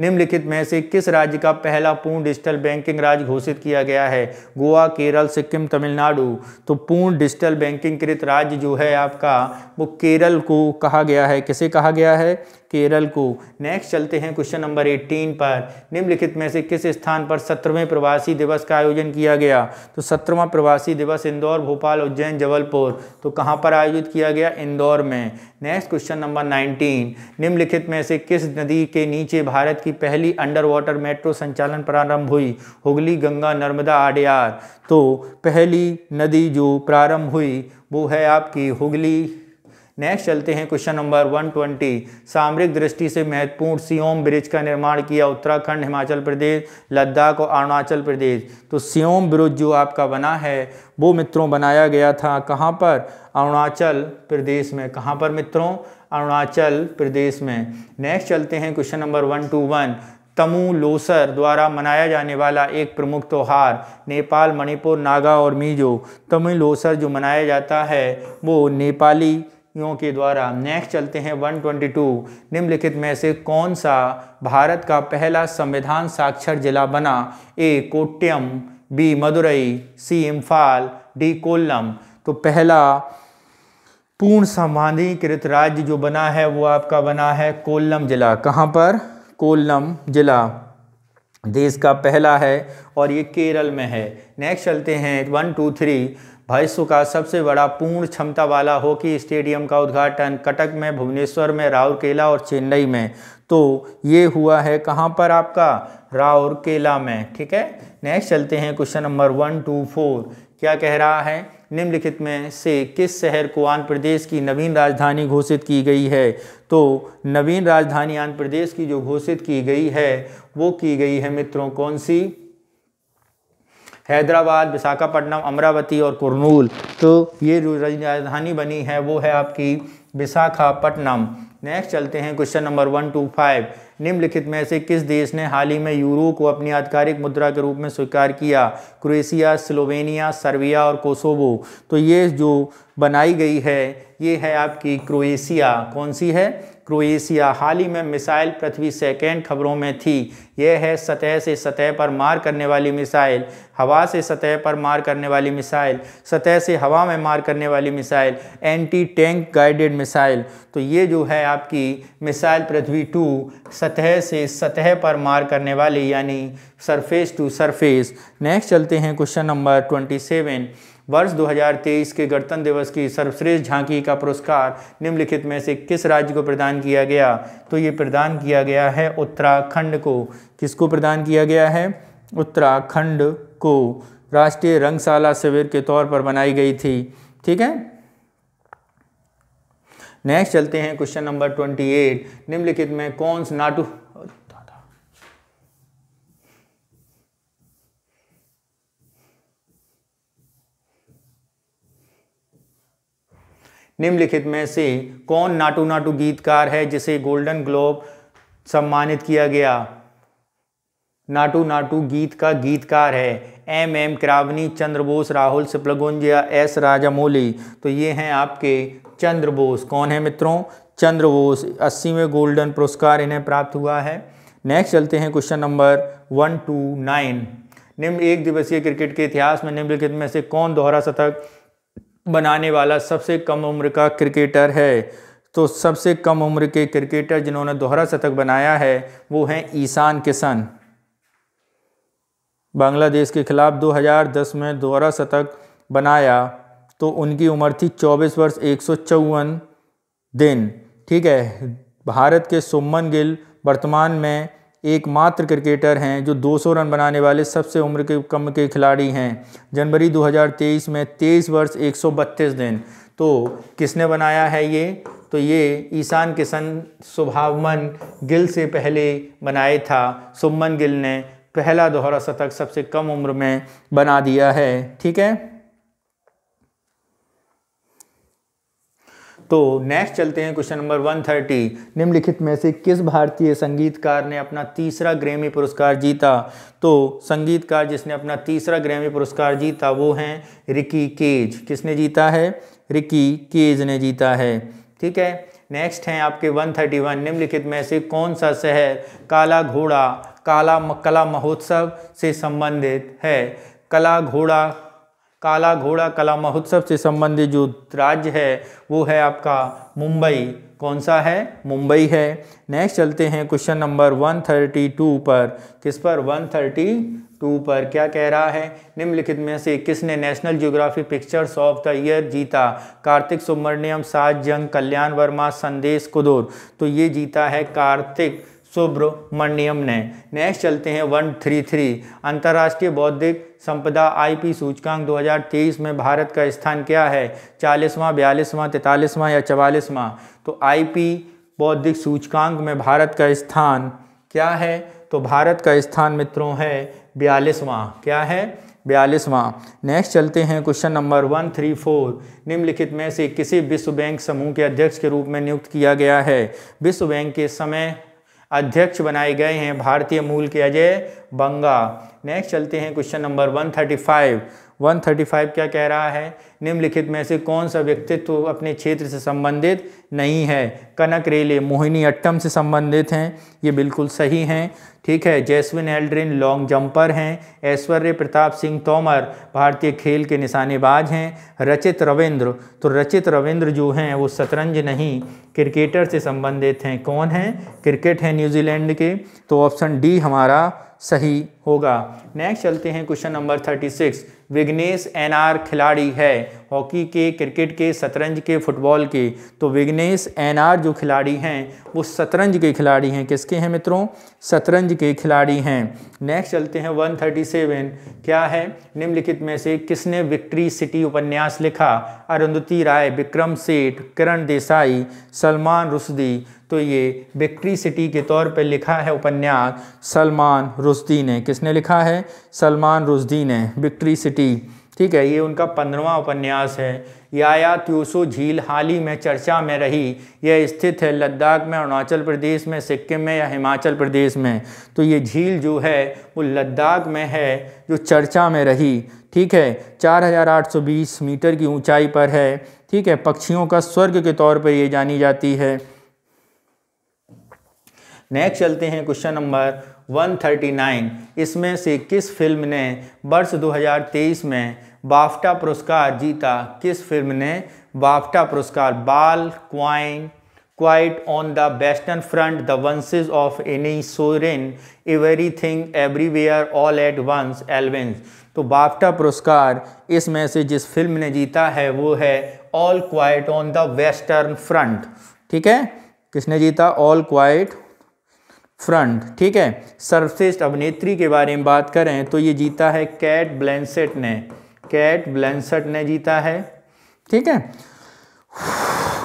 निम्नलिखित में से किस राज्य का पहला पूर्ण डिजिटल बैंकिंग राज्य घोषित किया गया है गोवा केरल सिक्किम तमिलनाडु तो पूर्ण डिजिटल बैंकिंग कृत राज्य जो है आपका वो केरल को कहा गया है किसे कहा गया है केरल को नेक्स्ट चलते हैं क्वेश्चन नंबर 18 पर निम्नलिखित में से किस स्थान पर सत्रहवें प्रवासी दिवस का आयोजन किया गया तो सत्रहवा प्रवासी दिवस इंदौर भोपाल उज्जैन जबलपुर तो कहाँ पर आयोजित किया गया इंदौर में नेक्स्ट क्वेश्चन नंबर 19 निम्नलिखित में से किस नदी के नीचे भारत की पहली अंडर वाटर मेट्रो संचालन प्रारंभ हुई हुगली गंगा नर्मदा आडियार तो पहली नदी जो प्रारंभ हुई वो है आपकी हुगली नेक्स्ट चलते हैं क्वेश्चन नंबर 120 सामरिक दृष्टि से महत्वपूर्ण सियोम ब्रिज का निर्माण किया उत्तराखंड हिमाचल प्रदेश लद्दाख और अरुणाचल प्रदेश तो सियोम ब्रिज जो आपका बना है वो मित्रों बनाया गया था कहाँ पर अरुणाचल प्रदेश में कहाँ पर मित्रों अरुणाचल प्रदेश में नेक्स्ट चलते हैं question number one two one Tamu Losar द्वारा मनाया जाने वाला एक प्रमुख त्यौहार नेपाल मणिपुर नागा और मीजो तमू लोसर जो मनाया जाता है वो नेपाली यों के द्वारा नेक्स्ट चलते हैं 122 निम्नलिखित में से कौन सा भारत का पहला संविधान साक्षर जिला बना A Kottayam B Madurai C Imphal D Kollam तो पहला पूर्ण समाधिकृत राज्य जो बना है वो आपका बना है कोल्लम जिला कहाँ पर कोल्लम जिला देश का पहला है और ये केरल में है नेक्स्ट चलते हैं वन टू थ्री भविष्य का सबसे बड़ा पूर्ण क्षमता वाला हॉकी स्टेडियम का उद्घाटन कटक में भुवनेश्वर में राउरकेला और चेन्नई में तो ये हुआ है कहाँ पर आपका राउरकेला में ठीक है नेक्स्ट चलते हैं question number one two four क्या कह रहा है निम्नलिखित में से किस शहर को आंध्र प्रदेश की नवीन राजधानी घोषित की गई है तो नवीन राजधानी आंध्र प्रदेश की जो घोषित की गई है वो की गई है मित्रों कौन सी हैदराबाद विशाखापट्टनम अमरावती और कुरनूल तो ये राजधानी बनी है वो है आपकी विशाखापट्टनम नेक्स्ट चलते हैं question number one two five निम्नलिखित में से किस देश ने हाल ही में यूरो को अपनी आधिकारिक मुद्रा के रूप में स्वीकार किया क्रोएशिया स्लोवेनिया सर्बिया और कोसोवो तो ये जो बनाई गई है ये है आपकी क्रोएशिया कौन सी है क्रोएशिया हाल ही में मिसाइल पृथ्वी सेकेंड खबरों में थी यह है सतह से सतह पर मार करने वाली मिसाइल हवा से सतह पर मार करने वाली मिसाइल सतह से हवा में मार करने वाली missile anti tank guided missile तो ये जो है आपकी मिसाइल पृथ्वी टू सतह से सतह पर मार करने वाली यानी सरफेस टू सरफेस नेक्स्ट चलते हैं क्वेश्चन नंबर ट्वेंटी सेवन वर्ष 2023 के गणतंत्र दिवस की सर्वश्रेष्ठ झांकी का पुरस्कार निम्नलिखित में से किस राज्य को प्रदान किया गया तो ये प्रदान किया गया है उत्तराखंड को किसको प्रदान किया गया है उत्तराखंड को राष्ट्रीय रंगशाला शिविर के तौर पर बनाई गई थी ठीक है नेक्स्ट चलते हैं क्वेश्चन नंबर ट्वेंटी एट निम्नलिखित में कौन सा नाटु निम्नलिखित में से कौन नाटू नाटू गीतकार है जिसे गोल्डन ग्लोब सम्मानित किया गया नाटू नाटू गीत का गीतकार है M M Keeravani Chandra Bose Rahul Sipligunj S Rajamouli तो ये हैं आपके चंद्र बोस कौन है मित्रों चंद्र बोस अस्सीवें गोल्डन पुरस्कार इन्हें प्राप्त हुआ है नेक्स्ट चलते हैं question number one two nine निम्न एक दिवसीय क्रिकेट के इतिहास में निम्नलिखित में से कौन दोहरा शतक बनाने वाला सबसे कम उम्र का क्रिकेटर है तो सबसे कम उम्र के क्रिकेटर जिन्होंने दोहरा शतक बनाया है वो हैं ईशान किशन बांग्लादेश के खिलाफ 2010 में दोहरा शतक बनाया तो उनकी उम्र थी 24 वर्ष एक दिन ठीक है भारत के सुमन गिल वर्तमान में एकमात्र क्रिकेटर हैं जो 200 रन बनाने वाले सबसे उम्र के कम के खिलाड़ी हैं जनवरी 2023 में 23 वर्ष 132 दिन तो किसने बनाया है ये तो ये ईशान किशन सुभावमन गिल से पहले बनाए था सुमन गिल ने पहला दोहरा शतक सबसे कम उम्र में बना दिया है ठीक है तो नेक्स्ट चलते हैं क्वेश्चन नंबर 130 निम्नलिखित में से किस भारतीय संगीतकार ने अपना तीसरा ग्रैमी पुरस्कार जीता तो संगीतकार जिसने अपना तीसरा ग्रैमी पुरस्कार जीता वो हैं रिकी केज किसने जीता है रिकी केज ने जीता है ठीक है नेक्स्ट हैं आपके 131 निम्नलिखित में से कौन सा शहर काला घोड़ा काला कला महोत्सव से संबंधित है कला घोड़ा काला घोड़ा कला महोत्सव से संबंधित जो राज्य है वो है आपका मुंबई कौन सा है मुंबई है नेक्स्ट चलते हैं क्वेश्चन नंबर 132 पर किस पर 132 पर क्या कह रहा है निम्नलिखित में से किसने national geography pictures of the year जीता कार्तिक सुब्रमण्यम सात जंग कल्याण वर्मा संदेश कुदूर तो ये जीता है कार्तिक सुब्रमण्यम ने नेक्स्ट चलते हैं वन थ्री थ्री अंतर्राष्ट्रीय बौद्धिक संपदा आईपी सूचकांक 2023 में भारत का स्थान क्या है चालीसवां बयालीसवां तैतालीसवां या चवालीसवां तो आईपी बौद्धिक सूचकांक में भारत का स्थान क्या है तो भारत का स्थान मित्रों है बयालीसवां क्या है बयालीसवां नेक्स्ट चलते हैं question number one three four निम्नलिखित में से किसी विश्व बैंक समूह के अध्यक्ष के रूप में नियुक्त किया गया है विश्व बैंक के समय अध्यक्ष बनाए गए हैं भारतीय मूल के अजय बंगा नेक्स्ट चलते हैं क्वेश्चन नंबर 135 135 क्या कह रहा है निम्नलिखित में से कौन सा व्यक्तित्व तो अपने क्षेत्र से संबंधित नहीं है कनक रेले मोहिनी अट्टम से संबंधित हैं ये बिल्कुल सही हैं ठीक है जैस्विन एल्ड्रिन लॉन्ग जंपर हैं ऐश्वर्य प्रताप सिंह तोमर भारतीय खेल के निशानेबाज हैं रचित रविंद्र तो रचित रविंद्र जो हैं वो शतरंज नहीं क्रिकेटर से संबंधित हैं कौन हैं क्रिकेट हैं न्यूजीलैंड के तो ऑप्शन डी हमारा सही होगा नेक्स्ट चलते हैं question number thirty six Vignesh NR खिलाड़ी है हॉकी के क्रिकेट के शतरंज के फुटबॉल के तो विग्नेश एनआर जो खिलाड़ी हैं वो शतरंज के खिलाड़ी हैं किसके हैं मित्रों शतरंज के खिलाड़ी हैं नेक्स्ट चलते हैं 137 क्या है निम्नलिखित में से किसने विक्ट्री सिटी उपन्यास लिखा अरुंधति राय विक्रम सेठ किरण देसाई सलमान रुश्दी तो ये विक्ट्री सिटी के तौर पर लिखा है उपन्यास सलमान रुश्दी ने किसने लिखा है सलमान रुश्दी ने विक्ट्री सिटी ठीक है ये उनका पंद्रवा उपन्यास है याया त्यूसु झील हाल ही में चर्चा में रही यह स्थित है लद्दाख में अरुणाचल प्रदेश में सिक्किम में या हिमाचल प्रदेश में तो ये झील जो है वो लद्दाख में है जो चर्चा में रही ठीक है 4820 मीटर की ऊंचाई पर है ठीक है पक्षियों का स्वर्ग के तौर पर ये जानी जाती है नेक्स्ट चलते हैं क्वेश्चन नंबर 139 इसमें से किस फिल्म ने वर्ष 2023 में बाफ्टा पुरस्कार जीता किस फिल्म ने बाफ्टा पुरस्कार बाल क्वाइन quiet on the western front the banshees of Inisherin everything everywhere all at once Elvis तो बाफ्टा पुरस्कार इसमें से जिस फिल्म ने जीता है वो है all quiet on the western front ठीक है किसने जीता ऑल क्वाइट फ्रंट ठीक है सर्वश्रेष्ठ अभिनेत्री के बारे में बात करें तो ये जीता है कैट ब्लेंसेट ने कैट ब्लेंसेट ने जीता है ठीक है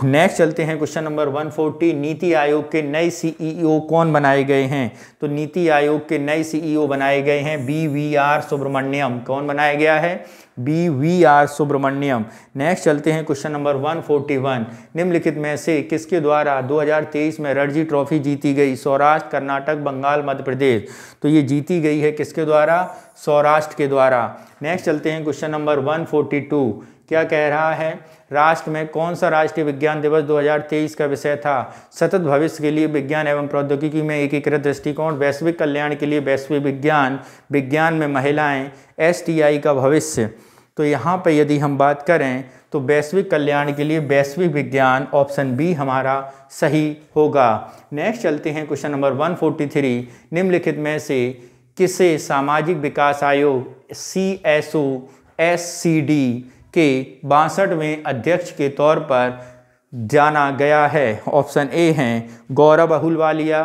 नेक्स्ट चलते हैं क्वेश्चन नंबर 140 नीति आयोग के नए सीईओ e कौन बनाए गए हैं तो नीति आयोग के नए सीईओ e बनाए गए हैं बी वी आर सुब्रमण्यम कौन बनाया गया है B V R Subrahmanyam next चलते हैं क्वेश्चन नंबर 141 निम्नलिखित में से किसके द्वारा 2023 में रणजी ट्रॉफी जीती गई सौराष्ट्र कर्नाटक बंगाल मध्य प्रदेश तो ये जीती गई है किसके द्वारा सौराष्ट्र के द्वारा नेक्स्ट चलते हैं क्वेश्चन नंबर 142 क्या कह रहा है राष्ट्र में कौन सा राष्ट्रीय विज्ञान दिवस 2023 का विषय था सतत भविष्य के लिए विज्ञान एवं प्रौद्योगिकी में एकीकृत दृष्टिकोण वैश्विक कल्याण के लिए वैश्विक विज्ञान विज्ञान में महिलाएं एस का भविष्य तो यहाँ पर यदि हम बात करें तो वैश्विक कल्याण के लिए वैश्विक विज्ञान ऑप्शन बी हमारा सही होगा नेक्स्ट चलते हैं क्वेश्चन नंबर 143 निम्नलिखित में से किसे सामाजिक विकास आयोग C S O S C D के बासठवें अध्यक्ष के तौर पर जाना गया है ऑप्शन ए हैं गौरव अहुलवालिया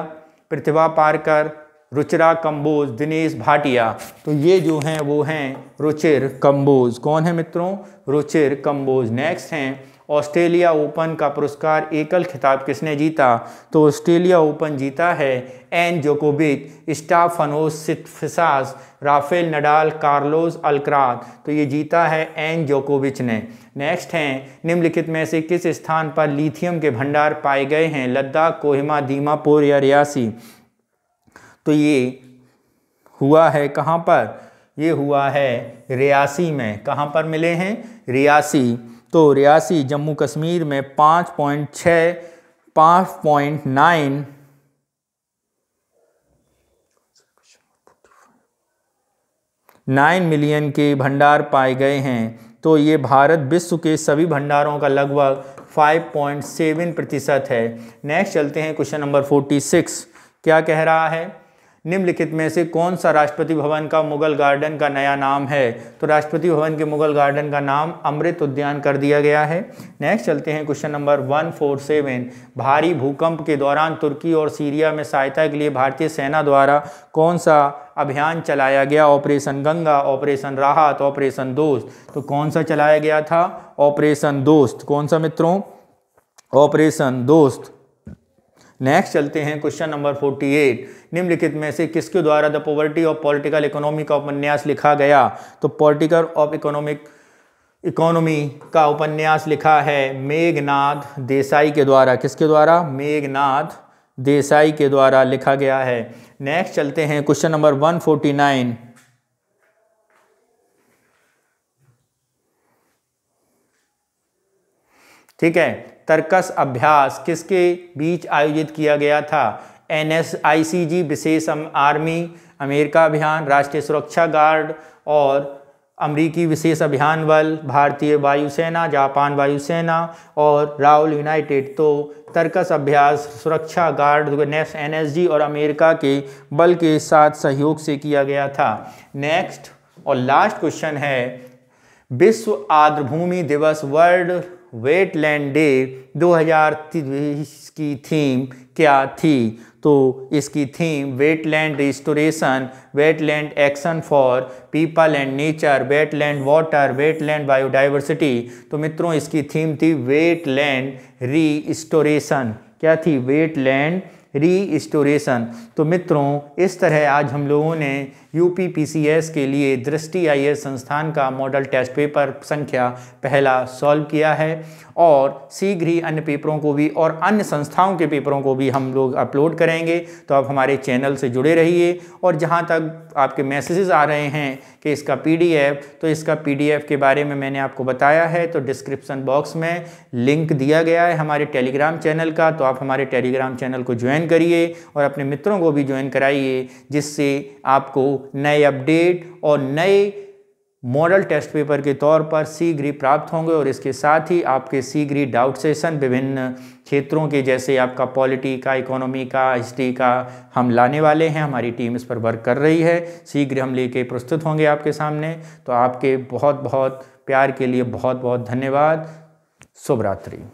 प्रतिभा पारकर रुचिरा कम्बोज दिनेश भाटिया तो ये जो हैं वो हैं रुचिर कम्बोज कौन है मित्रों रुचिर कम्बोज नेक्स्ट हैं ऑस्ट्रेलिया ओपन का पुरस्कार एकल खिताब किसने जीता तो ऑस्ट्रेलिया ओपन जीता है एन जोकोबिच Stefanos Rafael Nadal Carlos Alcaraz तो ये जीता है एन जोकोविच ने नेक्स्ट हैं निम्नलिखित में से किस स्थान पर लिथियम के भंडार पाए गए हैं लद्दाख कोहिमा दीमापुर या रियासी तो ये हुआ है कहाँ पर ये हुआ है रियासी में कहाँ पर मिले हैं रियासी तो रियासी जम्मू कश्मीर में पाँच पॉइंट छः पाँच पॉइंट नाइन नाइन मिलियन के भंडार पाए गए हैं तो ये भारत विश्व के सभी भंडारों का लगभग 5.7 प्रतिशत है नेक्स्ट चलते हैं क्वेश्चन नंबर 46 क्या कह रहा है निम्नलिखित में से कौन सा राष्ट्रपति भवन का मुगल गार्डन का नया नाम है तो राष्ट्रपति भवन के मुगल गार्डन का नाम अमृत उद्यान कर दिया गया है नेक्स्ट चलते हैं question number one four seven भारी भूकंप के दौरान तुर्की और सीरिया में सहायता के लिए भारतीय सेना द्वारा कौन सा अभियान चलाया गया operation Ganga operation Rahat operation Dost तो कौन सा चलाया गया था ऑपरेशन दोस्त कौन सा मित्रों ऑपरेशन दोस्त नेक्स्ट चलते हैं क्वेश्चन नंबर 48 निम्नलिखित में से किसके द्वारा the poverty of political economy का उपन्यास लिखा गया तो पॉलिटिकल ऑफ इकोनॉमिक इकोनॉमी का उपन्यास लिखा है मेघनाथ देसाई के द्वारा किसके द्वारा मेघनाथ देसाई के द्वारा लिखा गया है नेक्स्ट चलते हैं क्वेश्चन नंबर 149 ठीक है तर्कस अभ्यास किसके बीच आयोजित किया गया था N S I C G विशेष आर्मी अमेरिका अभियान राष्ट्रीय सुरक्षा गार्ड और अमरीकी विशेष अभियान बल भारतीय वायुसेना जापान वायुसेना और राहुल यूनाइटेड तो तर्कस अभ्यास सुरक्षा गार्ड नेक्स्ट जी और अमेरिका के बल के साथ सहयोग से किया गया था नेक्स्ट और लास्ट क्वेश्चन है विश्व आर्द्रभूमि दिवस वर्ल्ड वेटलैंड डे 2023 की थीम क्या थी तो इसकी theme wetland restoration wetland action for people and nature wetland water wetland biodiversity तो मित्रों इसकी थीम थी वेटलैंड रिस्टोरेशन क्या थी वेटलैंड रीस्टोरेशन तो मित्रों इस तरह आज हम लोगों ने यूपीपीसीएस के लिए दृष्टि आई संस्थान का मॉडल टेस्ट पेपर संख्या पहला सॉल्व किया है और शीघ्र ही अन्य पेपरों को भी और अन्य संस्थाओं के पेपरों को भी हम लोग अपलोड करेंगे तो आप हमारे चैनल से जुड़े रहिए और जहाँ तक आपके मैसेजेस आ रहे हैं कि इसका पीडीएफ तो इसका पीडीएफ के बारे में मैंने आपको बताया है तो डिस्क्रिप्सन बॉक्स में लिंक दिया गया है हमारे टेलीग्राम चैनल का तो आप हमारे टेलीग्राम चैनल को ज्वाइन करिए और अपने मित्रों को भी ज्वाइन कराइए जिससे आपको नए अपडेट और नए मॉडल टेस्ट पेपर के तौर पर शीघ्र प्राप्त होंगे और इसके साथ ही आपके शीघ्र ही डाउट सेशन विभिन्न क्षेत्रों के जैसे आपका पॉलिटी का इकोनॉमी का हिस्ट्री का हम लाने वाले हैं हमारी टीम इस पर वर्क कर रही है शीघ्र हम लेके प्रस्तुत होंगे आपके सामने तो आपके बहुत बहुत प्यार के लिए बहुत बहुत धन्यवाद शुभरात्रि